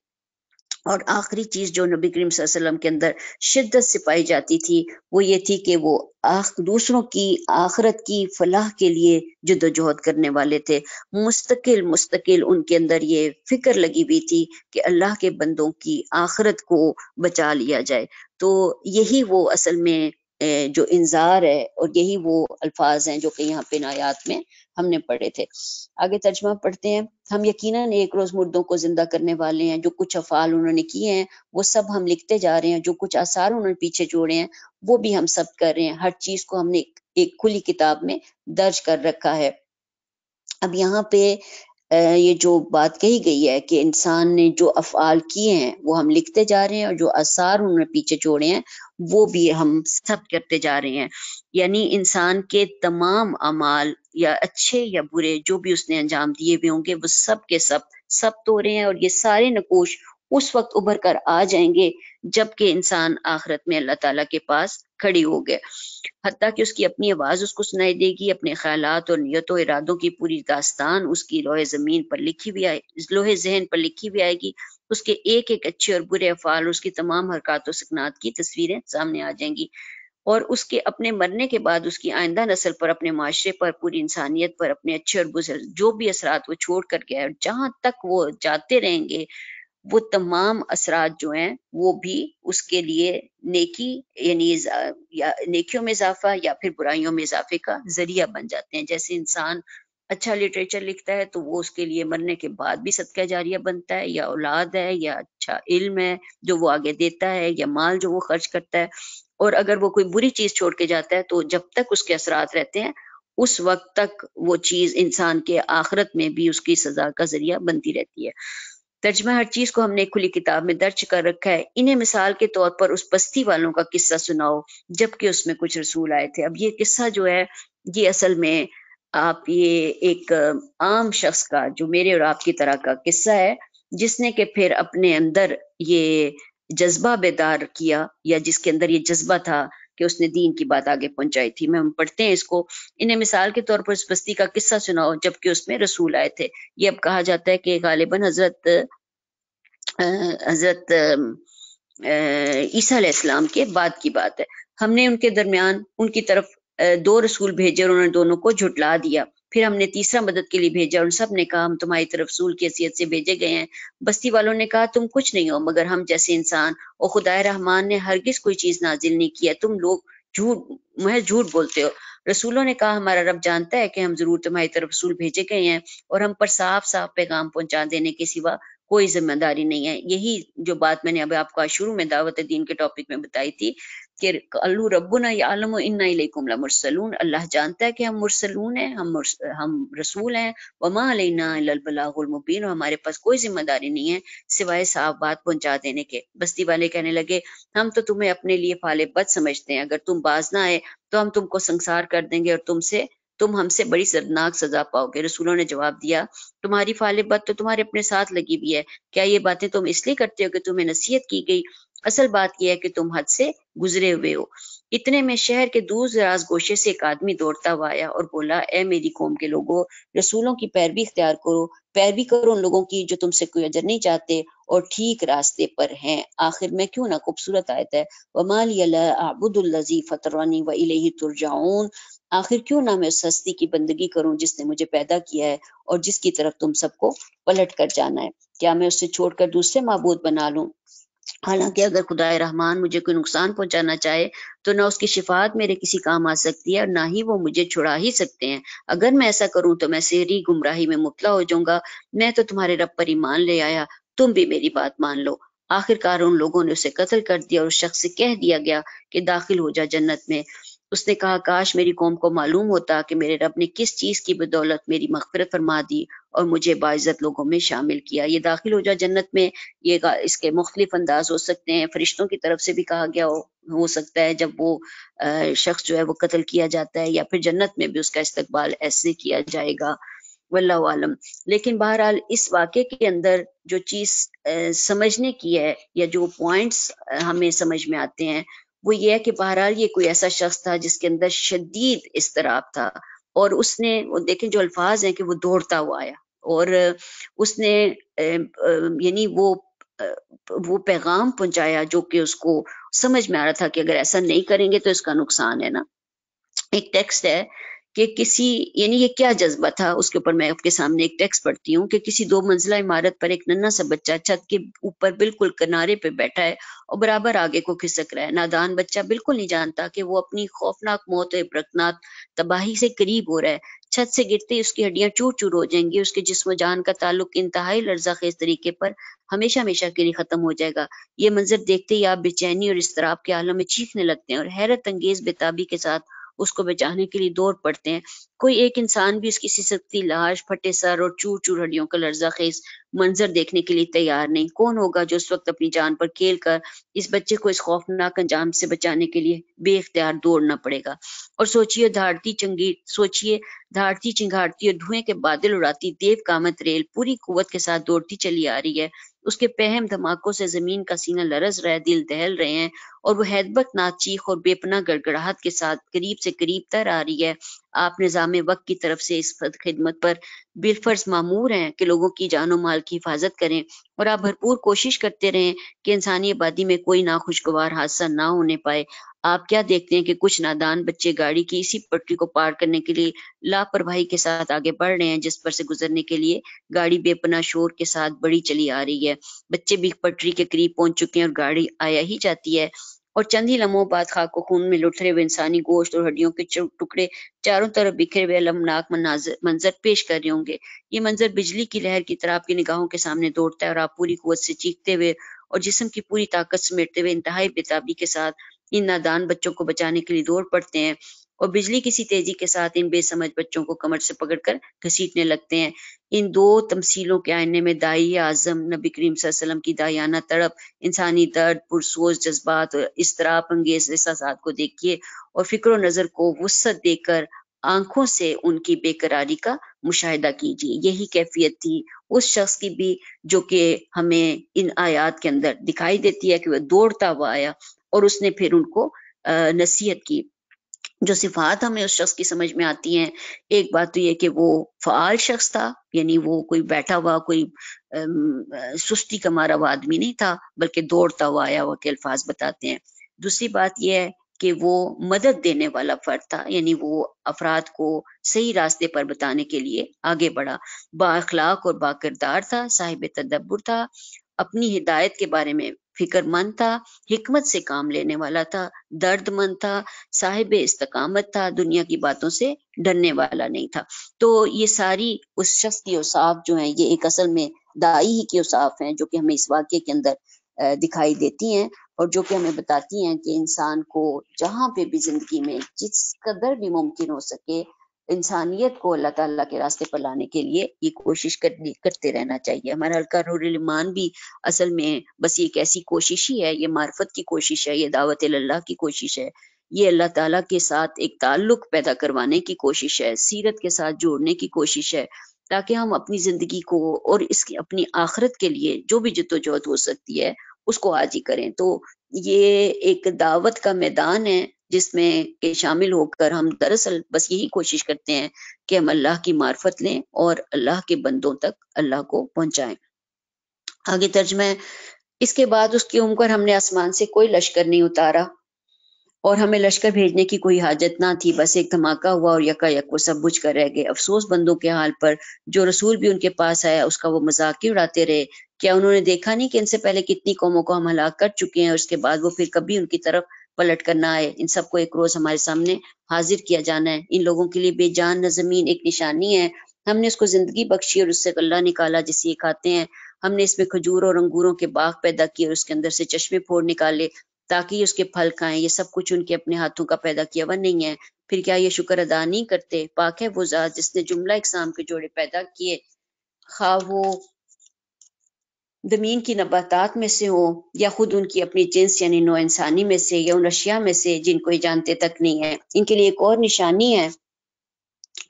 और आखिरी चीज जो नबी करीम वसल्लम के अंदर शिद्दत से पाई जाती थी वो ये थी कि वो आख दूसरों की आखरत की फलाह के लिए जदोजहद करने वाले थे मुस्तकिल मुस्तकिल उनके अंदर ये फिक्र लगी हुई थी कि अल्लाह के बंदों की आखरत को बचा लिया जाए तो यही वो असल में जो इंजार है और यही वो अल्फाज हैं जो कि यहाँ पे नायात में हमने पढ़े थे आगे तर्जमा पढ़ते हैं हम यकीनन एक रोज मुर्दों को जिंदा करने वाले हैं जो कुछ अफाल उन्होंने किए हैं वो सब हम लिखते जा रहे हैं जो कुछ आसार उन्होंने पीछे जोड़े हैं वो भी हम सब कर रहे हैं हर चीज को हमने एक खुली किताब में दर्ज कर रखा है अब यहाँ पे ये जो बात कही गई है कि इंसान ने जो अफआल किए हैं वो हम लिखते जा रहे हैं और जो आसार उन्होंने पीछे छोड़े हैं वो भी हम सब करते जा रहे हैं यानी इंसान के तमाम अमाल या अच्छे या बुरे जो भी उसने अंजाम दिए हुए होंगे वो सब के सब सब तो रहे हैं और ये सारे नकोश उस वक्त उभर कर आ जाएंगे जबकि इंसान आखिरत में अल्लाह ताला के पास खड़ी हो गए हती कि उसकी अपनी आवाज़ उसको सुनाई देगी अपने ख्याल और नियतों इरादों की पूरी दास्तान उसकी लोहे ज़मीन पर लिखी हुई आए लोहे जहन पर लिखी हुई आएगी उसके एक एक अच्छे और बुरे अफाल उसकी तमाम हरकत सकनात की तस्वीरें सामने आ जाएंगी और उसके अपने मरने के बाद उसकी आइंदा नस्ल पर अपने माशरे पर पूरी इंसानियत पर अपने अच्छे और बुजुर्ग जो भी असरात वो छोड़ कर गया और जहाँ तक वो जाते रहेंगे वो तमाम असरात जो हैं वो भी उसके लिए नेकी यानी या नेकियों में इजाफा या फिर बुराइयों में इजाफे का जरिया बन जाते हैं जैसे इंसान अच्छा लिटरेचर लिखता है तो वो उसके लिए मरने के बाद भी सदका जारिया बनता है या औलाद है या अच्छा इल्म है जो वो आगे देता है या माल जो वो खर्च करता है और अगर वो कोई बुरी चीज छोड़ के जाता है तो जब तक उसके असरात रहते हैं उस वक्त तक वो चीज इंसान के आखरत में भी उसकी सजा का जरिया बनती रहती है तर्जमा हर चीज को हमने खुली किताब में दर्ज कर रखा है इन्हें मिसाल के तौर पर उस बस्ती वालों का किस्सा सुनाओ जबकि उसमें कुछ रसूल आए थे अब ये किस्सा जो है ये असल में आप ये एक आम शख्स का जो मेरे और आपकी तरह का किस्सा है जिसने के फिर अपने अंदर ये जज्बा बेदार किया या जिसके अंदर ये जज्बा था कि उसने दीन की बात आगे पहुंचाई थी मैं हम पढ़ते हैं इसको इन्हें मिसाल के तौर पर इस बस्ती का किस्सा सुनाओ जबकि उसमें रसूल आए थे ये अब कहा जाता है कि गालिबन हजरत हजरत ईसा इस्लाम के बाद की बात है हमने उनके दरमियान उनकी तरफ दो रसूल भेजे और उन्होंने दोनों को झुटला दिया फिर हमने तीसरा मदद के लिए भेजा उन सब ने कहा हम तुम्हारी तरफ सूल की हैसियत से भेजे गए हैं बस्ती वालों ने कहा तुम कुछ नहीं हो मगर हम जैसे इंसान और खुदा रहमान ने हरगिज कोई चीज नाजिल नहीं किया तुम लोग झूठ महज झूठ बोलते हो रसूलों ने कहा हमारा रब जानता है कि हम जरूर तुम्हारी तरफ रसूल भेजे गए हैं और हम पर साफ साफ पैगाम पहुंचा देने के सिवा कोई जिम्मेदारी नहीं है यही जो बात मैंने अभी आपको शुरू में दावत दीन के टॉपिक में बताई थी कि अल्लू रब्बना यालम इन्ना ला मुरसलून अल्लाह जानता है कि हम मुरसलून हैं हम हम रसूल हैं वमा अलैना बलागुल मुबीन और हमारे पास कोई जिम्मेदारी नहीं है सिवाय साफ बात पहुंचा देने के बस्ती वाले कहने लगे हम तो तुम्हें अपने लिए फाले बद समझते हैं अगर तुम बाज ना आए तो हम तुमको संसार कर देंगे और तुमसे तुम हमसे बड़ी सरनाक सजा पाओगे रसूलों ने जवाब दिया तुम्हारी फालिबत तो तुम्हारे अपने साथ लगी हुई है क्या ये बातें तुम इसलिए करते हो कि तुम्हें नसीहत की गई असल बात यह है कि तुम हद से गुजरे हुए हो इतने में शहर के दूर दराज गोशे से एक आदमी दौड़ता हुआ आया और बोला ए मेरी कौम के लोगों रसूलों की पैरवी इख्तियार करो पैरवी करो उन लोगों की जो तुमसे कोई अजर नहीं चाहते और ठीक रास्ते पर हैं आखिर में क्यों ना खूबसूरत आयत है वमाली फतरानी व इलेही तुरजाउन आखिर क्यों ना मैं उस हस्ती की बंदगी करूं जिसने मुझे पैदा किया है और जिसकी तरफ तुम सबको पलट कर जाना है क्या मैं उसे छोड़कर दूसरे मबूद बना लूं हालांकि अगर खुदा रहमान मुझे कोई नुकसान पहुंचाना चाहे तो ना उसकी शिफात मेरे किसी काम आ सकती है और ना ही वो मुझे छुड़ा ही सकते हैं अगर मैं ऐसा करूं तो मैं सेहरी गुमराही में मुबला हो जाऊंगा मैं तो तुम्हारे रब पर ईमान ले आया तुम भी मेरी बात मान लो आखिरकार उन लोगों ने उसे कत्ल कर दिया और उस शख्स से कह दिया गया कि दाखिल हो जा जन्नत में उसने कहा काश मेरी कौम को मालूम होता कि मेरे रब ने किस चीज़ की बदौलत मेरी मगफरत फरमा दी और मुझे बाज़त लोगों में शामिल किया ये दाखिल हो जाए जन्नत में ये इसके मुख्तलिफ अंदाज हो सकते हैं फरिश्तों की तरफ से भी कहा गया हो हो सकता है जब वो शख्स जो है वो कत्ल किया जाता है या फिर जन्नत में भी उसका इस्तकबाल ऐसे किया जाएगा वल्लम लेकिन बहरहाल इस वाक्य के अंदर जो चीज़ समझने की है या जो पॉइंट्स हमें समझ में आते हैं वो ये है कि बहरहाल ये कोई ऐसा शख्स था जिसके अंदर शदीद इसतराब था और उसने वो देखें जो अल्फाज हैं कि वो दौड़ता हुआ आया और उसने यानी वो वो पैगाम पहुंचाया जो कि उसको समझ में आ रहा था कि अगर ऐसा नहीं करेंगे तो इसका नुकसान है ना एक टेक्स्ट है कि किसी यानी ये क्या जज्बा था उसके ऊपर मैं आपके सामने एक टेक्स्ट पढ़ती हूँ कि किसी दो मंजिला इमारत पर एक नन्ना सा बच्चा छत के ऊपर बिल्कुल किनारे पे बैठा है और बराबर आगे को खिसक रहा है नादान बच्चा बिल्कुल नहीं जानता कि वो अपनी खौफनाक मौत और इबरकनाक तबाही से करीब हो रहा है छत से गिरते ही उसकी हड्डियां चूर चूर हो जाएंगी उसके जिसम जान का ताल्लुक इंतहाई खेज तरीके पर हमेशा हमेशा के लिए खत्म हो जाएगा ये मंजर देखते ही आप बेचैनी और इस तरह के आलम में चीखने लगते हैं और हैरत अंगेज बेताबी के साथ उसको बचाने के लिए दौड़ पड़ते हैं कोई एक इंसान भी उसकी सिसकती लाश फटे सर और चूर चूर हड्डियों का लर्जा खेस मंजर देखने के लिए तैयार नहीं कौन होगा जो उस वक्त अपनी जान पर खेल कर इस बच्चे को इस खौफनाक अंजाम से बचाने के लिए बेख्तियार दौड़ना पड़ेगा और सोचिए धारती चंगी सोचिए धारती चिंगारती और धुएं के बादल उड़ाती देव कामत रेल पूरी कुवत के साथ दौड़ती चली आ रही है उसके पहम धमाकों से जमीन का सीना लरज रहा है दिल दहल रहे हैं और वो हैदबत नाचीख और बेपना गड़गड़ाहट के साथ करीब से करीब तर आ रही है आप निज़ाम वक्त की तरफ से इस खिदमत पर बिलफर्ज मामूर हैं कि लोगों की जान माल की हिफाजत करें और आप भरपूर कोशिश करते रहें कि इंसानी आबादी में कोई नाखुशगवार हादसा ना होने पाए आप क्या देखते हैं कि कुछ नादान बच्चे गाड़ी की इसी पटरी को पार करने के लिए लापरवाही के साथ आगे बढ़ रहे हैं जिस पर से गुजरने के लिए गाड़ी बेपना शोर के साथ बड़ी चली आ रही है बच्चे भी पटरी के करीब पहुंच चुके हैं और गाड़ी आया ही जाती है और चंद ही लम्हों बाद खाको खून में लुटरे हुए इंसानी गोश्त और हड्डियों के टुकड़े चारों तरफ बिखरे हुए अलमनाक मंजर पेश कर रहे होंगे ये मंजर बिजली की लहर की तरह आपकी निगाहों के सामने दौड़ता है और आप पूरी कुत से चीखते हुए और जिसम की पूरी ताकत समेटते हुए इंतहाई बेताबी के साथ इन नादान बच्चों को बचाने के लिए दौड़ पड़ते हैं और बिजली किसी तेजी के साथ इन बेसमझ बच्चों को कमर से पकड़कर घसीटने लगते हैं इन दो तमसीलों के आईने में दाई आजम नबी करीम वसल्लम की दायाना तड़प इंसानी दर्द पुरसोज जज्बात और इस तरह अंगेज एहसास को देखिए और फिक्र नज़र को वसत देकर आंखों से उनकी बेकरारी का मुशाहिदा कीजिए यही कैफियत थी उस शख्स की भी जो कि हमें इन आयात के अंदर दिखाई देती है कि वह दौड़ता हुआ आया और उसने फिर उनको नसीहत की जो सिफात हमें उस शख्स की समझ में आती हैं एक बात तो यह कि वो फ़ाल शख्स था यानी वो कोई बैठा हुआ कोई सुस्ती का मारा हुआ आदमी नहीं था बल्कि दौड़ता हुआ आया हुआ के अल्फाज बताते हैं दूसरी बात यह है कि वो मदद देने वाला फर्द था यानी वो अफराद को सही रास्ते पर बताने के लिए आगे बढ़ा बाखलाक और बाकिरदार था साहिब तदब्बर था अपनी हिदायत के बारे में फिक्रमंद था हिकमत से काम लेने वाला था दर्दमंद था साहिब इस्तकामत था दुनिया की बातों से डरने वाला नहीं था तो ये सारी उस शख्स की औसाफ जो है ये एक असल में दाई ही की औसाफ है जो कि हमें इस वाक्य के अंदर दिखाई देती हैं और जो कि हमें बताती हैं कि इंसान को जहाँ पे भी जिंदगी में जिस कदर भी मुमकिन हो सके इंसानियत को अल्लाह ताला के रास्ते पर लाने के लिए ये कोशिश करनी करते रहना चाहिए हमारा हल्का नूरमान भी असल में बस एक ऐसी कोशिश ही है ये मार्फत की कोशिश है ये दावत अल्लाह की कोशिश है ये अल्लाह ताला के साथ एक ताल्लुक पैदा करवाने की कोशिश है सीरत के साथ जोड़ने की कोशिश है ताकि हम अपनी जिंदगी को और इसकी अपनी आखरत के लिए जो भी जद्दोजहद हो सकती है उसको आज ही करें तो ये एक दावत का मैदान है जिसमें के शामिल होकर हम दरअसल बस यही कोशिश करते हैं कि हम अल्लाह की मार्फत लें और अल्लाह के बंदों तक अल्लाह को पहुंचाएं आगे तर्ज इसके बाद उसकी उमकर हमने आसमान से कोई लश्कर नहीं उतारा और हमें लश्कर भेजने की कोई हाजत ना थी बस एक धमाका हुआ और यका यक वो सब बुझ कर रह गए अफसोस बंदों के हाल पर जो रसूल भी उनके पास आया उसका वो मजाक ही उड़ाते रहे क्या उन्होंने देखा नहीं कि इनसे पहले कितनी कौमों को हम हलाक कर चुके हैं और उसके बाद वो फिर कभी उनकी तरफ पलट करना है इन सबको एक रोज हमारे सामने हाजिर किया जाना है इन लोगों के लिए बेजान न जमीन एक निशानी है हमने उसको जिंदगी बख्शी और उससे गला निकाला जिसे ये खाते हैं हमने इसमें खजूर और अंगूरों के बाग पैदा किए और उसके अंदर से चश्मे फोड़ निकाले ताकि उसके फल खाएं ये सब कुछ उनके अपने हाथों का पैदा किया हुआ नहीं है फिर क्या ये शुक्र अदा नहीं करते पाक है वो जात जिसने जुमला इकसाम के जोड़े पैदा किए खा वो ज़मीन की नबातात में से हो या खुद उनकी अपनी जिन्स यानी नो इंसानी में से या उन अशिया में से जिनको ये जानते तक नहीं है इनके लिए एक और निशानी है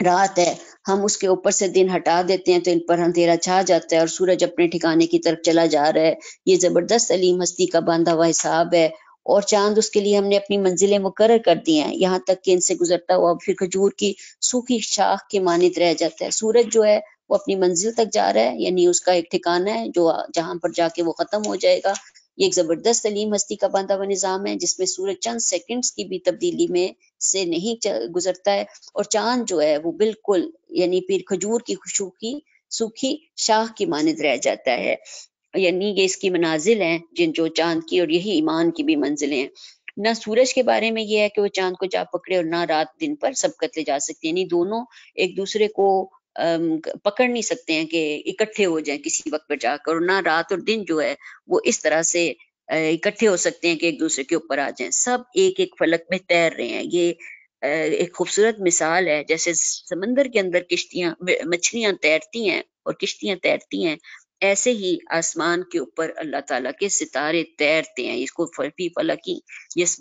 रात है हम उसके ऊपर से दिन हटा देते हैं तो इन पर अंधेरा छा जाता है और सूरज अपने ठिकाने की तरफ चला जा रहा है ये जबरदस्त अलीम हस्ती का बांधा हुआ हिसाब है और चांद उसके लिए हमने अपनी मंजिलें मुकर कर दी हैं यहाँ तक कि इनसे गुजरता हुआ फिर खजूर की सूखी शाख के मानित रह जाता है सूरज जो है वो अपनी मंजिल तक जा रहा है यानी उसका एक ठिकाना है जो जहां पर जाके वो खत्म हो जाएगा ये एक जबरदस्त तलीम हस्ती का बांधा हुआ निज़ाम है जिसमें सूरज चंद सेकंड्स की भी तब्दीली में से नहीं गुजरता है और चांद जो है वो बिल्कुल यानी पीर खजूर की खुशूखी सूखी शाह की मानद रह जाता है यानी ये इसकी मनाजिल हैं जिन जो चांद की और यही ईमान की भी मंजिलें हैं ना सूरज के बारे में यह है कि वो चांद को जा पकड़े और ना रात दिन पर सबकत ले जा सकती है यानी दोनों एक दूसरे को पकड़ नहीं सकते हैं कि इकट्ठे हो जाएं किसी वक्त पर जाकर और ना रात और दिन जो है वो इस तरह से इकट्ठे हो सकते हैं कि एक दूसरे के ऊपर आ जाएं सब एक एक फलक में तैर रहे हैं ये एक खूबसूरत मिसाल है जैसे समंदर के अंदर किश्तियां मछलियां तैरती हैं और किश्तियां तैरती हैं ऐसे ही आसमान के ऊपर अल्लाह ताला के सितारे तैरते हैं इसको फलफी फलकी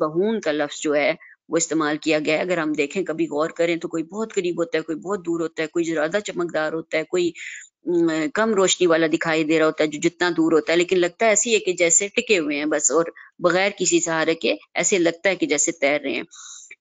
बहून का लफ्ज जो है वो इस्तेमाल किया गया है अगर हम देखें कभी गौर करें तो कोई बहुत करीब होता है कोई बहुत दूर होता है कोई ज़्यादा चमकदार होता है कोई कम रोशनी वाला दिखाई दे रहा होता है जो जितना दूर होता है लेकिन लगता है ऐसी है कि जैसे टिके हुए हैं बस और बगैर किसी सहारे के ऐसे लगता है कि जैसे तैर रहे हैं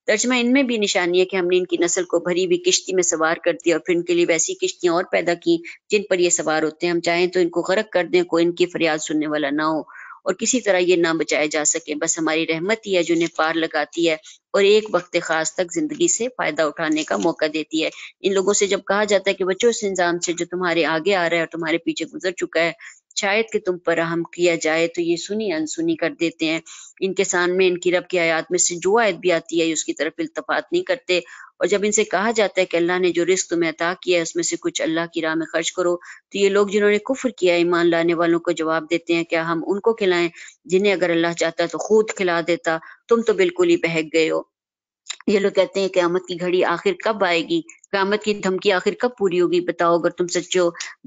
तर्जमा इनमें भी निशानी है कि हमने इनकी नस्ल को भरी हुई किश्ती में सवार कर दिया और फिर इनके लिए वैसी किश्तियां और पैदा की जिन पर ये सवार होते हैं हम चाहें तो इनको गर्क कर दें कोई इनकी फरियाद सुनने वाला ना हो और किसी तरह ये ना बचाए जा सके बस हमारी रहमत ही है जो उन्हें पार लगाती है और एक वक्त खास तक जिंदगी से फायदा उठाने का मौका देती है इन लोगों से जब कहा जाता है कि बच्चों इस इंजाम से जो तुम्हारे आगे आ रहा है और तुम्हारे पीछे गुजर चुका है शायद कि तुम पर हम किया जाए तो ये सुनी अनसुनी कर देते हैं इनके सामने इनकी रब की आयात में से जो आयत भी आती है उसकी तरफ इल्तफात नहीं करते और जब इनसे कहा जाता है कि अल्लाह ने जो रिस्क तुम्हें अता किया है उसमें से कुछ अल्लाह की राह में खर्च करो तो ये लोग जिन्होंने कुफर किया ईमान लाने वालों को जवाब देते हैं क्या हम उनको खिलाएं जिन्हें अगर अल्लाह चाहता तो खुद खिला देता तुम तो बिल्कुल ही बहक गए हो ये लोग कहते हैं क्यामत की घड़ी आखिर कब आएगी क्यामत की धमकी आखिर कब पूरी होगी बताओ अगर तुम सच्चो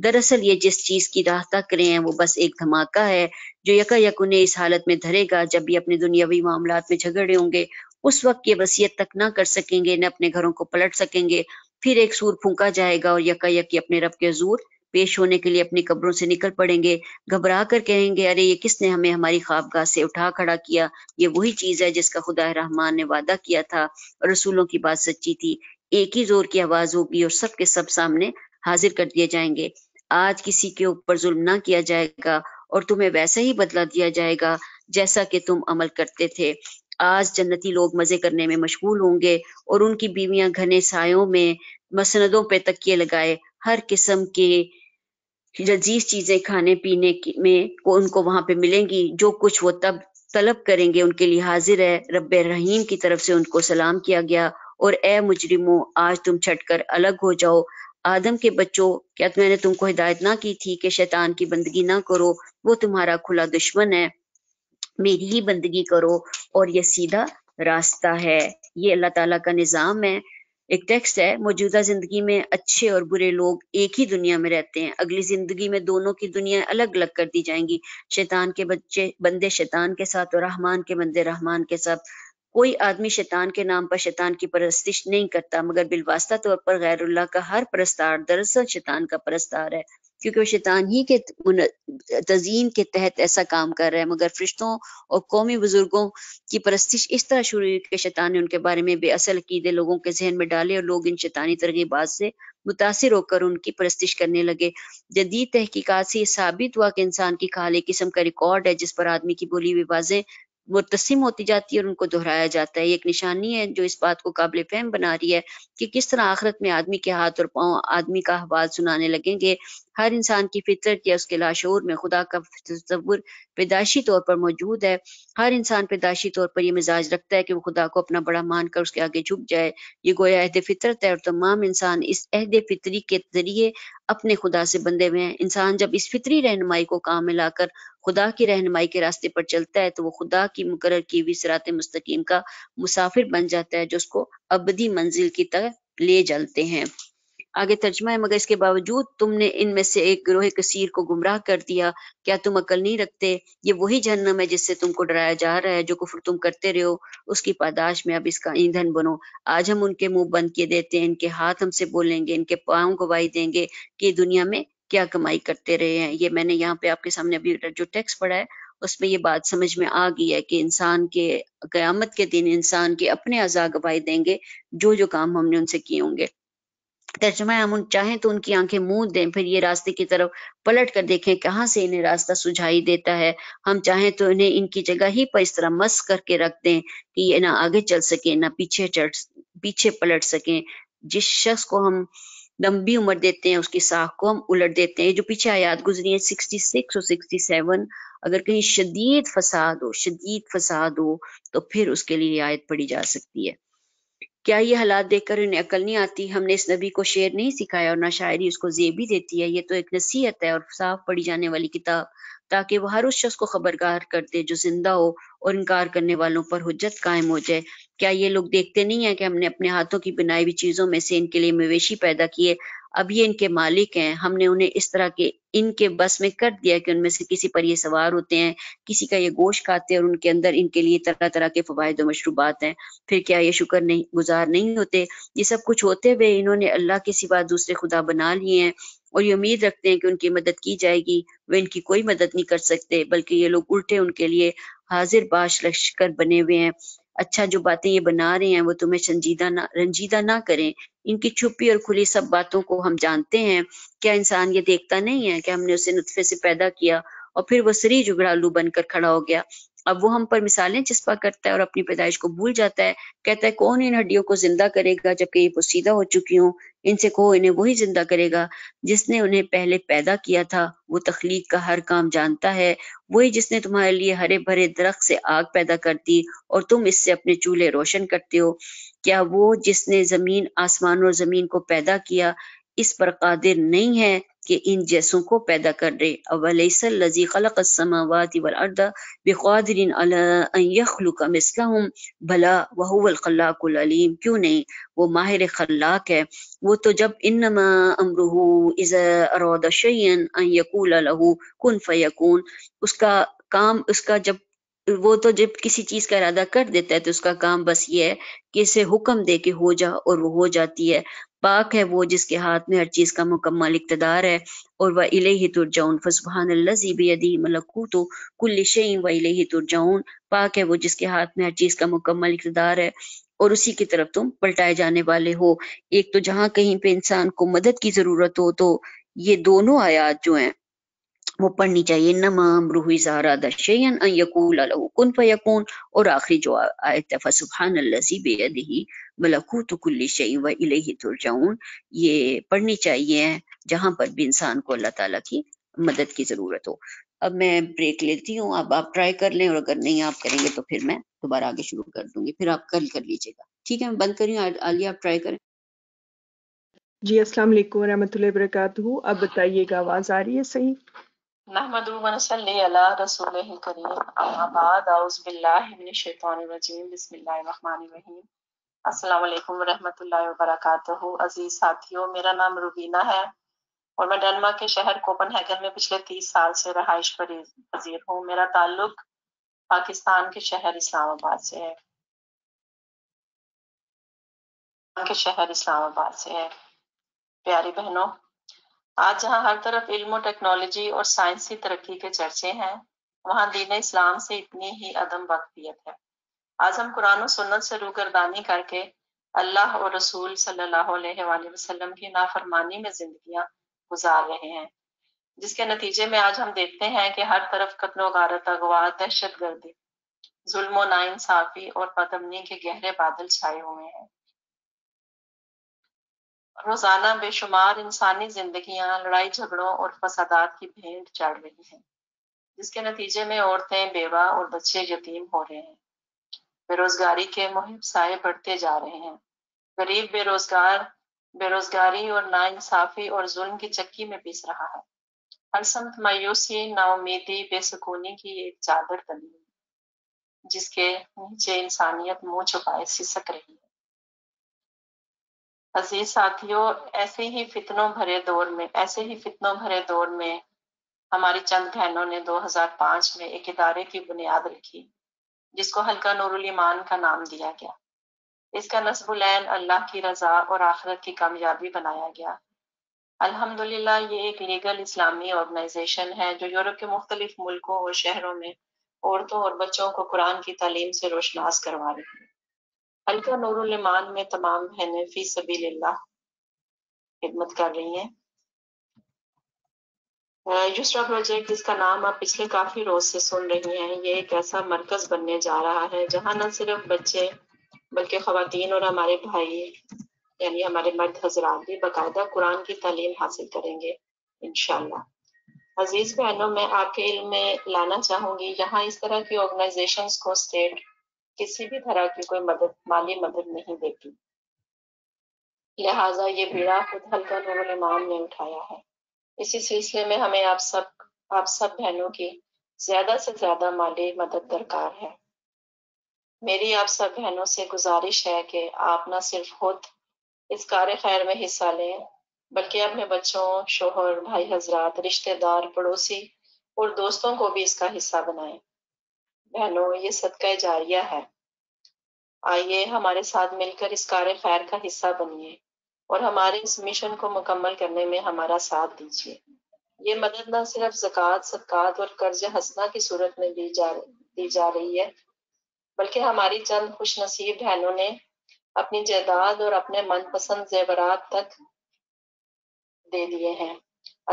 दरअसल ये जिस चीज की राह तक रहे हैं वो बस एक धमाका है जो यका यक उन्हें इस हालत में धरेगा जब ये अपने दुनियावी मामला में झगड़े होंगे उस वक्त ये वसीयत तक ना कर सकेंगे न अपने घरों को पलट सकेंगे फिर एक सूर फूंका जाएगा और यका यकी अपने रब के जूर पेश होने के लिए अपनी कब्रों से निकल पड़ेंगे घबरा कर कहेंगे अरे ये किसने हमें हमारी ख्वाबगाह से उठा खड़ा किया ये वही चीज है जिसका खुदा रहमान ने वादा किया था और रसूलों की बात सच्ची थी एक ही जोर की आवाज होगी और सबके सब सामने हाजिर कर दिए जाएंगे आज किसी के ऊपर जुल्म ना किया जाएगा और तुम्हें वैसा ही बदला दिया जाएगा जैसा कि तुम अमल करते थे आज जन्नती लोग मजे करने में मशगूल होंगे और उनकी बीवियां घने सायों में मसनदों पे तकिए लगाए हर किस्म के लजीज चीजें खाने पीने में उनको वहां पे मिलेंगी जो कुछ वो तब तलब करेंगे उनके लिए हाजिर है रब रहीम की तरफ से उनको सलाम किया गया और ए मुजरिमो आज तुम छट कर अलग हो जाओ आदम के बच्चों क्या मैंने तुमको हिदायत ना की थी कि शैतान की बंदगी ना करो वो तुम्हारा खुला दुश्मन है मेरी ही बंदगी करो और ये सीधा रास्ता है ये अल्लाह ताला का निज़ाम है एक टेक्स्ट है मौजूदा जिंदगी में अच्छे और बुरे लोग एक ही दुनिया में रहते हैं अगली जिंदगी में दोनों की दुनिया अलग अलग कर दी जाएंगी शैतान के बच्चे बंदे शैतान के साथ और रहमान के बंदे रहमान के साथ कोई आदमी शैतान के नाम पर शैतान की परस्तिश नहीं करता मगर बिलवास्ता तौर पर गैरुल्लाह का हर परस्तार दरअसल शैतान का परस्तार है क्योंकि वो शैतान ही के तजीन के तहत ऐसा काम कर रहा है मगर फरिश्तों और कौमी बुजुर्गों की परस्तिश इस तरह शुरू हुई कि शैतान ने उनके बारे में बेअसल अकीदे लोगों के जहन में डाले और लोग इन शैतानी तरगीबात से मुतासर होकर उनकी परस्तिश करने लगे जदीद तहकीकत से साबित हुआ कि इंसान की खाली किस्म का रिकॉर्ड है जिस पर आदमी की बोली हुई मुतसम होती जाती है और उनको दोहराया जाता है एक निशानी है जो इस बात को काबिल फहम बना रही है कि किस तरह आखिरत में आदमी के हाथ और पाँव आदमी का आवाज सुनाने लगेंगे हर इंसान की फितरत या उसके लाशोर में खुदा का तस्वुर पैदाशी तौर पर मौजूद है हर इंसान पैदाशी तौर पर यह मिजाज रखता है कि वो खुदा को अपना बड़ा मानकर उसके आगे झुक जाए ये गोया अहद फितरत है और तमाम इंसान इस अहद फितरी के जरिए अपने खुदा से बंधे हुए हैं इंसान जब इस फितरी रहनुमाई को काम में लाकर खुदा की रहनमाई के रास्ते पर चलता है तो वो खुदा की मुकर की हुई सरात मुस्तकीम का मुसाफिर बन जाता है जो उसको अबदी मंजिल की तरह ले चलते हैं आगे तर्जमा है मगर इसके बावजूद तुमने इनमें से एक ग्रोह कसीर को गुमराह कर दिया क्या तुम अकल नहीं रखते ये वही जहन्नम है जिससे तुमको डराया जा रहा है जो कुफर तुम करते रहे हो उसकी पादाश में अब इसका ईंधन बनो आज हम उनके मुंह बंद किए देते हैं इनके हाथ हमसे बोलेंगे इनके को गवाही देंगे कि दुनिया में क्या कमाई करते रहे हैं ये मैंने यहाँ पे आपके सामने अभी जो टेक्स्ट पढ़ा है उसमें ये बात समझ में आ गई है कि इंसान के कयामत के दिन इंसान के अपने अजा गवाही देंगे जो जो काम हमने उनसे किए होंगे तर्जमा हम उन चाहें तो उनकी आंखें मुंह दें फिर ये रास्ते की तरफ पलट कर देखें कहाँ से इन्हें रास्ता सुझाई देता है हम चाहें तो इन्हें इनकी जगह ही पर इस तरह मस करके रख दें कि ये ना आगे चल सके ना पीछे चढ़ पीछे पलट सके जिस शख्स को हम लंबी उम्र देते हैं उसकी साख को हम उलट देते हैं जो पीछे आयात गुजरी है सिक्सटी सिक्स और सिक्सटी सेवन अगर कहीं शदीद फसाद हो शदीद फसाद हो तो फिर उसके लिए आयत पड़ी जा सकती है क्या ये हालात देखकर उन्हें अकल नहीं आती हमने इस नबी को शेर नहीं सिखाया और ना शायरी उसको जेब भी देती है ये तो एक नसीहत है और साफ पढ़ी जाने वाली किताब ताकि वह हर उस शख्स को खबरगार कर दे जो जिंदा हो और इनकार करने वालों पर हजत कायम हो जाए क्या ये लोग देखते नहीं है कि हमने अपने हाथों की बनाई हुई चीजों में से इनके लिए मवेशी पैदा किए अब ये इनके मालिक हैं हमने उन्हें इस तरह के इनके बस में कर दिया कि उनमें से किसी पर ये सवार होते हैं किसी का ये गोश्त खाते हैं और उनके अंदर इनके लिए तरह तरह के फवायद मशरूबात हैं फिर क्या ये शुक्र नहीं गुजार नहीं होते ये सब कुछ होते हुए इन्होंने अल्लाह के सिवा दूसरे खुदा बना लिए हैं और ये उम्मीद रखते हैं कि उनकी मदद की जाएगी वे इनकी कोई मदद नहीं कर सकते बल्कि ये लोग उल्टे उनके लिए हाजिर बाश लश्कर बने हुए हैं अच्छा जो बातें ये बना रहे हैं वो तुम्हें संजीदा ना रंजीदा ना करें इनकी छुपी और खुली सब बातों को हम जानते हैं क्या इंसान ये देखता नहीं है कि हमने उसे नुतफे से पैदा किया और फिर वो सरी जुगड़ालू बनकर खड़ा हो गया अब वो हम पर मिसालें चस्पा करता है और अपनी पैदाइश को भूल जाता है कहता है कौन इन हड्डियों को जिंदा करेगा जबकि ये पोसीदा हो चुकी हूँ इनसे कहो इन्हें वही जिंदा करेगा जिसने उन्हें पहले पैदा किया था वो तख्लीक का हर काम जानता है वही जिसने तुम्हारे लिए हरे भरे दरख्त से आग पैदा कर दी और तुम इससे अपने चूल्हे रोशन करते हो क्या वो जिसने जमीन आसमान और जमीन को पैदा किया इस पर कादिर नहीं है कि इन जैसों को पैदा कर दे अवलैसल्लज़ी खलक़स्समावाति वल भला वहुवल क्यों नहीं वो माहिर खलाक है वो तो जब इन अमरुहु इज़ा अरादा फयकून उसका काम उसका जब वो तो जब किसी चीज का इरादा कर देता है तो उसका काम बस ये है कि इसे हुक्म दे के हो जा और वो हो जाती है पाक है वो जिसके हाथ में हर चीज़ का मुकम्मल इकतदार है और वह इले तुरजाउन फसबहान लजी बेदी मलकूतो कुल्ल शई व इले तुरजाउन पाक है वो जिसके हाथ में हर चीज़ का मुकम्मल इकतदार है और उसी की तरफ तुम पलटाए जाने वाले हो एक तो जहां कहीं पे इंसान को मदद की ज़रूरत हो तो ये दोनों आयात जो हैं वो पढ़नी चाहिए नमाम रूही जहरा दर्शयन यकूल अलकुन फयकून और आखिरी जो आयत है फसुबहान लजी बेदही तो कुल्ली शई व इलही तुरजाउन ये पढ़नी चाहिए जहाँ पर भी इंसान को अल्लाह ताला की मदद की ज़रूरत हो अब मैं ब्रेक लेती हूँ अब आप ट्राई कर लें और अगर नहीं आप करेंगे तो फिर मैं दोबारा आगे शुरू कर दूंगी फिर आप कल कर लीजिएगा ठीक है मैं बंद करी हूँ आलिया आप ट्राई करें जी अस्सलाम वालेकुम रहमतुल्लाहि वबरकातुहू अब बताइएगा आवाज़ आ रही है सही डेनमार्क के शहर कोपनहेगन में पिछले तीस साल से रहाइश पजीर हूँ मेरा ताल्लुक पाकिस्तान के शहर इस्लामाबाद से है के शहर इस्लामाबाद से है प्यारी बहनों आज जहाँ हर तरफ इल्म टेक्नोलॉजी और साइंस की तरक्की के चर्चे हैं वहाँ दीन इस्लाम से इतनी ही अदम वक्तियत है आज हम कुरान और सुन्नत से रूगरदानी करके अल्लाह और रसूल सल्लल्लाहु अलैहि वसल्लम की नाफरमानी में जिंदगियां गुजार रहे हैं जिसके नतीजे में आज हम देखते हैं कि हर तरफ कत्लो गारत अगवा दहशत गर्दी जुल्म नाइंसाफी और बदमनी के गहरे बादल छाए हुए हैं रोजाना बेशुमार इंसानी जिंदगियां लड़ाई झगड़ों और फसादात की भेंट चढ़ रही हैं जिसके नतीजे में औरतें बेवा और बच्चे यतीम हो रहे हैं बेरोजगारी के मुहिम साय बढ़ते जा रहे हैं गरीब बेरोजगार बेरोजगारी और नाइंसाफी और जुल्म की चक्की में पीस रहा है हर संत मायूसी नाउमीदी बेसकूनी की एक चादर तली जिसके नीचे इंसानियत मुंह छुपाए सिसक रही है अजीज साथियों ऐसे ही फितनों भरे दौर में ऐसे ही फितनों भरे दौर में हमारी चंद बहनों ने 2005 में एक इदारे की बुनियाद रखी जिसको हल्का नूरुल ईमान का नाम दिया गया इसका नसबुलैन अल्लाह की रजा और आखरत की कामयाबी बनाया गया अल्हम्दुलिल्लाह ये एक लीगल इस्लामी ऑर्गेनाइजेशन है जो यूरोप के मुख्तलिफ मुल्कों और शहरों में औरतों और बच्चों को कुरान की तालीम से रोशनास करवा रही है अलका नूरमान में तमाम बहने फी सभी खिदमत कर रही हैं यूसरा प्रोजेक्ट जिसका नाम आप पिछले काफी रोज से सुन रही हैं ये एक ऐसा मरकज बनने जा रहा है जहां न सिर्फ बच्चे बल्कि खातन और हमारे भाई यानी हमारे मर्द हजरात भी बाकायदा कुरान की तालीम हासिल करेंगे इनशाला अजीज बहनों मैं आपके इल्म में लाना चाहूंगी यहाँ इस तरह की ऑर्गेनाइजेशंस को स्टेट किसी भी तरह की कोई मदद माली मदद नहीं देती लिहाजा ये बीड़ा खुद हल्का नूरुल इमाम ने उठाया है इसी सिलसिले में हमें आप सब आप सब बहनों की ज्यादा से ज्यादा माली मदद दरकार है मेरी आप सब बहनों से गुजारिश है कि आप ना सिर्फ खुद इस कार्य खैर में हिस्सा लें बल्कि अपने बच्चों शोहर भाई हजरात रिश्तेदार पड़ोसी और दोस्तों को भी इसका हिस्सा बनाएं बहनों ये सदका जारिया है आइए हमारे साथ मिलकर इस कार्य खैर का हिस्सा बनिए और हमारे इस मिशन को मुकम्मल करने में हमारा साथ दीजिए ये मदद न सिर्फ जक़ात सदक़ात और कर्ज हंसना की सूरत में दी जा दी जा रही है बल्कि हमारी चंद खुश नसीब बहनों ने अपनी जायदाद और अपने मनपसंद जेवरात तक दे दिए हैं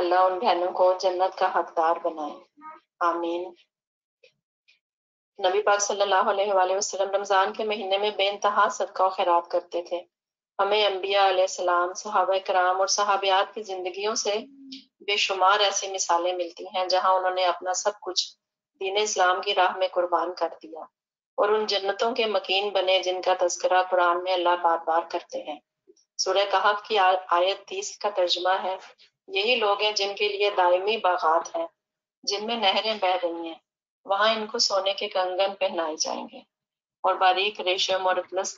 अल्लाह उन बहनों को जन्नत का हकदार बनाए आमीन नबी पाक सल्लल्लाहु अलैहि वसल्लम रमज़ान के महीने में बेानतहा सदका खैरात करते थे हमें अम्बिया सलाम सहाब कराम और सहाबियात की जिंदगी से बेशुमार ऐसी मिसालें मिलती हैं जहां उन्होंने अपना सब कुछ दीन इस्लाम की राह में कुर्बान कर दिया और उन जन्नतों के मकीन बने जिनका तस्करा कुरान में अल्लाह बार बार करते हैं सूर्य कहा कि आयत तीस का तर्जमा है यही लोग हैं जिनके लिए दायमी बागात हैं जिनमें नहरें बह रही हैं वहां इनको सोने के कंगन पहनाए जाएंगे और बारीक रेशम और इतलस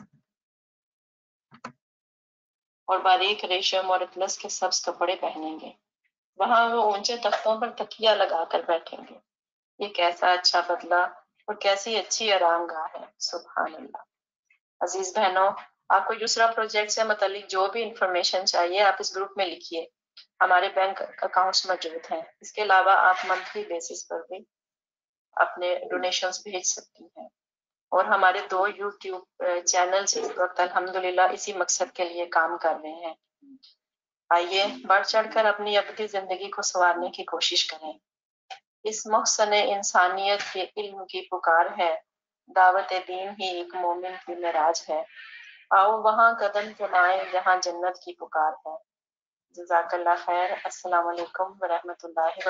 और बारीक रेशम और इतलस के सब्ज कपड़े पहनेंगे वहां वो ऊंचे तख्तों पर तकिया लगाकर बैठेंगे ये कैसा अच्छा बदला और कैसी अच्छी आरामगाह है सुबह अजीज बहनों आपको दूसरा प्रोजेक्ट से मतलब जो भी इंफॉर्मेशन चाहिए आप इस ग्रुप में लिखिए हमारे बैंक अकाउंट्स मौजूद हैं इसके अलावा आप मंथली बेसिस पर भी अपने डोनेशन भेज सकती हैं और हमारे दो यूट्यूब चैनल्स इस वक्त अल्हम्दुलिल्लाह इसी मकसद के लिए काम कर रहे हैं आइए बढ़ चढ़कर अपनी अपनी जिंदगी को संवारने की कोशिश करें इस मोहसन इंसानियत के इल्म की पुकार है दावत दीन ही एक मोमिन की मराज है आओ वहाँ कदम जमाए जहाँ जन्नत की पुकार है जजाकल्ला खैर असल वरहमत वरहमतुल्लाहि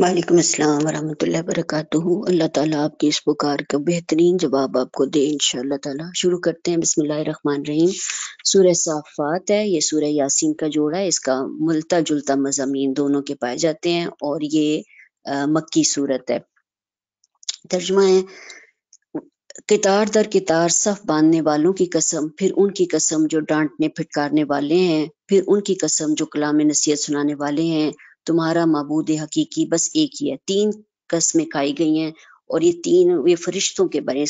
वालेकुम अस्सलाम वरहमतुल्लाहि वरकत अल्लाह ताला आपकी इस पुकार का बेहतरीन जवाब आपको दे इंशाल्लाह ताला शुरू करते हैं रहमान रहीम सूर्य साफ़ात है ये सूरह यासीन का जोड़ा है इसका मिलता जुलता मजामी दोनों के पाए जाते हैं और ये आ, मक्की सूरत है तर्जमा है कितार दर कितार सफ बांधने वालों की कसम फिर उनकी कसम जो डांटने फिटकारने वाले हैं फिर उनकी कसम जो कलाम नसीहत सुनाने वाले हैं तुम्हारा मबूद हकीकी बस एक ही है तीन कस्में खाई गई हैं और ये तीन ये फरिश्तों के बने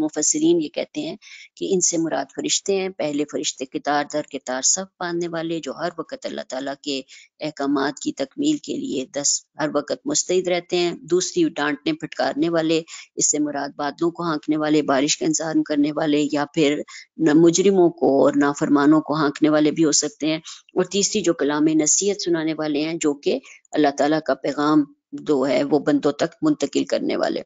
मुफसरीन ये कहते हैं कि इनसे मुराद फरिश्ते हैं पहले फरिश्ते कितार दर कितार सब बांधने वाले जो हर वक्त अल्लाह ताला के अहकाम की तकमील के लिए दस हर वक्त मुस्तैद रहते हैं दूसरी डांटने फटकारने वाले इससे मुराद बादलों को हाँकने वाले बारिश का इंसान करने वाले या फिर न मुजरिमों को और नाफरमानों को हाँकने वाले भी हो सकते हैं और तीसरी जो कलाम नसीहत सुनाने वाले हैं जो कि अल्लाह तला का पैगाम जो है वो बंदों तक मुंतकिल करने वाले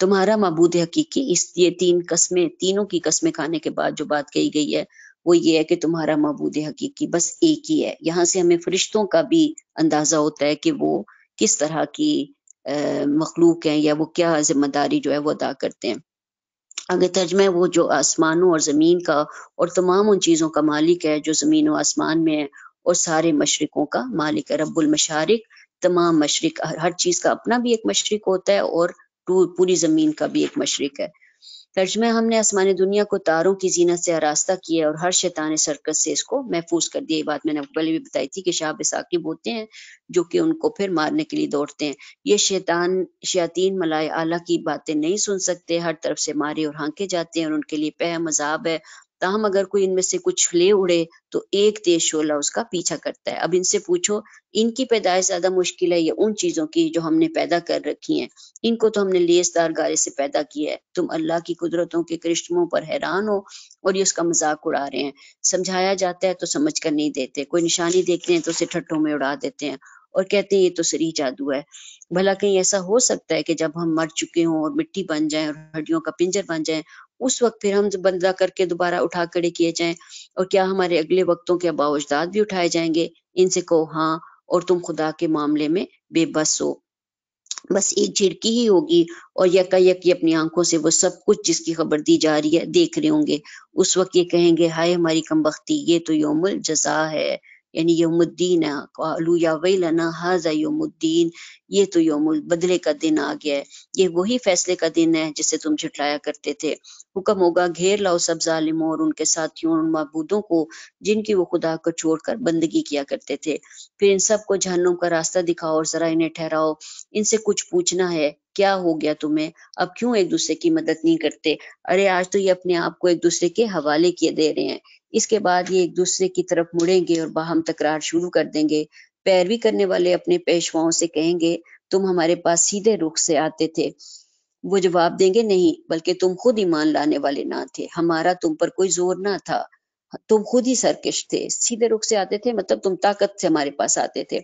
तुम्हारा मबूद हकीकी इस ये तीन कस्में तीनों की कस्में खाने के बाद जो बात कही गई है वो ये है कि तुम्हारा मबूद हकीकी बस एक ही है यहाँ से हमें फरिश्तों का भी अंदाजा होता है कि वो किस तरह की मखलूक है या वो क्या जिम्मेदारी जो है वो अदा करते हैं आगे तर्जमा है वो जो आसमानों और ज़मीन का और तमाम उन चीज़ों का मालिक है जो ज़मीन व आसमान में है और सारे मशरक़ों का मालिक है रब्बुल मशारिक तमाम मशरक हर चीज का अपना भी एक मशरक होता है और पूरी जमीन का भी एक मशरक है तर्ज में हमने आसमान दुनिया को तारों की जीनत से आरास्ता किया और हर शैतान सरकस से इसको महफूज कर दिया ये बात मैंने पहले भी बताई थी कि शाह साकिब होते हैं जो कि उनको फिर मारने के लिए दौड़ते हैं ये शैतान शयातीन मलाय आला की बातें नहीं सुन सकते हर तरफ से मारे और हांके जाते हैं और उनके लिए पह मजाब है तहम अगर कोई इनमें से कुछ ले उड़े तो एक तेज शोला उसका पीछा करता है अब इनसे पूछो इनकी पैदाइश ज्यादा मुश्किल है या उन चीजों की जो हमने पैदा कर रखी हैं इनको तो हमने लेसदार गारे से पैदा किया है तुम अल्लाह की कुदरतों के करिश्मों पर हैरान हो और ये उसका मजाक उड़ा रहे हैं समझाया जाता है तो समझ कर नहीं देते कोई निशानी देखते हैं तो उसे ठट्ठों में उड़ा देते हैं और कहते हैं ये तो सरी जादू है भला कहीं ऐसा हो सकता है कि जब हम मर चुके हों और मिट्टी बन जाए और हड्डियों का पिंजर बन जाए उस वक्त फिर हम बंदा करके दोबारा उठा खड़े किए जाए और क्या हमारे अगले वक्तों के अबावजदाद भी उठाए जाएंगे इनसे कहो हाँ और तुम खुदा के मामले में बेबस हो बस एक झिड़की ही होगी और यकायक ये अपनी आंखों से वो सब कुछ जिसकी खबर दी जा रही है देख रहे होंगे उस वक्त ये कहेंगे हाय हमारी कमबख्ती ये तो योमुल जजा है यानी यौम उद्दीन हाजा यौम उद्दीन ये तो यौम बदले का दिन आ गया है ये वही फैसले का दिन है जिसे तुम झुटलाया करते थे हुक्म होगा घेर लाओ सब जालिमों और उनके साथियों उन महबूदों को जिनकी वो खुदा को छोड़कर बंदगी किया करते थे फिर इन सबको जहनुम का रास्ता दिखाओ और जरा इन्हें ठहराओ इनसे कुछ पूछना है क्या हो गया तुम्हें अब क्यों एक दूसरे की मदद नहीं करते अरे आज तो ये अपने आप को एक दूसरे के हवाले किए दे रहे हैं इसके बाद ये एक दूसरे की तरफ मुड़ेंगे और बाहम तकरार शुरू कर देंगे पैरवी करने वाले अपने पेशवाओं से कहेंगे तुम हमारे पास सीधे रुख से आते थे वो जवाब देंगे नहीं बल्कि तुम खुद ईमान लाने वाले ना थे हमारा तुम पर कोई जोर ना था तुम खुद ही सरकश थे सीधे रुख से आते थे मतलब तुम ताकत से हमारे पास आते थे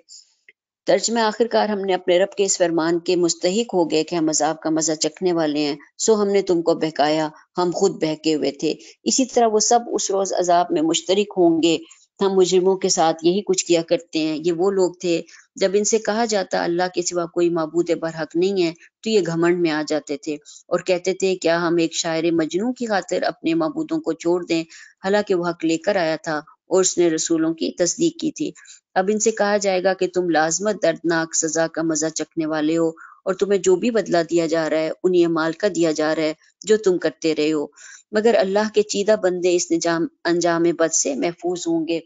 तर्ज में आखिरकार हमने अपने रब के इस फरमान के मुस्तक हो गए कि हम अजाब का मजा चखने वाले हैं सो हमने तुमको बहकाया हम खुद बहके हुए थे इसी तरह वो सब उस रोज अजाब में मुश्तरक होंगे हम मुजरमों के साथ यही कुछ किया करते हैं ये वो लोग थे जब इनसे कहा जाता अल्लाह के सिवा कोई मबूद हक नहीं है तो ये घमंड में आ जाते थे और कहते थे क्या हम एक शायर मजनू की खातिर अपने मबूदों को छोड़ दें हालांकि वो हक लेकर आया था और उसने रसूलों की तस्दीक की थी अब इनसे कहा जाएगा कि तुम लाजमत दर्दनाक सजा का मजा चखने वाले हो और तुम्हें जो भी बदला दिया जा रहा है उन्हें माल का दिया जा रहा है जो तुम करते रहे हो मगर अल्लाह के चीदा बंदे इस निजाम अंजाम बद से महफूज होंगे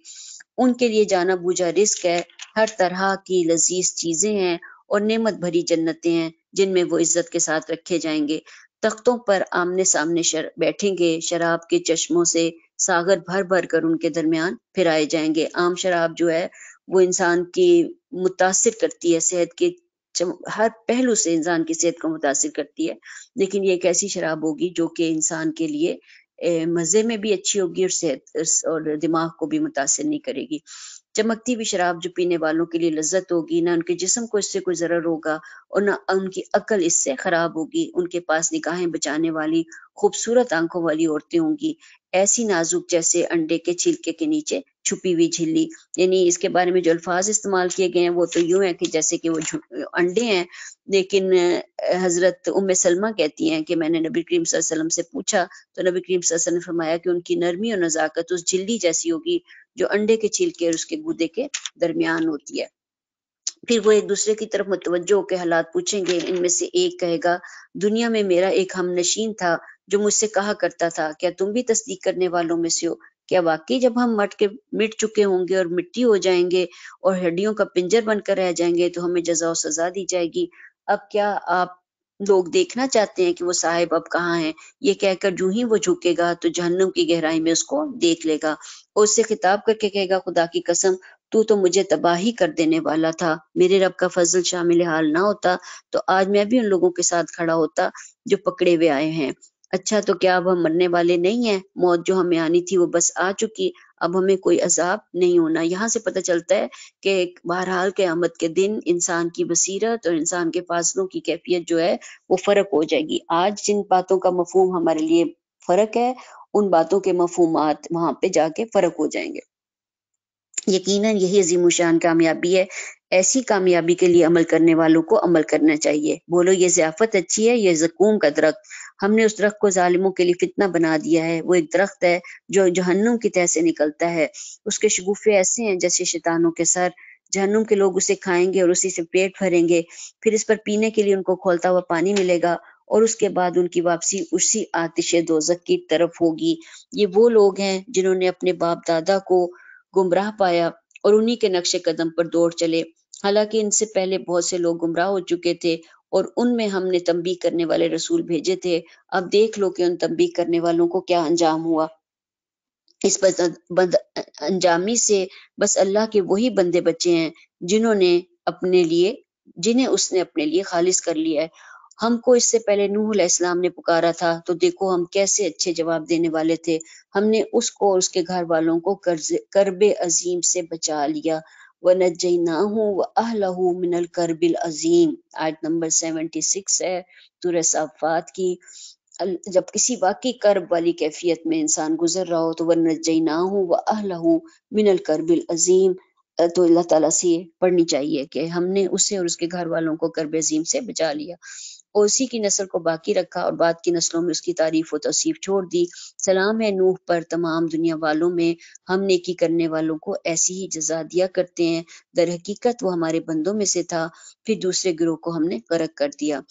उनके लिए जाना बूझा रिस्क है हर तरह की लजीज चीजें हैं और नेमत भरी जन्नतें हैं जिनमें वो इज्जत के साथ रखे जाएंगे तख्तों पर आमने सामने शर, बैठेंगे शराब के चश्मों से सागर भर भर कर उनके दरमियान फिराए जाएंगे आम शराब जो है वो इंसान की मुतासर करती है सेहत के हर पहलू से इंसान की सेहत को मुतासर करती है लेकिन ये एक ऐसी शराब होगी जो कि इंसान के लिए मज़े में भी अच्छी होगी और सेहत और दिमाग को भी मुतासर नहीं करेगी चमकती हुई शराब जो पीने वालों के लिए लज्जत होगी ना उनके जिसम को इससे कोई ज़रर होगा और ना उनकी अकल इससे ख़राब होगी उनके पास निकाहें बचाने वाली खूबसूरत आंखों वाली औरतें होंगी ऐसी नाजुक जैसे अंडे के छिलके के नीचे छुपी हुई झिल्ली यानी इसके बारे में जो अल्फाज इस्तेमाल किए गए हैं वो तो यूं है कि जैसे कि वो अंडे हैं लेकिन हजरत उम सलमा कहती हैं कि मैंने नबी करीम वसल्लम से पूछा तो नबी करीम वसल्लम ने फरमाया कि उनकी नरमी और नज़ाकत उस झिल्ली जैसी होगी जो अंडे के छिलके और उसके गुदे के दरमियान होती है फिर वो एक दूसरे की तरफ मुतवजो के हालात पूछेंगे इनमें से एक कहेगा दुनिया में मेरा एक हम नशीन था जो मुझसे कहा करता था क्या तुम भी तस्दीक करने वालों में से हो क्या वाकई जब हम मट के मिट चुके होंगे और मिट्टी हो जाएंगे और हड्डियों का पिंजर बनकर रह जाएंगे तो हमें जजा और सजा दी जाएगी अब क्या आप लोग देखना चाहते हैं कि वो साहेब अब कहाँ है ये कहकर जू ही वो झुकेगा तो जहन्नुम की गहराई में उसको देख लेगा और उससे खिताब करके कहेगा खुदा की कसम तू तो मुझे तबाही कर देने वाला था मेरे रब का फजल शामिल हाल ना होता तो आज मैं भी उन लोगों के साथ खड़ा होता जो पकड़े हुए आए हैं अच्छा तो क्या अब हम मरने वाले नहीं है मौत जो हमें आनी थी वो बस आ चुकी अब हमें कोई अजाब नहीं होना यहाँ से पता चलता है कि बहरहाल आमद के दिन इंसान की बसीरत और इंसान के फासलों की कैफियत जो है वो फ़र्क हो जाएगी आज जिन बातों का मफहम हमारे लिए फ़र्क है उन बातों के मफहमत वहां पे जाके फ़र्क हो जाएंगे यकीनन यही अजीम शान कामयाबी है ऐसी कामयाबी के लिए अमल करने वालों को अमल करना चाहिए बोलो ये जियाफत अच्छी है ये जकूम का दरख्त हमने उस दरख्त को ालिमों के लिए फितना बना दिया है वो एक दरख्त है जो जहन्नुम की तह से निकलता है उसके शगुफे ऐसे हैं जैसे शैतानों के सर जहन्नुम के लोग उसे खाएंगे और उसी से पेट भरेंगे फिर इस पर पीने के लिए उनको खोलता हुआ पानी मिलेगा और उसके बाद उनकी वापसी उसी आतिश दोजक की तरफ होगी ये वो लोग हैं जिन्होंने अपने बाप दादा को गुमराह पाया और उन्हीं के नक्शे कदम पर दौड़ चले हालांकि इनसे पहले बहुत से लोग गुमराह हो चुके थे और उनमें हमने तंबी करने वाले रसूल भेजे थे अब देख लो कि उन तंबी करने वालों को क्या अंजाम हुआ इस बद अंजामी से बस अल्लाह के वही बंदे बचे हैं जिन्होंने अपने लिए जिन्हें उसने अपने लिए खालिज कर लिया है हमको इससे पहले नूह इस्लाम ने पुकारा था तो देखो हम कैसे अच्छे जवाब देने वाले थे हमने उसको और उसके घर वालों को करब अजीम से बचा लिया व नजना व अहलहू मिनल करबिल अजीम आज नंबर सिक्स है तुर साफात की जब किसी वाकई कर्ब वाली कैफियत में इंसान गुजर रहा हो तो वह हूँ व अहलहू मिनल करबिल अजीम तो अल्लाह ताला से पढ़नी चाहिए कि हमने उसे और उसके घर वालों को करब अजीम से बचा लिया और उसी की नस्ल को बाकी रखा और बाद की नस्लों में उसकी तारीफ व तोसीफ छोड़ दी सलाम है नूह पर तमाम दुनिया वालों में हम नेकी करने वालों को ऐसी ही जजा दिया करते हैं दर हकीकत वो हमारे बंदों में से था फिर दूसरे गिरोह को हमने गर्क कर दिया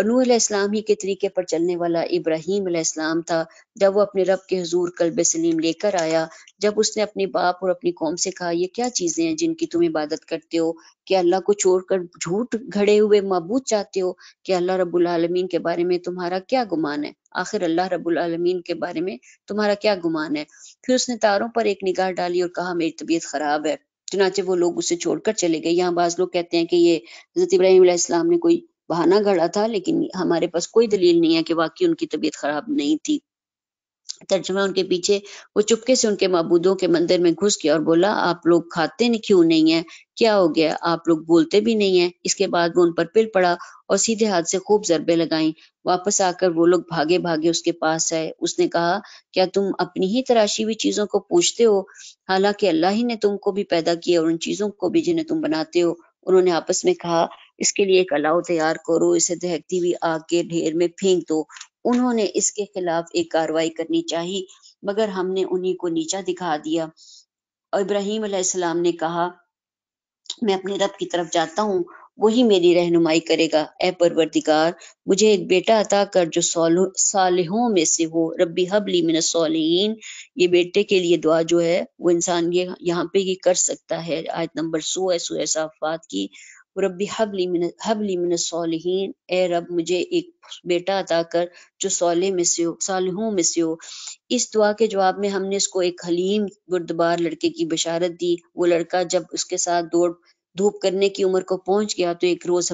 और नूह इस्लाम ही के तरीके पर चलने वाला इब्राहिम इस्लाम था जब वो अपने रब के हजूर कल्ब सलीम लेकर आया जब उसने अपने बाप और अपनी कौम से कहा ये क्या चीज़ें हैं जिनकी तुम इबादत करते हो क्या अल्लाह को छोड़ कर झूठ घड़े हुए मबूद चाहते हो कि अल्लाह रब्बुल आलमीन के बारे में तुम्हारा क्या गुमान है आखिर अल्लाह रब्बुल आलमीन के बारे में तुम्हारा क्या गुमान है फिर उसने तारों पर एक निगाह डाली और कहा मेरी तबीयत खराब है चुनाचे वो लोग उसे छोड़कर चले गए यहाँ बाज लोग कहते हैं कि ये हजरत इब्राहिम इस्लाम ने कोई बहाना गढ़ा था लेकिन हमारे पास कोई दलील नहीं है कि वाकई उनकी तबीयत खराब नहीं थी तर्जमा उनके पीछे वो चुपके से उनके मबूदों के मंदिर में घुस गया और बोला आप लोग खाते नहीं क्यों नहीं है क्या हो गया आप लोग बोलते भी नहीं है इसके बाद वो उन पर पिल पड़ा और सीधे हाथ से खूब जरबे लगाई वापस आकर वो लोग भागे भागे उसके पास आए उसने कहा क्या तुम अपनी ही तराशी हुई चीजों को पूछते हो हालांकि अल्लाह ही ने तुमको भी पैदा किया और उन चीजों को भी जिन्हें तुम बनाते हो उन्होंने आपस में कहा इसके लिए एक अलाव तैयार करो इसे दहकती हुई आग के ढेर में फेंक दो उन्होंने इसके खिलाफ एक कार्रवाई करनी चाहिए मगर हमने उन्हीं को नीचा दिखा दिया और इब्राहिम ने कहा मैं अपने रब की तरफ जाता हूँ वही मेरी रहनुमाई करेगा ए परवरदिगार मुझे एक बेटा अता कर जो सालहों में से हो रबी हबली मिन सालहीन ये बेटे के लिए दुआ जो है वो इंसान ये यहाँ पे ये कर सकता है आयत नंबर सो है सो साफात की रबी हबली मिन हबली मिन सालहीन ए रब मुझे एक बेटा अता कर जो सोले में से हो सालहों में से हो इस दुआ के जवाब में हमने इसको एक हलीम गुरदबार लड़के की बशारत दी वो लड़का जब उसके साथ दौड़ धूप करने की उम्र को पहुंच गया तो एक रोज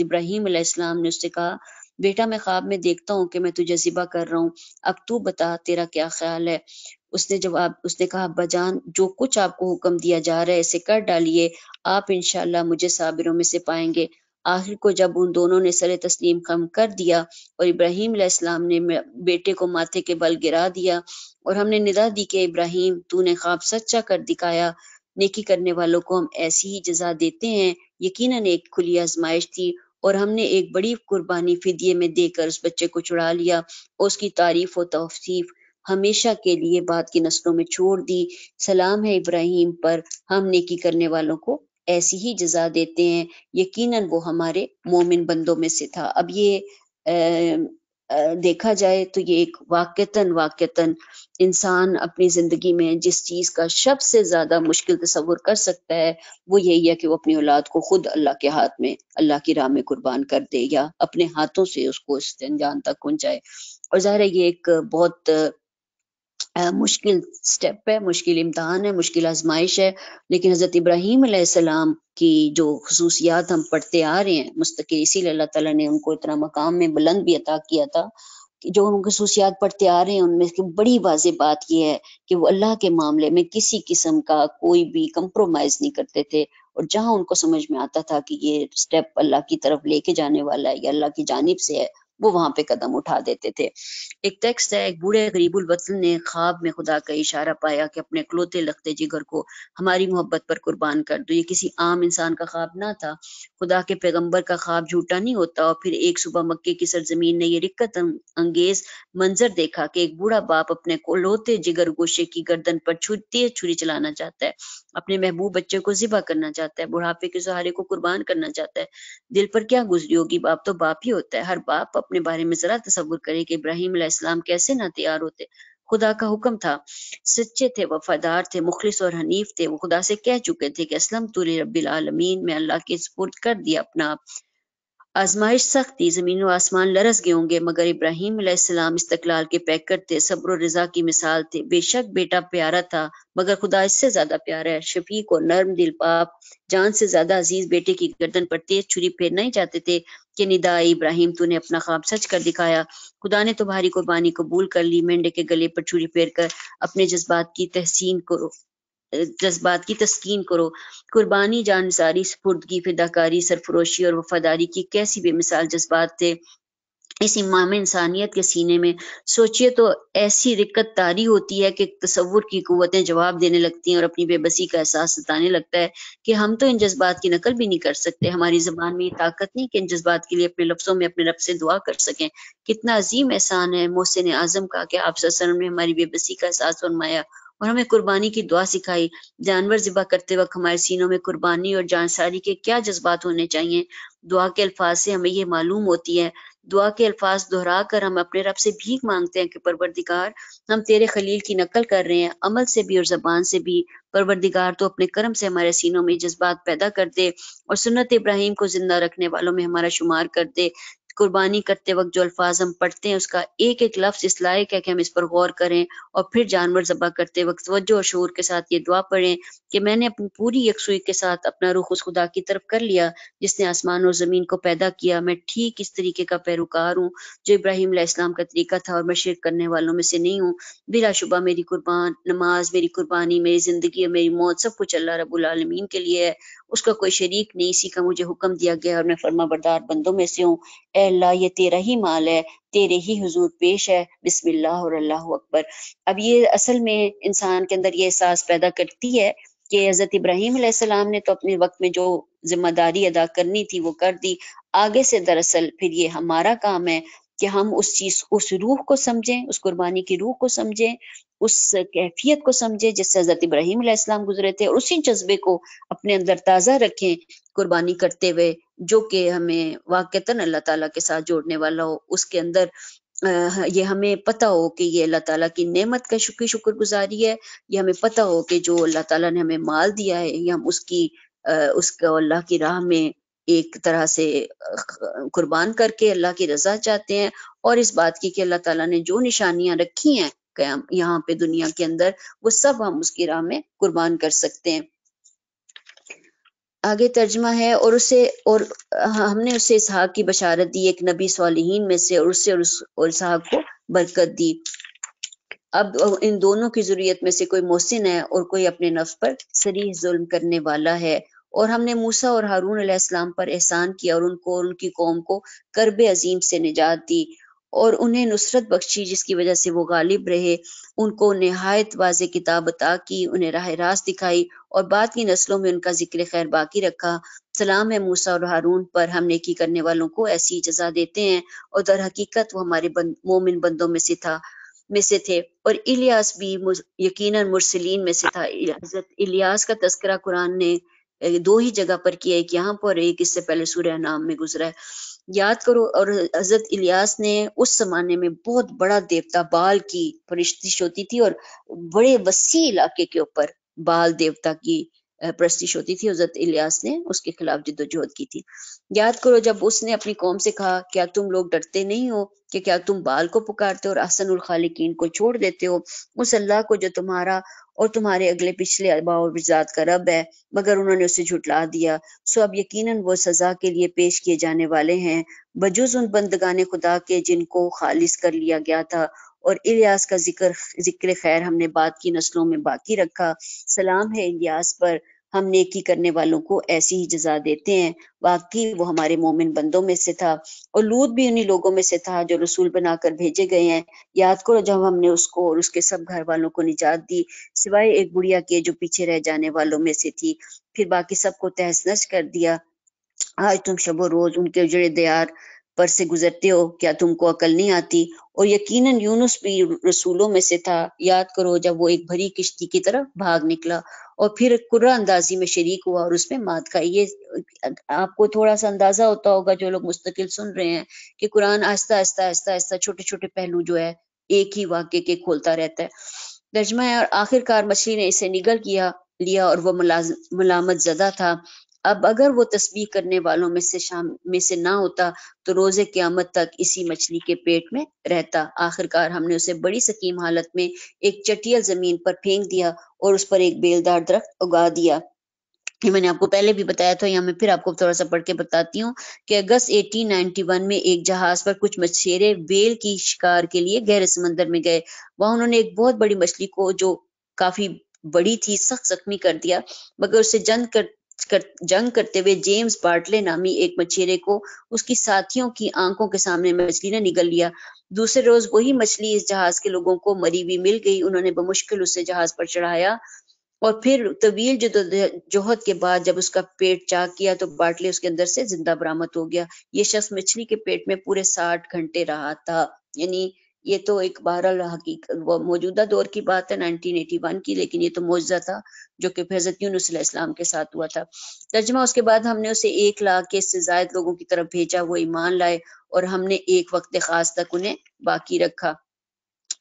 इब्राहिम अलैहिस्सलाम ने उससे कहा बेटा मैं ख्वाब में देखता हूँ कि मैं तुझे जिबा कर रहा हूँ अब तू बता तेरा क्या ख्याल है उसने जवाब उसने कहा अब्बाजान जो कुछ आपको हुक्म दिया जा रहा है इसे कर डालिए आप इनशाला मुझे साबिरों में से पाएंगे आखिर को जब उन दोनों ने सर तस्लीम खम कर दिया और इब्राहिम अलैहिस्सलाम ने बेटे को माथे के बल गिरा दिया और हमने निदा दी कि इब्राहिम तूने ख्वाब सच्चा कर दिखाया नेकी करने वालों को हम ऐसी ही जजा देते हैं यकीनन एक खुली आजमाइश थी और हमने एक बड़ी कुर्बानी फिदिये में देकर उस बच्चे को चुड़ा लिया उसकी तारीफ और तोसीफ हमेशा के लिए बाद की नस्लों में छोड़ दी सलाम है इब्राहिम पर हम नेकी करने वालों को ऐसी ही जजा देते हैं यकीनन वो हमारे मोमिन बंदों में से था अब ये देखा जाए तो ये एक वाक्यतन वाक्यतन इंसान अपनी जिंदगी में जिस चीज का सबसे ज्यादा मुश्किल तस्वुर कर सकता है वो यही है कि वो अपनी औलाद को खुद अल्लाह के हाथ में अल्लाह की राह में कुर्बान कर दे या अपने हाथों से उसको इस जंजान तक पहुंचाए और ज़ाहिर है ये एक बहुत मुश्किल स्टेप है मुश्किल इम्तहान है मुश्किल आजमाइश है लेकिन हज़रत इब्राहिम सलाम की जो खसूसियात हम पढ़ते आ रहे हैं मुस्तकिल इसीलिए अल्लाह ताला ने उनको इतना मकाम में बुलंद भी अता किया था कि जो हम खसूसियात पढ़ते आ रहे हैं उनमें की बड़ी वाज बात यह है कि वो अल्लाह के मामले में किसी किस्म का कोई भी कंप्रोमाइज़ नहीं करते थे और जहाँ उनको समझ में आता था कि ये स्टेप अल्लाह की तरफ लेके जाने वाला है या अल्लाह की जानब से है वो वहां पे कदम उठा देते थे एक टेक्स्ट है एक बूढ़े गरीबुल वतन ने ख्वाब में खुदा का इशारा पाया कि अपने क्लोते लगते जिगर को हमारी मोहब्बत पर कुर्बान कर दो ये किसी आम इंसान का ख्वाब ना था खुदा के पैगम्बर का ख्वाब झूठा नहीं होता और फिर एक सुबह मक्के की सरजमीन ने यह रिक्कत अं-, अंगेज मंजर देखा कि एक बूढ़ा बाप अपने क्लोते जिगर गोशे की गर्दन पर छुटती छुरी चलाना चाहता है अपने महबूब बच्चे को जिबा करना चाहता है बुढ़ापे के सहारे को कुर्बान करना चाहता है दिल पर क्या गुजरी होगी बाप तो बाप ही होता है हर बाप अपने बारे में ज़रा तस्वुर करें कि इब्राहिम इस्लाम कैसे ना तैयार होते खुदा का हुक्म था सच्चे थे वफादार थे मुखलिस और हनीफ थे वो खुदा से कह चुके थे कि असलम तुल रबीआलमीन में अल्लाह के सपुर्द कर दिया अपना आजमाइश सख्त थी जमीन व आसमान लरस गए होंगे मगर इब्राहिम इस्लाम इस्तकलाल के पैकर थे सब्र रजा की मिसाल थे बेशक बेटा प्यारा था मगर खुदा इससे ज्यादा प्यारा है शफीक और नर्म दिल पाप जान से ज्यादा अजीज बेटे की गर्दन पर तेज छुरी फेरना ही चाहते थे कि निदा इब्राहिम तूने अपना ख्वाब सच कर दिखाया खुदा ने तुम्हारी कुर्बानी कबूल कर ली मेंढे के गले पर छुरी फेर कर अपने जज्बात की तहसीन करो जज्बात की तस्कीन करो कुर्बानी जानसारी सपुर्दगी फिदाकारी सरफरोशी और वफादारी की कैसी बेमिसाल जज्बात थे इस इमाम इंसानियत के सीने में सोचिए तो ऐसी रिक्कत तारी होती है कि तस्वुर की क़ुतें जवाब देने लगती हैं और अपनी बेबसी का एहसास सताने लगता है कि हम तो इन जज्बात की नकल भी नहीं कर सकते हमारी ज़बान में ये ताकत नहीं कि इन जज्बात के लिए अपने लफ्ज़ों में अपने रब से दुआ कर सकें कितना अजीम एहसान है मोहसिन आज़म का कि आप ससरम ने हमारी बेबसी का एहसास फरमाया और हमें कुर्बानी की दुआ सिखाई जानवर ज़िबा करते वक्त हमारे सीनों में कुर्बानी और जानसारी के क्या जज्बात होने चाहिए दुआ के अल्फाज से हमें ये मालूम होती है दुआ के अल्फाज दोहरा कर हम अपने रब से भीख मांगते हैं कि परवरदिगार हम तेरे खलील की नकल कर रहे हैं अमल से भी और जबान से भी परवरदिगार तो अपने कर्म से हमारे सीनों में जज्बात पैदा कर दे और सुन्नत इब्राहिम को जिंदा रखने वालों में हमारा शुमार कर दे कुर्बानी करते वक्त जो अल्फाज हम पढ़ते हैं उसका एक एक लफ्ज़ इस लायक है कि हम इस पर गौर करें और फिर जानवर ज़बा करते वक्त तवज्जो और शोर के साथ ये दुआ पढ़ें कि मैंने अपनी पूरी यकसुई के साथ अपना रुख उस खुदा की तरफ कर लिया जिसने आसमान और ज़मीन को पैदा किया मैं ठीक इस तरीके का पैरोकार हूँ जो इब्राहिम इस्लाम का तरीका था और मैं शेर करने वालों में से नहीं हूँ बिलाशुबा मेरी कुर्बान नमाज मेरी कुर्बानी मेरी ज़िंदगी और मेरी मौत सब कुछ अल्लाह रबालमीन के लिए है उसका कोई शरीक नहीं इसी का मुझे हुक्म दिया गया और मैं फर्मा बरदार बंदों में से हूँ अल्लाह ये तेरा ही माल है तेरे ही हजूर पेश है बिस्मिल्लाह और अल्लाह अकबर अब ये असल में इंसान के अंदर ये एहसास पैदा करती है कि हज़रत इब्राहिम सलाम ने तो अपने वक्त में जो जिम्मेदारी अदा करनी थी वो कर दी आगे से दरअसल फिर ये हमारा काम है कि हम उस चीज उस रूह को समझें उस कुर्बानी की रूह को समझें उस कैफियत को समझे जिससे हज़रत इब्राहिम इस्लाम गुजरे थे और उसी जज्बे को अपने अंदर ताज़ा रखें कुर्बानी करते हुए जो कि हमें वाक़ता अल्लाह ताला के साथ जोड़ने वाला हो उसके अंदर ये हमें पता हो कि ये अल्लाह ताला की नेमत का शुक्र गुजारी है ये हमें पता हो कि जो अल्लाह ताला ने हमें माल दिया है ये हम उसकी उसका अल्लाह की राह में एक तरह से कुर्बान करके अल्लाह की रजा चाहते हैं और इस बात की कि अल्लाह ताला ने जो निशानियां रखी हैं यहाँ पे दुनिया के अंदर वो सब हम उसकी राह में कुर्बान कर सकते हैं आगे तर्जमा है और उसे और हमने उसे इसहाक की बशारत दी एक नबी सालहीन में से और उससे और, उस, और इसहाक को बरकत दी अब इन दोनों की जरूरत में से कोई मोहसिन है और कोई अपने नफ्स पर सरीह जुल्म करने वाला है और हमने मूसा और हारून अलैहिस्सलाम पर एहसान किया और उनको और उनकी कौम को करब अजीम से निजात दी और उन्हें नुसरत बख्शी जिसकी वजह से वो गालिब रहे उनको नहायत वाज किताब अता की उन्हें राह रास्त दिखाई और बाद की नस्लों में उनका जिक्र खैर बाकी रखा सलाम है मूसा और हारून पर हम नेकी करने वालों को ऐसी जजा देते हैं और दर हकीकत वो हमारे बंद, मोमिन बंदों में से था में से थे और इलियास भी यकीन मुरसलिन में से था हजरत इलियास का तस्करा कुरान ने दो ही जगह पर किया एक यहाँ पर एक इससे पहले सूर्य नाम में गुजरा है याद करो और हजरत इलियास ने उस जमाने में बहुत बड़ा देवता बाल की प्रस्तिश होती थी और बड़े वसी इलाके के ऊपर बाल देवता की प्रस्तिश होती थी हजरत इलियास ने उसके खिलाफ जदोजहद की थी याद करो जब उसने अपनी कौम से कहा क्या तुम लोग डरते नहीं हो कि क्या तुम बाल को पुकारते हो और उल खालिकीन को छोड़ देते हो उस अल्लाह को जो तुम्हारा और तुम्हारे अगले पिछले अबा और बिजात का रब है मगर उन्होंने उसे झुटला दिया सो अब यकीनन वो सजा के लिए पेश किए जाने वाले हैं बजुज उन बंदगान खुदा के जिनको खालिज कर लिया गया था और इलियास का जिक्र जिक्र खैर हमने बाद की नस्लों में बाकी रखा सलाम है इलियास पर हम नेकी करने वालों को ऐसी ही जजा देते हैं वाकई वो हमारे मोमिन बंदों में से था और लूत भी उन्हीं लोगों में से था जो रसूल बनाकर भेजे गए हैं याद करो जब हमने उसको और उसके सब घर वालों को निजात दी सिवाय एक बुढ़िया के जो पीछे रह जाने वालों में से थी फिर बाकी सबको तहस नहस कर दिया आज तुम शबो रोज उनके उजड़े दयार पर से गुजरते हो क्या तुमको अकल नहीं आती और यकीनन यूनुस भी रसूलों में से था याद करो जब वो एक भरी किश्ती की तरफ भाग निकला और फिर कुर्रा अंदाजी में शरीक हुआ और उसमें मात खाई ये आपको थोड़ा सा अंदाजा होता होगा जो लोग मुस्तकिल सुन रहे हैं कि कुरान आहिस्ता आहिस्ता आहिस्ता आहिस्ता छोटे छोटे पहलू जो है एक ही वाक्य के खोलता रहता है दर्जमा और आखिरकार मछली ने इसे निगल किया लिया और वह मलामत ज्यादा था अब अगर वो तस्बीह करने वालों में से शाम में से ना होता तो रोज़े क़्यामत तक इसी मछली के पेट में रहता आखिरकार हमने उसे बड़ी सकीम हालत में एक चटियल ज़मीन पर फेंक दिया और उस पर एक बेलदार दरख्त उगा दिया ये मैंने आपको पहले भी बताया था या मैं फिर आपको थोड़ा सा पढ़ के बताती हूँ कि अगस्त 1891 में एक जहाज पर कुछ मछेरे बेल की शिकार के लिए गहरे समंदर में गए वहां उन्होंने एक बहुत बड़ी मछली को जो काफी बड़ी थी सख्त जख्मी कर दिया मगर उसे जंग कर कर, जंग करते हुए जेम्स बार्टले नामी एक मछेरे को उसकी साथियों की आंखों के सामने मछली ने निगल लिया दूसरे रोज वही मछली इस जहाज के लोगों को मरी हुई मिल गई उन्होंने बमुश्किल उसे जहाज पर चढ़ाया और फिर तवील जदोजहद के बाद जब उसका पेट चाक किया तो बाटले उसके अंदर से जिंदा बरामद हो गया ये शख्स मछली के पेट में पूरे साठ घंटे रहा था यानी ये तो एक बहरल हकीकत मौजूदा दौर की बात है 1981 की लेकिन ये तो मौजा था जो कि हजरत यूनुस इस्लाम के साथ हुआ था तर्जमा उसके बाद हमने उसे एक लाख के इससे जायद लोगों की तरफ भेजा वो ईमान लाए और हमने एक वक्त खास तक उन्हें बाकी रखा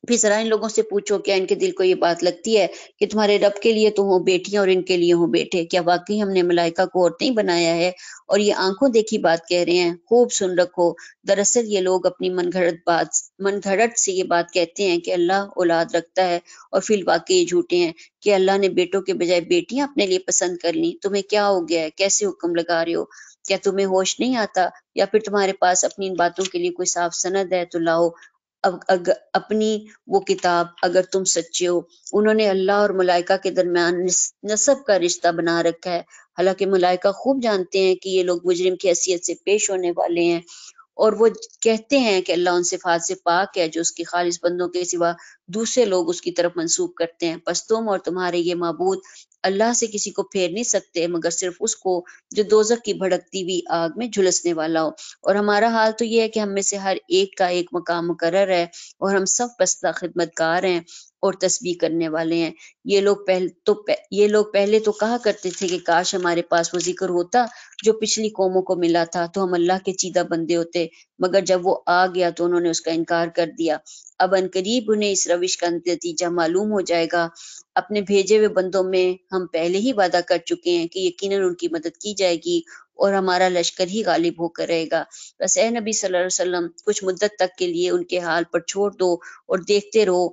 फिर जरा इन लोगों से पूछो क्या इनके दिल को ये बात लगती है कि तुम्हारे रब के लिए तो हो बेटियां और इनके लिए हो बेटे क्या वाकई हमने मलाइका को औरतें ही बनाया है और ये आंखों देखी बात कह रहे हैं खूब सुन रखो दरअसल ये लोग अपनी मनगढ़ बात मनगढ़ से ये बात कहते हैं कि अल्लाह औलाद रखता है और फिर वाकई ये झूठे हैं कि अल्लाह ने बेटों के बजाय बेटियां अपने लिए पसंद कर ली तुम्हें क्या हो गया है कैसे हुक्म लगा रहे हो क्या तुम्हें होश नहीं आता या फिर तुम्हारे पास अपनी इन बातों के लिए कोई साफ सनद है तो लाओ अग, अपनी वो किताब अगर तुम सच्चे हो उन्होंने अल्लाह और मलाइका के दरमियान नसब का रिश्ता बना रखा है हालांकि मलाइका खूब जानते हैं कि ये लोग मुजरिम की हैसियत से पेश होने वाले हैं और वो कहते हैं कि अल्लाह उनसे फात से पाक है जो उसके खालिज बंदों के सिवा दूसरे लोग उसकी तरफ मंसूब करते हैं बस तुम और तुम्हारे ये मबूद अल्लाह से किसी को फेर नहीं सकते मगर सिर्फ उसको जो दोजक की भड़कती हुई आग में झुलसने वाला हो और हमारा हाल तो ये है कि हम में से हर एक का एक मकाम मुकर है और हम सब पस्ता खिदमतकार हैं और तस्वीर करने वाले हैं ये लोग पहले तो ये लोग पहले तो कहा करते थे कि काश हमारे पास वो जिक्र होता जो पिछली कौमों को मिला था तो हम अल्लाह के चीदा बंदे होते मगर जब वो आ गया तो उन्होंने उसका इनकार कर दिया अब अनकरीब उन्हें इस रविश का नतीजा मालूम हो जाएगा अपने भेजे हुए बंदों में हम पहले ही वादा कर चुके हैं कि यकीन उनकी मदद की जाएगी और हमारा लश्कर ही गालिब होकर रहेगा बस ए नबी सल्लम वसल्लम कुछ मुद्दत तक के लिए उनके हाल पर छोड़ दो और देखते रहो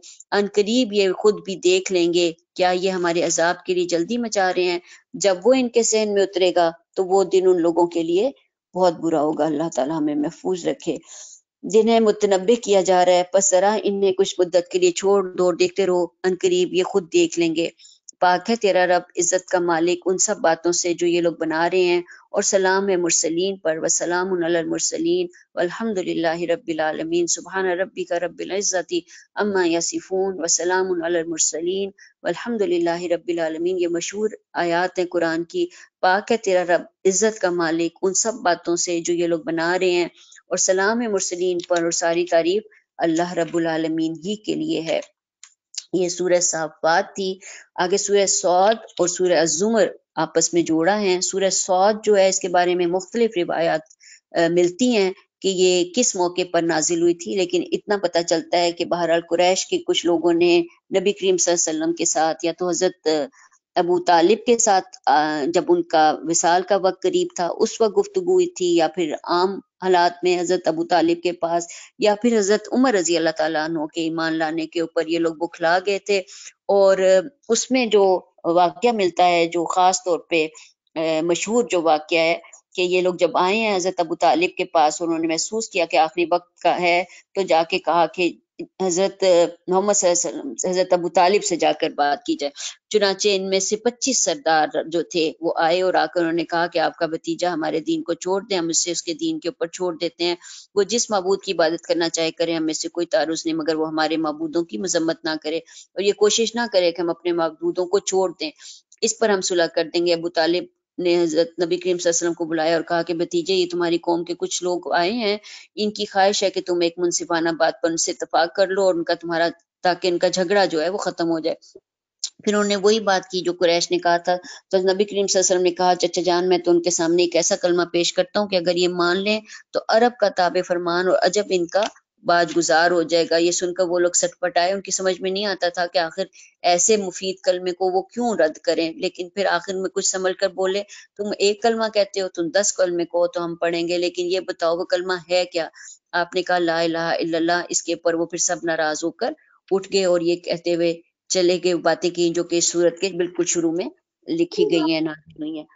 करीब ये खुद भी देख लेंगे क्या ये हमारे अजाब के लिए जल्दी मचा रहे हैं जब वो इनके सहन में उतरेगा तो वो दिन उन लोगों के लिए बहुत बुरा होगा अल्लाह ताला हमें महफूज रखे जिन्हें मुतनबे किया जा रहा है पर जरा इन्हें कुछ मुद्दत के लिए छोड़ दो देखते रहो करीब ये खुद देख लेंगे पाक है तेरा रब इज़्ज़त का मालिक उन सब बातों से जो ये लोग बना रहे हैं और सलाम है मुरसलिन पर वसलाम मुरसलिन रबालमीन सुबहान रबी का रबाज़ती अम्मा या सिफ़ून मुरसलिन अलहमदिल्ला रबालमीन ये मशहूर आयात हैं कुरान की पाक है तेरा रब इज़्ज़त का मालिक उन सब बातों से जो ये लोग बना रहे हैं और सलाम है मुरसलिन पर और सारी तारीफ अल्लाह रबालमीन ही के लिए है ये सूर्य साफात थी आगे सूर्य सौद और सूर्य जुमर आपस में जोड़ा है सूर्य सौद जो है इसके बारे में मुख्तलिफ रिवायात मिलती हैं कि ये किस मौके पर नाजिल हुई थी लेकिन इतना पता चलता है कि बहरहाल कुरैश के कुछ लोगों ने नबी करीम वसल्लम के साथ या तो हजरत अबू तालिब के साथ जब उनका विशाल का वक्त करीब था उस वक्त गुफ्तु हुई थी या फिर आम हालात में हजरत अबू तालिब के पास या फिर हजरत उमर रजी अल्लाह तला के ईमान लाने के ऊपर ये लोग बुखला गए थे और उसमें जो वाक्य मिलता है जो खास तौर पे मशहूर जो वाक्य है कि ये लोग जब आए हैं हजरत अबू तालिब के पास उन्होंने महसूस किया कि आखिरी वक्त का है तो जाके कहा कि हजरत मोहम्मद हजरत अबू तालिब से जाकर बात की जाए चुनाचे इनमें से पच्चीस सरदार जो थे वो आए और आकर उन्होंने कहा कि आपका भतीजा हमारे दीन को छोड़ दें हम इससे उसके दीन के ऊपर छोड़ देते हैं वो जिस मबूद की इबादत करना चाहे करें हमें से कोई तारुस नहीं मगर वो हमारे मबूदों की मजम्मत ना करे और ये कोशिश ना करे कि हम अपने मबूदों को छोड़ दें इस पर हम सुलह कर देंगे अबू तालिब ने हजरत नबी करीम वसल्लम को बुलाया और कहा कि भतीजे ये तुम्हारी कौम के कुछ लोग आए हैं इनकी ख्वाहिश है कि तुम एक मुनसिफाना बात पर उनसे इतफाक कर लो और उनका तुम्हारा ताकि उनका झगड़ा जो है वो ख़त्म हो जाए फिर उन्होंने वही बात की जो कुरैश ने कहा था तो नबी करीम वसल्लम ने कहा चचा जान मैं तो उनके सामने एक ऐसा कलमा पेश करता हूँ कि अगर ये मान लें तो अरब का ताब फरमान और अजब इनका बाज गुजार हो जाएगा ये सुनकर वो लोग सटपट आए उनकी समझ में नहीं आता था कि आखिर ऐसे मुफीद कलमे को वो क्यों रद्द करें लेकिन फिर आखिर में कुछ संभल कर बोले तुम एक कलमा कहते हो तुम दस कलमे को तो हम पढ़ेंगे लेकिन ये बताओ वो कलमा है क्या आपने कहा ला इला इल्लल्लाह इसके ऊपर वो फिर सब नाराज होकर उठ गए और ये कहते हुए चले गए बातें की जो कि सूरत के बिल्कुल शुरू में लिखी गई है ना हुई है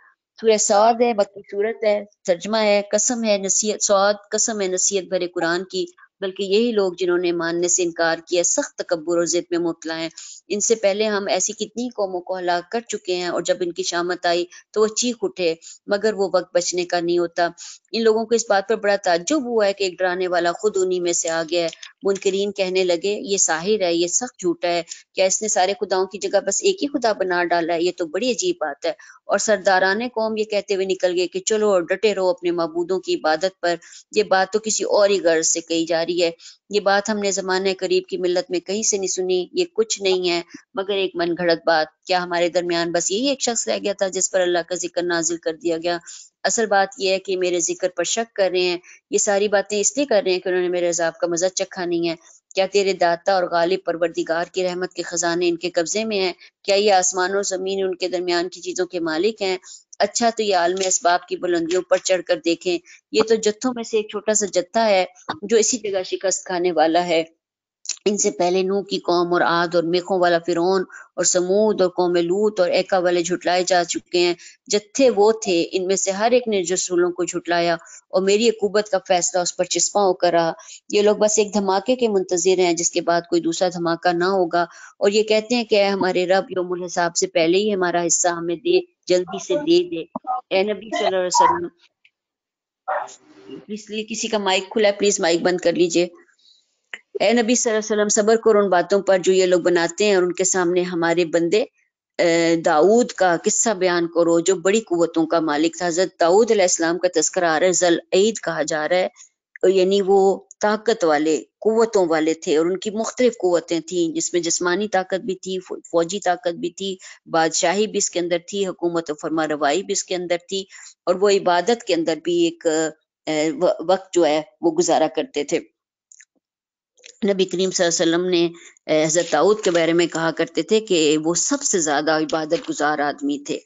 सूर्य सौद है मक्की सूरत है तर्जमा है कसम है नसीहत सौद कसम है नसीहत भरे कुरान की बल्कि यही लोग जिन्होंने मानने से इनकार किया सख्त तकबर और जिद में मुबला है इनसे पहले हम ऐसी कितनी कौमों को हलाक कर चुके हैं और जब इनकी शामत आई तो वह चीख उठे मगर वो वक्त बचने का नहीं होता इन लोगों को इस बात पर बड़ा ताजुब हुआ है कि एक डराने वाला खुद उन्हीं में से आ गया है मुनकरीन कहने लगे ये साहिर है ये सख्त झूठा है क्या इसने सारे खुदाओं की जगह बस एक ही खुदा बना डाला है ये तो बड़ी अजीब बात है और सरदारान कौम ये कहते हुए निकल गए कि चलो डटे रहो अपने महबूदों की इबादत पर यह बात तो किसी और ही गर्ज से कही जा रही है ये बात हमने जमाने करीब की मिल्लत में कहीं से नहीं सुनी ये कुछ नहीं है मगर एक मन घड़क बात क्या हमारे दरमियान बस यही एक शख्स रह गया था जिस पर अल्लाह का जिक्र नाजिल कर दिया गया असल बात यह है कि मेरे जिक्र पर शक कर रहे हैं ये सारी बातें इसलिए कर रहे हैं कि उन्होंने मेरे अजाब का मजा चखा नहीं है क्या तेरे दाता और गालिब परवरदिगार की रहमत के खजाने इनके कब्जे में हैं क्या ये आसमान और ज़मीन उनके दरमियान की चीज़ों के मालिक हैं अच्छा तो ये आलम इसबाब की बुलंदियों पर चढ़ कर देखें ये तो जत्थों में से एक छोटा सा जत्था है जो इसी जगह शिकस्त खाने वाला है इनसे पहले नू की कौम और आद और मेखों वाला फिरौन और समूद और कौम लूत और एका वाले झुटलाए जा चुके हैं जत्थे वो थे इनमें से हर एक ने रसूलों को झुटलाया और मेरी अकूबत का फैसला उस पर चस्पा होकर रहा ये लोग बस एक धमाके के मुंतजिर हैं जिसके बाद कोई दूसरा धमाका ना होगा और ये कहते हैं कि हमारे रब योमुल हिसाब से पहले ही हमारा हिस्सा हमें दे जल्दी से दे दे नबी सल्लल्लाहु अलैहि वसल्लम इसलिए किसी का माइक खुला है प्लीज माइक बंद कर लीजिए ए नबी वसल्लम सबर कर उन बातों पर जो ये लोग बनाते हैं और उनके सामने हमारे बंदे दाऊद का किस्सा बयान करो जो बड़ी कुतों का मालिक था हजरत दाऊद इस्लाम का तस्करा आ रहा है जल ईद कहा जा रहा है यानी वो ताकत वाले कुतों वाले थे और उनकी मुख्तलिफ कुतें थी जिसमें जिसमानी ताकत भी थी फौजी ताकत भी थी बादशाही भी इसके अंदर थी हुकूमत फरमा रवाई भी इसके अंदर थी और वो इबादत के अंदर भी एक वक्त जो है वो गुजारा करते थे नबी करीम सल्लम ने हज़रत दाऊद के बारे में कहा करते थे कि वो सबसे ज़्यादा इबादत गुजार आदमी थे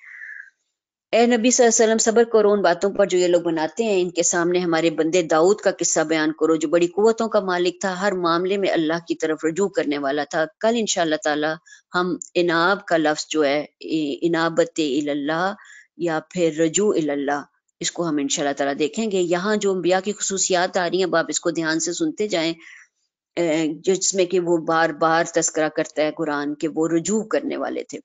ए नबी वसल्लम सबर करो उन बातों पर जो ये लोग बनाते हैं इनके सामने हमारे बंदे दाऊद का किस्सा बयान करो जो बड़ी कुतों का मालिक था हर मामले में अल्लाह की तरफ रजू करने वाला था कल इन ताला हम इनाब का लफ्ज़ जो है इनाबत अल्लाह या फिर रजू अल्लाह इसको हम इन ताला देखेंगे यहाँ जो अम्बिया की खसूसियात आ रही है अब आप इसको ध्यान से सुनते जाए जिसमें कि वो बार बार तस्करा करता है कुरान के वो रुजू करने वाले थे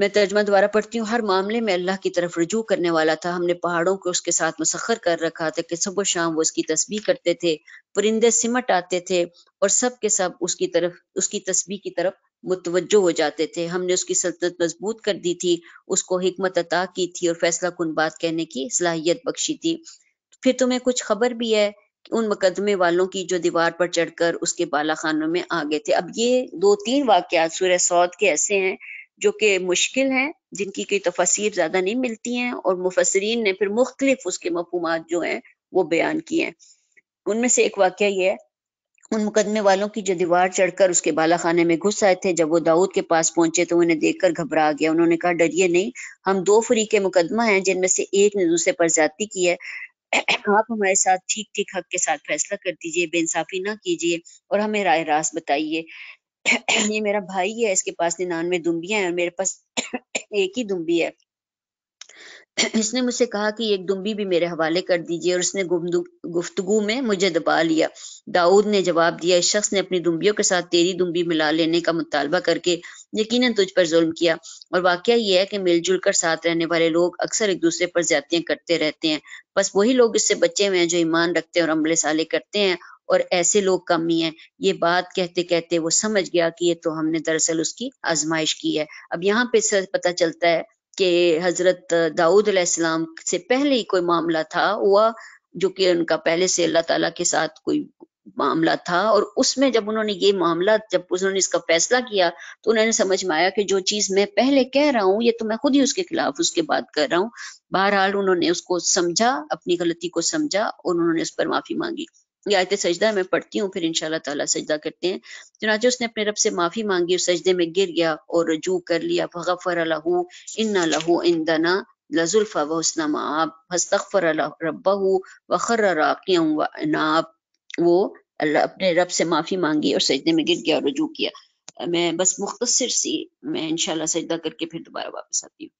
मैं तर्जमा दोबारा पढ़ती हूँ हर मामले में अल्लाह की तरफ रजू करने वाला था हमने पहाड़ों को उसके साथ मुसखर कर रखा था कि सुबह शाम वो उसकी तस्बीह करते थे परिंदे सिमट आते थे और सब के सब उसकी तरफ उसकी तस्बीह की तरफ मुतवजो हो जाते थे हमने उसकी सल्तनत मजबूत कर दी थी उसको हिकमत अता की थी और फैसला कन बात कहने की सलाहियत बख्शी थी फिर तुम्हें कुछ खबर भी है उन मुकदमे वालों की जो दीवार पर चढ़कर उसके बाला खानों में आ गए थे अब ये दो तीन वाकत सूर्य सौद के ऐसे हैं जो कि मुश्किल हैं जिनकी कोई तफसीर ज़्यादा नहीं मिलती हैं और मुफसरीन ने फिर मुख्तलिफ उसके मफहम जो हैं वो बयान किए हैं उनमें से एक वाक्य ये है उन मुकदमे वालों की जो दीवार चढ़कर उसके बाला खाने में घुस आए थे जब वो दाऊद के पास पहुंचे तो उन्हें देखकर घबरा गया उन्होंने कहा डरिए नहीं हम दो फरीके मुकदमा हैं जिनमें से एक ने दूसरे पर ज्यादा की है आप हमारे साथ ठीक ठीक हक के साथ फैसला कर दीजिए बेइंसाफी ना कीजिए और हमें राय रास बताइए ये मेरा भाई है इसके पास निन्यानवे दुम्बिया है और मेरे पास एक ही दुम्बी है इसने मुझसे कहा कि एक दुम्बी भी मेरे हवाले कर दीजिए और उसने गुफ्तगु में मुझे दबा लिया दाऊद ने जवाब दिया इस शख्स ने अपनी दुम्बियों के साथ तेरी दुम्बी मिला लेने का मुतालबा करके यकीन तुझ पर जुल्म किया और वाक़ यह है कि मिलजुल कर साथ रहने वाले लोग अक्सर एक दूसरे पर ज्यादतियाँ करते रहते हैं बस वही लोग इससे बचे हुए हैं जो ईमान रखते हैं और अमले साले करते हैं और ऐसे लोग कम ही हैं ये बात कहते कहते वो समझ गया कि ये तो हमने दरअसल उसकी आजमाइश की है अब यहाँ पे पता चलता है कि हजरत दाऊद अलैहिस्सलाम से पहले ही कोई मामला था हुआ जो कि उनका पहले से अल्लाह ताला के साथ कोई मामला था और उसमें जब उन्होंने ये मामला जब उन्होंने इसका फैसला किया तो उन्होंने समझ में आया कि जो चीज मैं पहले कह रहा हूँ ये तो मैं खुद ही उसके खिलाफ उसके बात कर रहा हूँ बहरहाल उन्होंने उसको समझा अपनी गलती को समझा और उन्होंने उस पर माफी मांगी ये आयत सजदा मैं पढ़ती हूँ फिर इनशाला ताला सजदा करते हैं चुनाचे उसने अपने रब से माफ़ी मांगी और सजदे में गिर गया और रजू कर लिया फगफर लहू इन्ना लहू दना लजुल्फा व हसना माब हस्तफर रब्बा वखर राकिया व नाब वो अल्लाह अपने रब से माफ़ी मांगी और सजदे में गिर गया और रजू किया मैं बस मुख्तसर सी मैं इनशाला सजदा करके फिर दोबारा वापस आती हूँ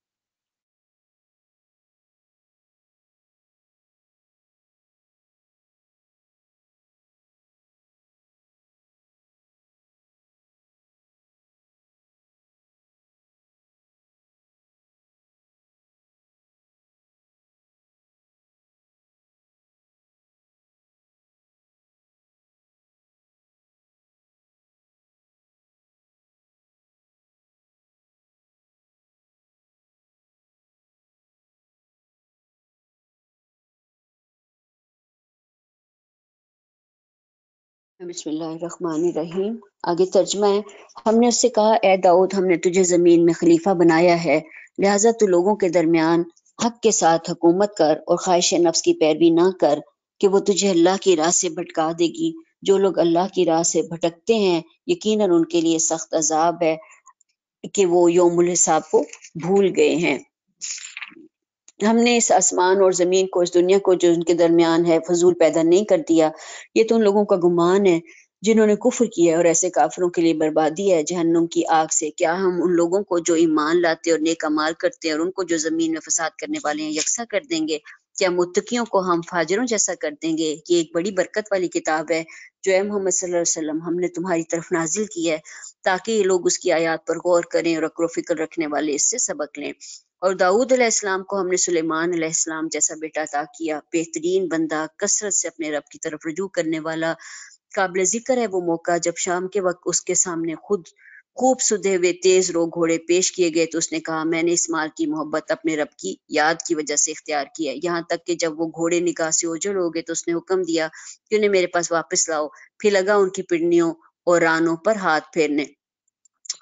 आगे तर्जमा है हमने उससे कहा ए दाऊद हमने तुझे ज़मीन में खलीफा बनाया है लिहाजा तो लोगों के दरमियान हक के साथ हुकूमत कर और ख्वाहिश नफ्स की पैरवी ना कर कि वो तुझे अल्लाह की राह से भटका देगी जो लोग अल्लाह की राह से भटकते हैं यकीन उनके लिए सख्त अजाब है कि वो योम को भूल गए हैं हमने इस आसमान और ज़मीन को इस दुनिया को जो उनके दरमियान है फजूल पैदा नहीं कर दिया ये तो उन लोगों का गुमान है जिन्होंने कुफर किया है और ऐसे काफरों के लिए बर्बादी है जहनम की आग से क्या हम उन लोगों को जो ईमान लाते और नेक अमाल करते हैं और उनको जो ज़मीन में फसाद करने वाले हैं यकसा कर देंगे क्या मुतकियों को हम फाजरों जैसा कर देंगे ये एक बड़ी बरकत वाली किताब है जो है मोहम्मद वसल्लम हमने तुम्हारी तरफ नाजिल की है ताकि लोग उसकी आयात पर गौर करें और अक्रोफिकल रखने वाले इससे सबक लें और दाऊद अलैहिस्सलाम को हमने सुलेमान अलैहिस्सलाम जैसा बेटा अता किया बेहतरीन बंदा कसरत से अपने रब की तरफ रजू करने वाला काबिल जिक्र है वो मौका जब शाम के वक्त उसके सामने खुद खूब सुधे हुए तेज रो घोड़े पेश किए गए तो उसने कहा मैंने इस माल की मोहब्बत अपने रब की याद की वजह से इख्तियार किया यहाँ तक कि जब वो घोड़े निकाह से ओझल हो गए तो उसने हुक्म दिया कि उन्हें मेरे पास वापस लाओ फिर लगा उनकी पिंडियों और रानों पर हाथ फेरने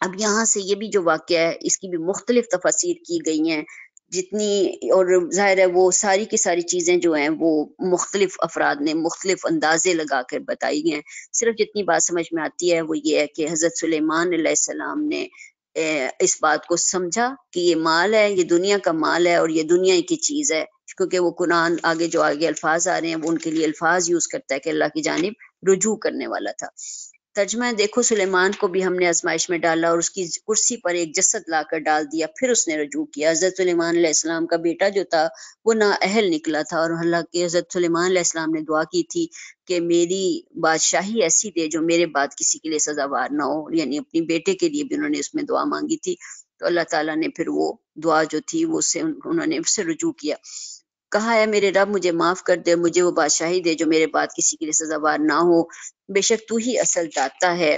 अब यहाँ से ये भी जो वाक़ है इसकी भी मुख्तलिफ तफसर की गई हैं जितनी और ज़ाहिर है वो सारी की सारी चीज़ें जो हैं वो मुख्तलिफ अफराद ने मुख्तलिफ अंदाजे लगा कर बताई हैं सिर्फ जितनी बात समझ में आती है वो ये है कि हज़रत सलेमान ने इस बात को समझा कि ये माल है ये दुनिया का माल है और ये दुनिया की चीज़ है क्योंकि वो कुरान आगे जो आगे अल्फाज आ रहे हैं वो उनके लिए अल्फाज यूज़ करता है कि अल्लाह की जानब रुजू करने वाला था तर्जमा देखो सुलेमान को भी हमने आजमाइश में डाला और उसकी कुर्सी पर एक जसद लाकर डाल दिया फिर उसने रजू किया हज़रत सुलेमान का बेटा जो था वो नाअहल निकला था और अल्लाह के हज़रत सुलेमान ने दुआ की थी कि मेरी बादशाही ऐसी दे जो मेरे बाद किसी के लिए सजावार ना हो यानी अपने बेटे के लिए भी उन्होंने उसमें दुआ मांगी थी तो अल्लाह तला ने फिर वो दुआ जो थी वो उससे उन्होंने उससे रजू किया कहा है मेरे रब मुझे माफ कर दे मुझे वो बादशाही दे जो मेरे बाद किसी के लिए सजावार ना हो बेशक तू ही असल दाता है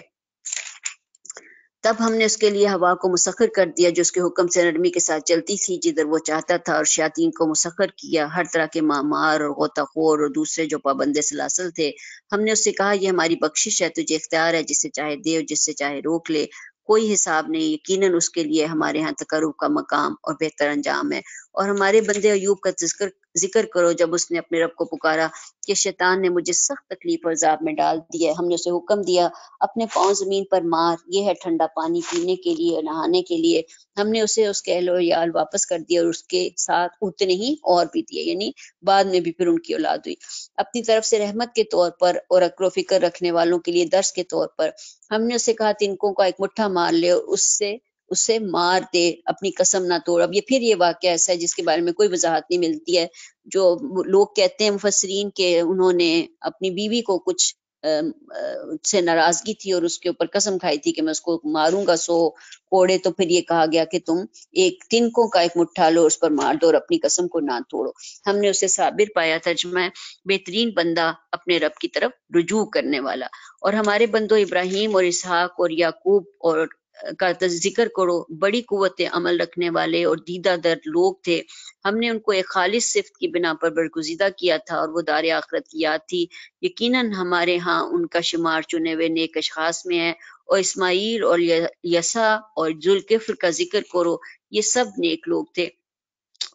तब हमने उसके लिए हवा को मुसखर कर दिया जो उसके हुक्म से नरमी के साथ चलती थी जिधर वो चाहता था और शातीन को मुसखर किया हर तरह के मामार और गोताखोर और दूसरे जो पाबंद सलासल थे हमने उससे कहा यह हमारी बख्शिश है तुझे इख्तियार है जिसे चाहे दे और जिससे चाहे रोक ले कोई हिसाब नहीं यकीनन उसके लिए हमारे यहाँ तकरूब का मकाम और बेहतर अंजाम है और हमारे बंदे अयूब का जिक्र जिक्र करो जब उसने अपने रब को पुकारा कि शैतान ने मुझे सख्त तकलीफ और जाब में डाल दिया है हमने उसे हुक्म दिया अपने पाँव जमीन पर मार ये है ठंडा पानी पीने के लिए नहाने के लिए हमने उसे उसके अहलो याल वापस कर दिया और उसके साथ उतने ही और भी दिए यानी बाद में भी फिर उनकी औलाद हुई अपनी तरफ से रहमत के तौर पर और फिक्र रखने वालों के लिए दर्श के तौर पर हमने उसे कहा तिनकों का एक मुठ्ठा मार ले और उससे उसे मार दे अपनी कसम ना तोड़ अब ये फिर ये वाक्य ऐसा है जिसके बारे में कोई वजाहत नहीं मिलती है जो लोग कहते हैं मुफसरीन के उन्होंने अपनी बीवी को कुछ से नाराजगी थी और उसके ऊपर कसम खाई थी कि मैं उसको मारूंगा सो कोड़े तो फिर ये कहा गया कि तुम एक तिनकों का एक मुठ्ठा लो उस पर मार दो और अपनी कसम को ना तोड़ो हमने उसे साबिर पाया था मैं बेहतरीन बंदा अपने रब की तरफ रुजू करने वाला और हमारे बंदो इब्राहिम और इसहाक और याकूब और का जिक्र करो बड़ी कुत अमल रखने वाले और दीदा दर लोग थे हमने उनको एक खालिश सिफ्त की बिना पर बरगुजीदा किया था और वो दार आखरत की याद थी यकीन हमारे यहाँ उनका शुमार चुने हुए नेक अशास में है और इसमाइल और यसा और जुल्किफ्र का जिक्र करो ये सब नेक लोग थे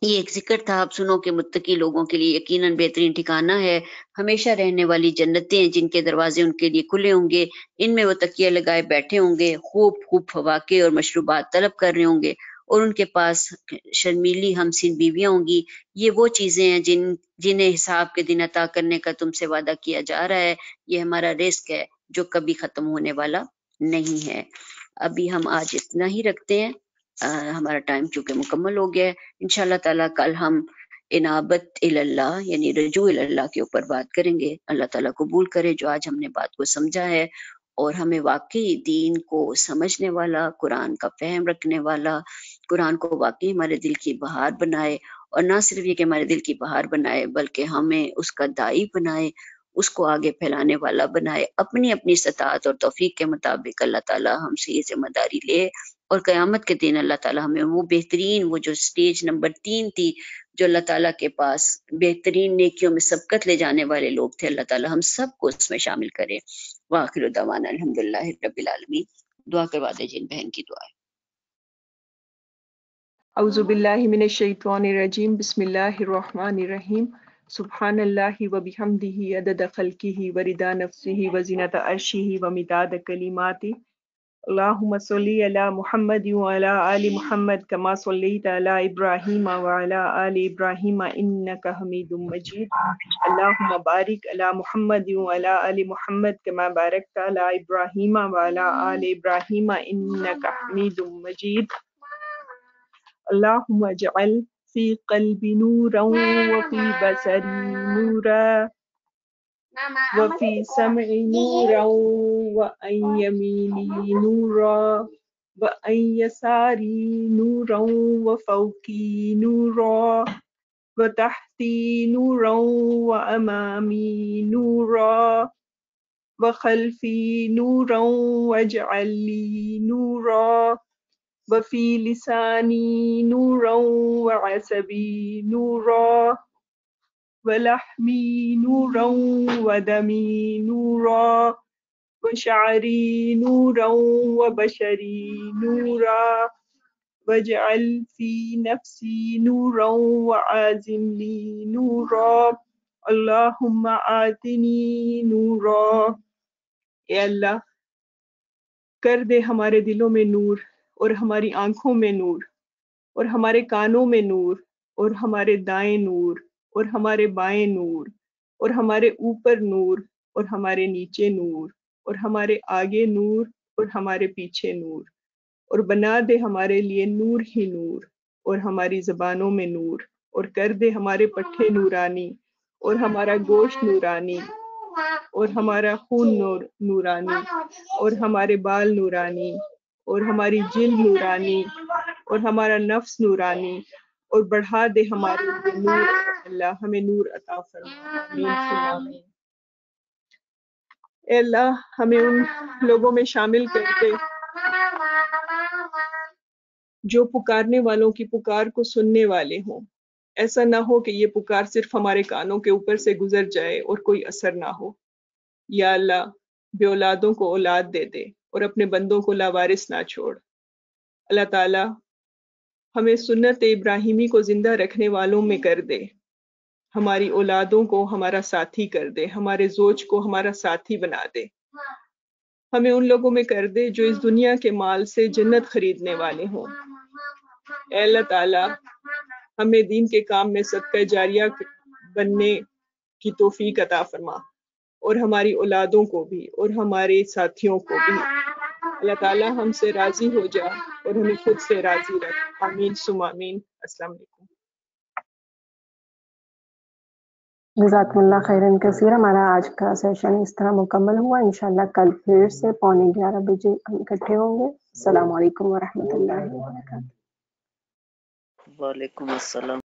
ये एक जिक्र था आप सुनो के मुतकी लोगों के लिए यकीनन बेहतरीन ठिकाना है हमेशा रहने वाली जन्नतें जिनके दरवाजे उनके लिए खुले होंगे इनमें वो तकिया लगाए बैठे होंगे खूब खूब फवाके और मशरूबात तलब कर रहे होंगे और उनके पास शर्मीली हमसिन बीवियां होंगी ये वो चीजें हैं जिन जिन्हें हिसाब के दिन अता करने का तुमसे वादा किया जा रहा है ये हमारा रिस्क है जो कभी खत्म होने वाला नहीं है अभी हम आज इतना ही रखते हैं आ, हमारा टाइम चूंकि मुकम्मल हो गया है इनशाला तला कल हम इनाबत अल्लाह यानी रजू अल्लाह के ऊपर बात करेंगे अल्लाह ताला कबूल करे जो आज हमने बात को समझा है और हमें वाकई दीन को समझने वाला कुरान का फहम रखने वाला कुरान को वाकई हमारे दिल की बहार बनाए और ना सिर्फ ये कि हमारे दिल की बहार बनाए बल्कि हमें उसका दाई बनाए उसको आगे फैलाने वाला बनाए अपनी अपनी सतात और तोफीक के मुताबिक अल्लाह ताला हमसे ये जिम्मेदारी ले और क़यामत के दिन अल्लाह ताला हमें वो बेहतरीन वो जो स्टेज नंबर तीन थी जो अल्लाह ताला के पास बेहतरीन नेकियों में सबकत ले जाने वाले लोग थे अल्लाह ताला हम सबको उसमें शामिल करे वाखिर दवाना दुआ करवा दे जिन बहन की दुआ अवज़ुबिल्लिमिनशैतवानरजीम बसमीम सुबहान अल्लाह वबिहमदिही अदद खल्की वरिदा नफ्सी वजीनत अरशी वमिदाद कलीमाती اللهم صل على محمد وعلى آل محمد كما صليت على إبراهيم وعلى آل إبراهيم إنك حميد مجيد اللهم بارك على محمد وعلى آل محمد كما باركت على إبراهيم وعلى آل إبراهيم إنك حميد مجيد اللهم اجعل في قلبي نورا وفي بصري نورا نعم، وفي سمعي إيه؟ نورا وأن يميني نورا وأن يساري نورا وفوقي نورا وتحتي نورا وأمامي نورا وخلفي نورا واجعل لي نورا وفي لساني نورا وعسبي نورا ولحمي نورا ودمي نورا وشعري نورا وبشري نورا واجعل في نفسي نورا وعازمني نورا اللهم آتني نورا يا الله कर दे हमारे दिलों में नूर और हमारी आंखों में नूर और हमारे कानों में नूर और हमारे दाएं नूर और हमारे बाएं नूर और हमारे ऊपर नूर और हमारे नीचे नूर और हमारे आगे नूर और हमारे पीछे नूर और बना दे हमारे लिए नूर ही नूर और हमारी जबानों में नूर और कर दे हमारे पट्टे नूरानी और हमारा गोश्त नूरानी और हमारा खून नूर नूरानी और हमारे बाल नूरानी और हमारी जिल नूरानी और हमारा नफ्स नूरानी और बढ़ा दे हमारे नूर अल्लाह हमें नूर अता फरमा अल्लाह हमें उन लोगों में शामिल कर दे जो पुकारने वालों की पुकार को सुनने वाले हों ऐसा ना हो कि ये पुकार सिर्फ हमारे कानों के ऊपर से गुजर जाए और कोई असर ना हो या अल्लाह बे औलादों को औलाद दे दे और अपने बंदों को लावारिस ना छोड़ अल्लाह ताला हमें सुन्नत इब्राहिमी को ज़िंदा रखने वालों में कर दे हमारी औलादों को हमारा साथी कर दे हमारे जोज को हमारा साथी बना दे हमें उन लोगों में कर दे जो इस दुनिया के माल से जन्नत खरीदने वाले हों अल्लाह हमें दीन के काम में सबका जारिया बनने की तोफीक अता फरमा और हमारी औलादों को भी और हमारे साथियों को भी अल्लाह ताला हमसे राजी हो जा और हमें खुद से राजी रख आमीन सुम आमीन अस्सलाम जजाकल्ला खैरन कसीर हमारा आज का सेशन इस तरह मुकम्मल हुआ इंशाल्लाह कल फिर से पौने ग्यारह बजे हम इकट्ठे होंगे अल्लाम वरहमल वर्क वालेकुम